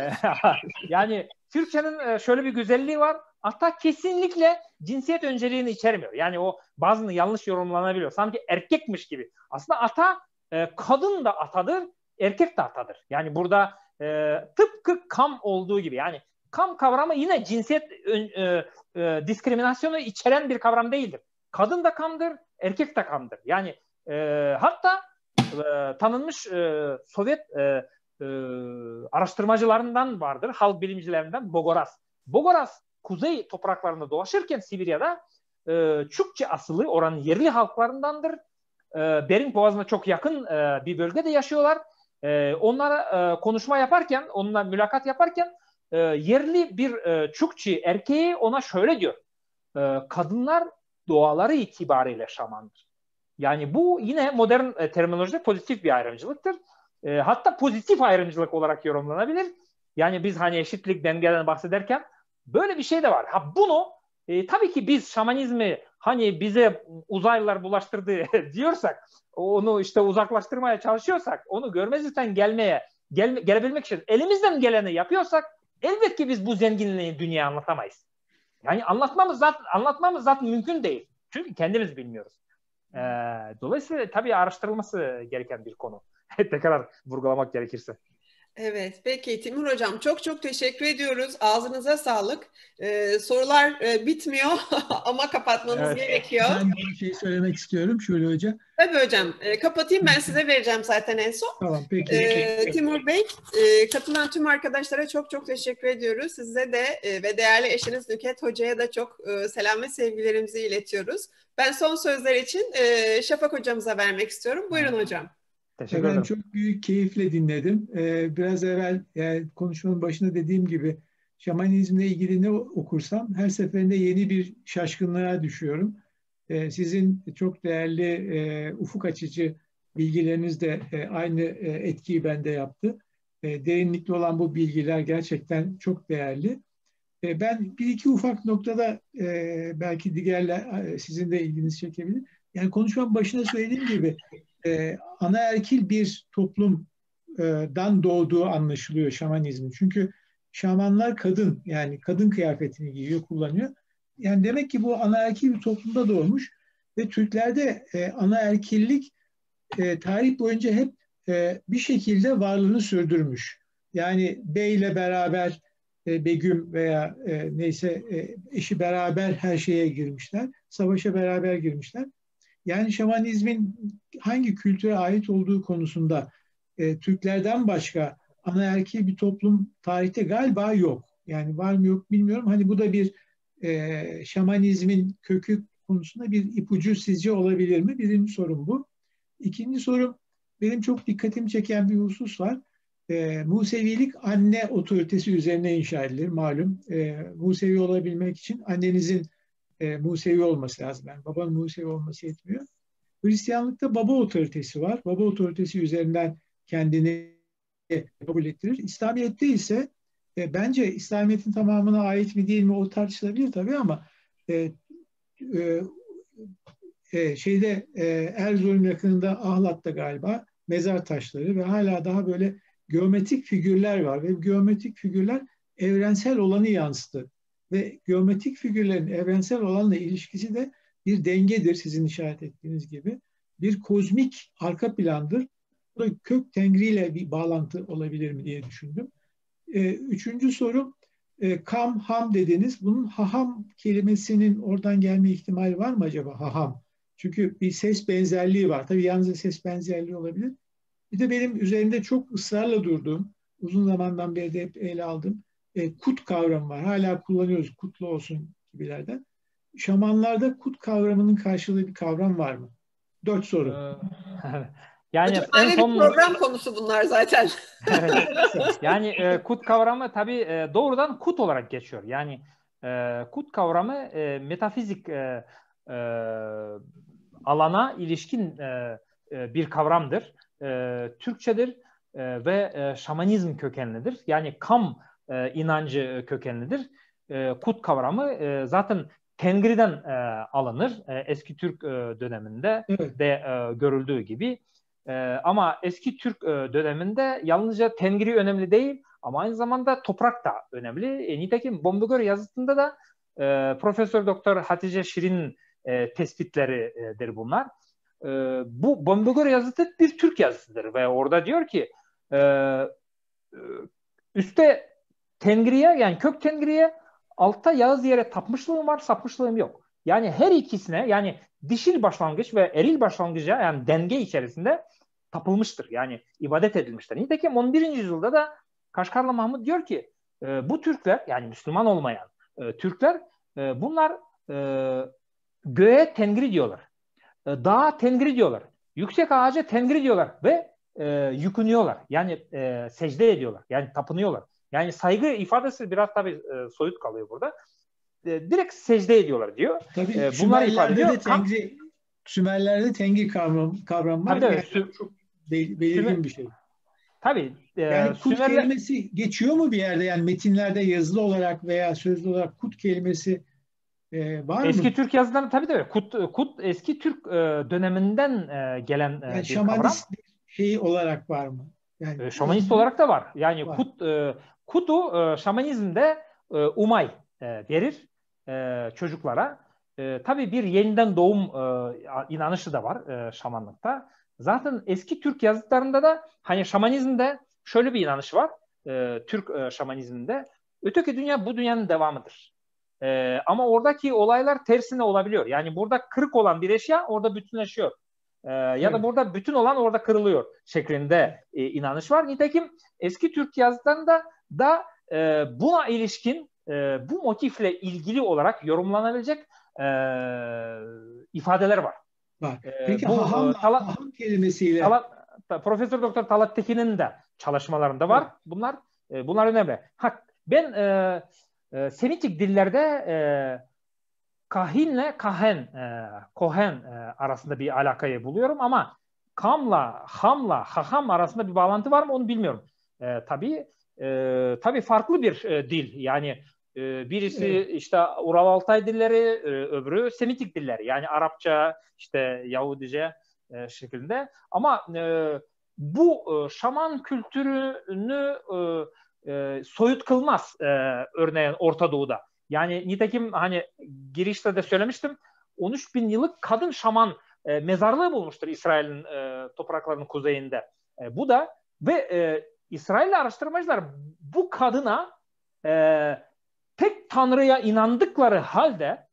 C: yani Türkçenin e, şöyle bir güzelliği var. Ata kesinlikle cinsiyet önceliğini içermiyor. Yani o bazını yanlış yorumlanabiliyor. Sanki erkekmiş gibi. Aslında ata e, kadın da atadır, erkek tahtadır. Yani burada e, tıpkı kam olduğu gibi yani kam kavramı yine cinsiyet e, e, diskriminasyonu içeren bir kavram değildir. Kadın da kamdır, erkek de kamdır. Yani e, hatta e, tanınmış e, Sovyet e, e, araştırmacılarından vardır, halk bilimcilerinden Bogoras. Bogoras kuzey topraklarında dolaşırken Sibirya'da e, Çukçe asılı oranın yerli halklarındandır. E, Bering Boğazı'na çok yakın e, bir bölgede yaşıyorlar e, onlara e, konuşma yaparken, onunla mülakat yaparken e, yerli bir e, Çukçi erkeği ona şöyle diyor. E, kadınlar doğaları itibariyle şamandır. Yani bu yine modern e, terminolojide pozitif bir ayrımcılıktır. E, hatta pozitif ayrımcılık olarak yorumlanabilir. Yani biz hani eşitlik dengeden bahsederken böyle bir şey de var. Ha bunu e, tabii ki biz şamanizmi hani bize uzaylılar bulaştırdı diyorsak, onu işte uzaklaştırmaya çalışıyorsak, onu görmezlikten gelmeye, gel, gelebilmek için elimizden geleni yapıyorsak elbet ki biz bu zenginliği dünyaya anlatamayız. Yani anlatmamız zaten, anlatmamız zaten mümkün değil. Çünkü kendimiz bilmiyoruz. Ee, dolayısıyla tabii araştırılması gereken bir konu. Tekrar vurgulamak gerekirse.
A: Evet, peki Timur Hocam çok çok teşekkür ediyoruz. Ağzınıza sağlık. Ee, sorular e, bitmiyor ama kapatmanız evet. gerekiyor. Ben
B: bir şey söylemek istiyorum şöyle hocam.
A: Tabii hocam, e, kapatayım ben size vereceğim zaten en son.
B: Tamam, peki. Ee,
A: Timur Bey, e, katılan tüm arkadaşlara çok çok teşekkür ediyoruz. Size de e, ve değerli eşiniz Nüket Hoca'ya da çok e, selam ve sevgilerimizi iletiyoruz. Ben son sözler için e, Şafak Hocamıza vermek istiyorum. Buyurun hocam.
B: Teşekkür ben ederim. çok büyük keyifle dinledim. Ee, biraz evvel yani konuşmanın başında dediğim gibi şamanizmle ilgili ne okursam her seferinde yeni bir şaşkınlığa düşüyorum. Ee, sizin çok değerli e, ufuk açıcı bilgileriniz de e, aynı e, etkiyi bende yaptı. E, derinlikli olan bu bilgiler gerçekten çok değerli. E, ben bir iki ufak noktada e, belki diğerler e, sizin de ilginizi çekebilir. Yani konuşmanın başına söylediğim gibi e, anaerkil bir toplumdan doğduğu anlaşılıyor şamanizmin. Çünkü şamanlar kadın yani kadın kıyafetini giyiyor, kullanıyor. Yani demek ki bu anaerkil bir toplumda doğmuş ve Türklerde e, anaerkillik e, tarih boyunca hep e, bir şekilde varlığını sürdürmüş. Yani beyle beraber e, Begüm veya e, neyse e, eşi beraber her şeye girmişler. Savaşa beraber girmişler. Yani şamanizmin hangi kültüre ait olduğu konusunda e, Türklerden başka anaerkil bir toplum tarihte galiba yok. Yani var mı yok bilmiyorum. Hani bu da bir e, şamanizmin kökü konusunda bir ipucu sizce olabilir mi? Birinci sorum bu. İkinci sorum benim çok dikkatimi çeken bir husus var. E, Musevilik anne otoritesi üzerine inşa edilir malum. E, Musevi olabilmek için annenizin e, Musevi olması lazım. Yani babanın Musevi olması yetmiyor. Hristiyanlıkta baba otoritesi var. Baba otoritesi üzerinden kendini kabul ettirir. İslamiyet'te ise e, bence İslamiyet'in tamamına ait mi değil mi o tartışılabilir tabii ama e, e, e şeyde e, Erzurum yakınında Ahlat'ta galiba mezar taşları ve hala daha böyle geometrik figürler var ve geometrik figürler evrensel olanı yansıtı ve geometrik figürlerin evrensel olanla ilişkisi de bir dengedir sizin işaret ettiğiniz gibi. Bir kozmik arka plandır. Bu da kök tengriyle bir bağlantı olabilir mi diye düşündüm. Ee, üçüncü soru e, kam ham dediniz. Bunun haham kelimesinin oradan gelme ihtimali var mı acaba haham? Çünkü bir ses benzerliği var. Tabii yalnızca ses benzerliği olabilir. Bir de benim üzerinde çok ısrarla durduğum, uzun zamandan beri de hep ele aldım e, kut kavramı var. Hala kullanıyoruz kutlu olsun gibilerden. Şamanlarda kut kavramının karşılığı bir kavram var mı? Dört soru. Ee, yani Hocam, en son... program
A: konusu bunlar zaten.
C: yani e, kut kavramı tabii e, doğrudan kut olarak geçiyor. Yani e, kut kavramı e, metafizik e, e, alana ilişkin e, e, bir kavramdır. E, Türkçedir e, ve e, şamanizm kökenlidir. Yani kam e, inancı kökenlidir. E, kut kavramı e, zaten Tengri'den e, alınır e, eski Türk e, döneminde de e, görüldüğü gibi. E, ama eski Türk e, döneminde yalnızca Tengri önemli değil ama aynı zamanda toprak da önemli. E, nitekim Bombogör yazısında da e, Profesör Doktor Hatice Şirin'in e, tespitleridir bunlar. E, bu Bombogör yazısı bir Türk yazısıdır ve orada diyor ki e, e üste Tengri'ye yani kök Tengri'ye altta Yağız yere tapmışlığım var, sapmışlığım yok. Yani her ikisine yani dişil başlangıç ve eril başlangıca yani denge içerisinde tapılmıştır. Yani ibadet edilmiştir. Nitekim 11. yüzyılda da Kaşkarlı Mahmut diyor ki e, bu Türkler yani Müslüman olmayan e, Türkler e, bunlar e, göğe tengri diyorlar. E, dağa tengri diyorlar. Yüksek ağaca tengri diyorlar ve e, yükünüyorlar. Yani e, secde ediyorlar. Yani tapınıyorlar. Yani saygı ifadesi biraz tabii e, soyut kalıyor burada. E, direkt secde ediyorlar diyor. Tabii e, bunlar ifade ediyor. De tengi,
B: Sümerlerde tengi kavram, kavram var. Tabii, yani sü- çok belirgin Sümer, bir şey. Tabii. E, yani kut Sümerler... kelimesi geçiyor mu bir yerde? Yani metinlerde yazılı olarak veya sözlü olarak kut kelimesi ee, var eski mı?
C: Türk yazılarında tabii de Kut, kut eski Türk e, döneminden e, gelen e, yani bir şamanist kavram. şeyi olarak var mı?
B: Yani e, şamanist olarak
C: da var. Yani var. kut e, Kudu e, şamanizmde e, umay e, verir e, çocuklara. E, tabii bir yeniden doğum e, inanışı da var e, şamanlıkta. Zaten eski Türk yazıtlarında da hani şamanizmde şöyle bir inanış var. E, Türk e, şamanizminde öteki dünya bu dünyanın devamıdır. E, ama oradaki olaylar tersine olabiliyor. Yani burada kırık olan bir eşya orada bütünleşiyor. E, ya da burada bütün olan orada kırılıyor şeklinde e, inanış var. Nitekim eski Türk yazıtlarında da e, buna ilişkin e, bu motifle ilgili olarak yorumlanabilecek e, ifadeler var. Var.
B: E, Peki e, bu,
C: haham, Talat, haham kelimesiyle Talat, Profesör Doktor Talat Tekin'in de çalışmalarında var. Evet. Bunlar e, bunlar önemli. Ha, ben e, e, Semitik dillerde e, kahinle kahen e, kohen e, arasında bir alakayı buluyorum ama kamla hamla haham arasında bir bağlantı var mı onu bilmiyorum. E, tabii e, tabii farklı bir e, dil yani e, birisi işte Ural Altay dilleri e, öbürü Semitik diller yani Arapça işte Yahudice e, şeklinde ama e, bu e, şaman kültürünü e, e, soyut kılmaz e, örneğin Orta Doğu'da. Yani nitekim hani girişte de söylemiştim 13 bin yıllık kadın şaman e, mezarlığı bulmuştur İsrail'in e, topraklarının kuzeyinde. E, bu da ve e, İsrail araştırmacılar bu kadına e, tek tanrıya inandıkları halde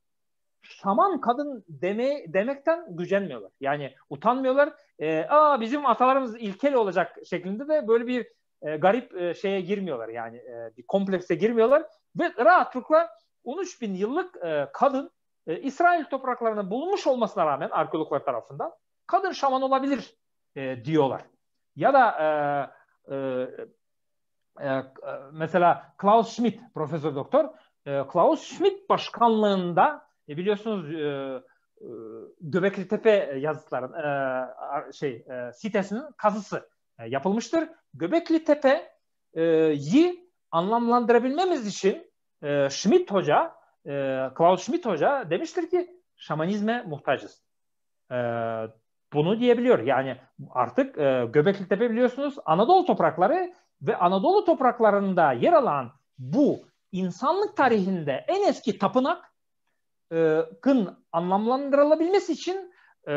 C: şaman kadın deme, demekten gücenmiyorlar. Yani utanmıyorlar. E, Aa bizim atalarımız ilkel olacak şeklinde de böyle bir e, garip e, şeye girmiyorlar. Yani e, bir komplekse girmiyorlar ve rahatlıkla 13 bin yıllık e, kadın e, İsrail topraklarını bulmuş olmasına rağmen arkeologlar tarafından kadın şaman olabilir e, diyorlar. Ya da e, ee, e, e, mesela Klaus Schmidt profesör doktor ee, Klaus Schmidt başkanlığında e, biliyorsunuz e, Göbekli Tepe yazıtların şey sitesinin kazısı yapılmıştır. Göbekli Tepe'yi anlamlandırabilmemiz için Schmidt Hoca Klaus Schmidt Hoca demiştir ki şamanizme muhtacız bunu diyebiliyor. Yani artık e, Göbekliktepe biliyorsunuz Anadolu toprakları ve Anadolu topraklarında yer alan bu insanlık tarihinde en eski tapınakın e, anlamlandırılabilmesi için e,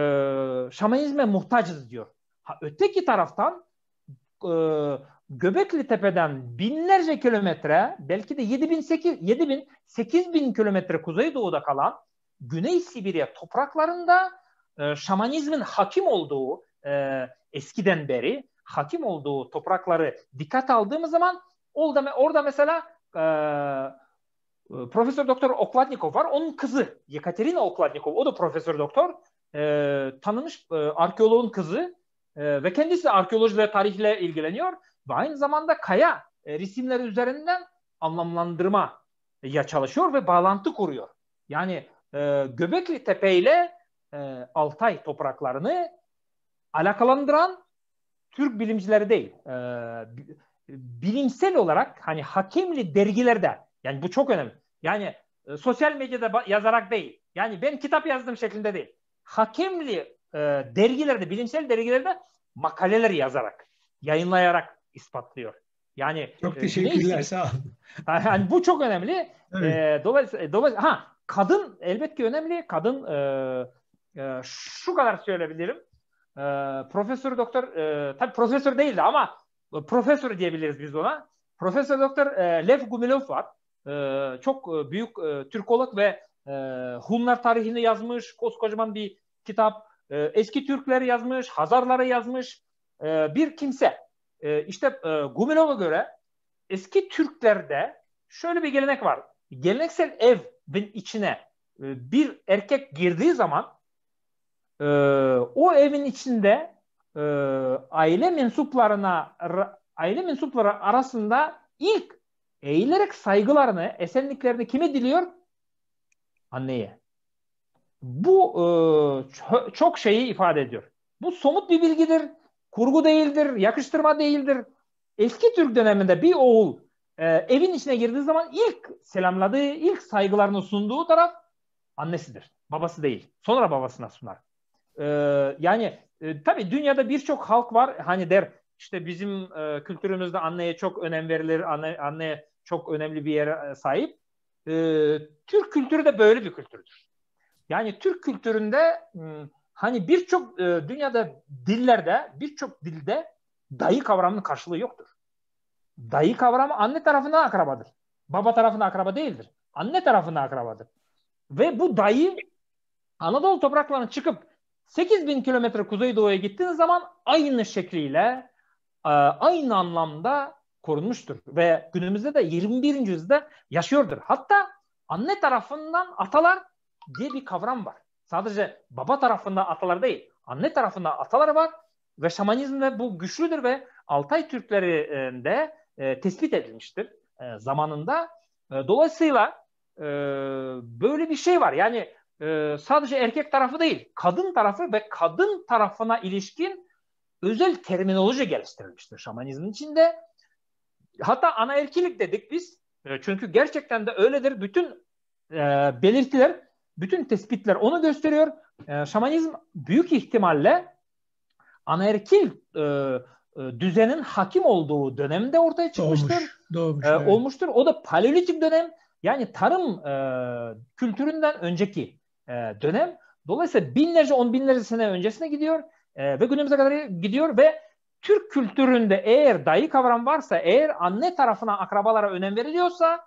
C: şamanizme muhtacız diyor. Ha, öteki taraftan e, Göbekli Tepe'den binlerce kilometre belki de 7000 8000 8000 kilometre kuzeydoğuda kalan Güney Sibirya topraklarında ee, şamanizmin hakim olduğu e, eskiden beri hakim olduğu toprakları dikkat aldığımız zaman orada, orada mesela e, e Profesör Doktor Okladnikov var. Onun kızı Yekaterina Okladnikov. O da profesör doktor. E, tanınmış e, arkeoloğun kızı e, ve kendisi arkeoloji ve tarihle ilgileniyor. Ve aynı zamanda kaya e, resimleri üzerinden anlamlandırma ya çalışıyor ve bağlantı kuruyor. Yani e, Göbekli Tepe ile e, Altay topraklarını alakalandıran Türk bilimcileri değil. E, bilimsel olarak hani hakemli dergilerde yani bu çok önemli. Yani e, sosyal medyada yazarak değil. Yani ben kitap yazdım şeklinde değil. Hakemli e, dergilerde, bilimsel dergilerde makaleleri yazarak, yayınlayarak ispatlıyor. Yani çok e, teşekkürler neyse. sağ olun. Yani bu çok önemli. Evet. E, dolayısıyla, dolayısıyla ha kadın elbette ki önemli. Kadın e, e, şu kadar söyleyebilirim. E, Profesör Doktor, e, tabii profesör değildi ama profesör diyebiliriz biz ona. Profesör Doktor e, Lev Gumilov var. Ee, e, çok büyük e, Türkolog ve e, Hunlar tarihini yazmış. Koskocaman bir kitap. E, eski Türkleri yazmış, Hazarları yazmış. E, bir kimse. E, işte e, Gumilov'a göre eski Türklerde şöyle bir gelenek var. Geleneksel evin içine e, bir erkek girdiği zaman e, o evin içinde e, aile mensuplarına aile mensupları arasında ilk eğilerek saygılarını, esenliklerini kime diliyor? Anneye. Bu e, çok şeyi ifade ediyor. Bu somut bir bilgidir. Kurgu değildir, yakıştırma değildir. Eski Türk döneminde bir oğul e, evin içine girdiği zaman ilk selamladığı, ilk saygılarını sunduğu taraf annesidir. Babası değil. Sonra babasına sunar. Ee, yani e, tabii dünyada birçok halk var. Hani der işte bizim e, kültürümüzde anneye çok önem verilir, anne, anne çok önemli bir yere e, sahip. E, Türk kültürü de böyle bir kültürdür. Yani Türk kültüründe hmm, hani birçok e, dünyada dillerde, birçok dilde dayı kavramının karşılığı yoktur. Dayı kavramı anne tarafından akrabadır. Baba tarafından akraba değildir. Anne tarafından akrabadır. Ve bu dayı Anadolu topraklarına çıkıp 8000 kilometre kuzeydoğuya gittiğiniz zaman aynı şekliyle e, aynı anlamda korunmuştur. Ve günümüzde de 21. yüzyılda yaşıyordur. Hatta anne tarafından atalar diye bir kavram var. Sadece baba tarafından atalar değil, anne tarafından atalar var ve şamanizmde bu güçlüdür ve Altay Türklerinde e, tespit edilmiştir e, zamanında. E, dolayısıyla e, böyle bir şey var. Yani e, sadece erkek tarafı değil, kadın tarafı ve kadın tarafına ilişkin özel terminoloji geliştirilmiştir şamanizmin içinde. Hatta anaerkilik dedik biz. E, çünkü gerçekten de öyledir. Bütün e, belirtiler, bütün tespitler onu gösteriyor. E, şamanizm büyük ihtimalle anaerkil e, e, düzenin hakim olduğu dönemde ortaya çıkmıştır. Doğmuş, doğmuş, e, evet. Olmuştur. O da paleolitik dönem. Yani tarım e, kültüründen önceki e, dönem. Dolayısıyla binlerce, on binlerce sene öncesine gidiyor e, ve günümüze kadar gidiyor ve Türk kültüründe eğer dayı kavram varsa, eğer anne tarafına akrabalara önem veriliyorsa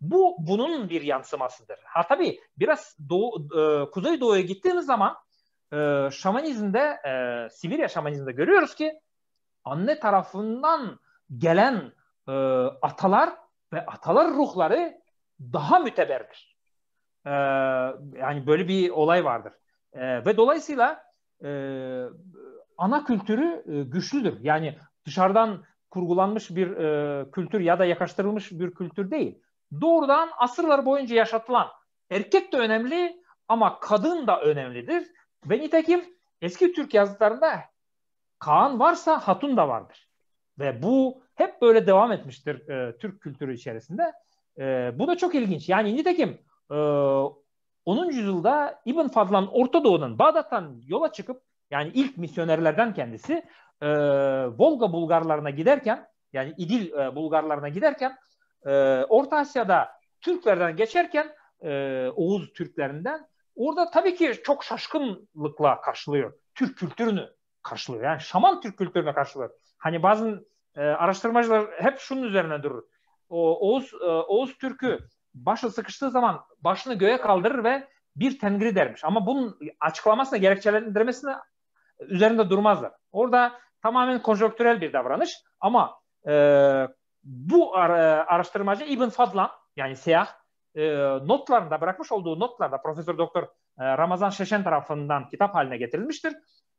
C: bu bunun bir yansımasıdır. Ha tabii biraz doğu, e, Kuzey Doğu'ya gittiğimiz zaman e, şamanizmde, e, Sibirya şamanizminde görüyoruz ki anne tarafından gelen e, atalar ve atalar ruhları daha müteberdir. Ee, yani böyle bir olay vardır. Ee, ve dolayısıyla e, ana kültürü e, güçlüdür. Yani dışarıdan kurgulanmış bir e, kültür ya da yakıştırılmış bir kültür değil. Doğrudan asırlar boyunca yaşatılan erkek de önemli ama kadın da önemlidir. Ve nitekim eski Türk yazıtlarında Kaan varsa hatun da vardır. Ve bu hep böyle devam etmiştir e, Türk kültürü içerisinde. E, bu da çok ilginç. Yani nitekim e, ee, 10. yüzyılda İbn Fadlan Orta Doğu'dan Bağdat'tan yola çıkıp yani ilk misyonerlerden kendisi e, Volga Bulgarlarına giderken yani İdil e, Bulgarlarına giderken e, Orta Asya'da Türklerden geçerken e, Oğuz Türklerinden orada tabii ki çok şaşkınlıkla karşılıyor. Türk kültürünü karşılıyor. Yani şaman Türk kültürüne karşılıyor. Hani bazı e, araştırmacılar hep şunun üzerine durur. O, Oğuz, e, Oğuz Türk'ü başla sıkıştığı zaman başını göğe kaldırır ve bir tengri dermiş. Ama bunun açıklamasına, gerekçelendirmesine üzerinde durmazlar. Orada tamamen konjonktürel bir davranış ama e, bu ar- e, araştırmacı İbn Fadlan yani siyah e, notlarında bırakmış olduğu notlarda Profesör Doktor e, Ramazan Şeşen tarafından kitap haline getirilmiştir.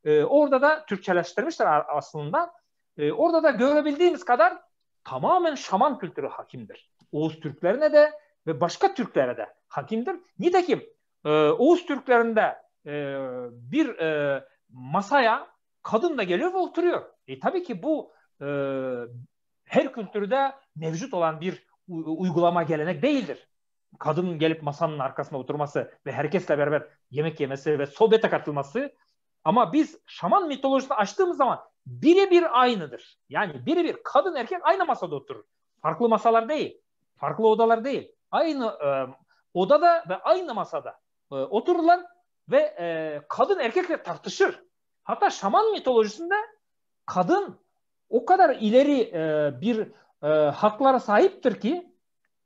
C: E, orada da Türkçeleştirmiştir aslında. E, orada da görebildiğimiz kadar tamamen şaman kültürü hakimdir. Oğuz Türklerine de ve başka Türklere de hakimdir. Nitekim e, Oğuz Türklerinde e, bir e, masaya kadın da geliyor ve oturuyor. E tabii ki bu e, her kültürde mevcut olan bir uygulama gelenek değildir. Kadının gelip masanın arkasına oturması ve herkesle beraber yemek yemesi ve sohbete katılması ama biz şaman mitolojisini açtığımız zaman birebir aynıdır. Yani birebir kadın erkek aynı masada oturur. Farklı masalar değil. Farklı odalar değil aynı e, odada ve aynı masada e, otururlar ve e, kadın erkekle tartışır. Hatta şaman mitolojisinde kadın o kadar ileri e, bir e, haklara sahiptir ki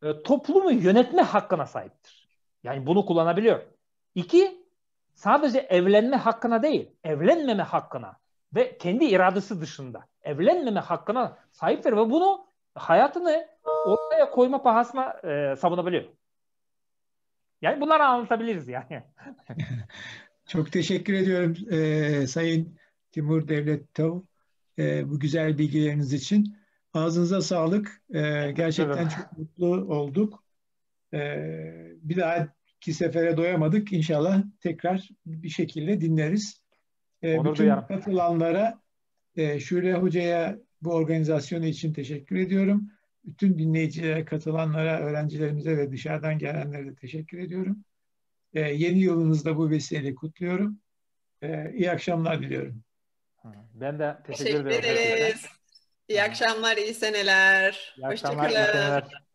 C: e, toplumu yönetme hakkına sahiptir. Yani bunu kullanabiliyor. İki, sadece evlenme hakkına değil, evlenmeme hakkına ve kendi iradesi dışında evlenmeme hakkına sahiptir ve bunu hayatını ortaya koyma pahasına e, savunabiliyor. Yani bunları anlatabiliriz yani.
B: Çok teşekkür ediyorum e, Sayın Timur Devlet Tav e, bu güzel bilgileriniz için. Ağzınıza sağlık. E, gerçekten çok mutlu olduk. E, bir dahaki sefere doyamadık. İnşallah tekrar bir şekilde dinleriz. E, bütün duyarım. katılanlara, e, Şule Hoca'ya bu organizasyonu için teşekkür ediyorum bütün dinleyicilere, katılanlara, öğrencilerimize ve dışarıdan gelenlere de teşekkür ediyorum. E, yeni yılınızda bu vesileyle kutluyorum. E, iyi akşamlar diliyorum. Ben de teşekkür, teşekkür ederim.
A: ederiz. İyi akşamlar, iyi seneler. İyi akşamlar,
C: iyi seneler.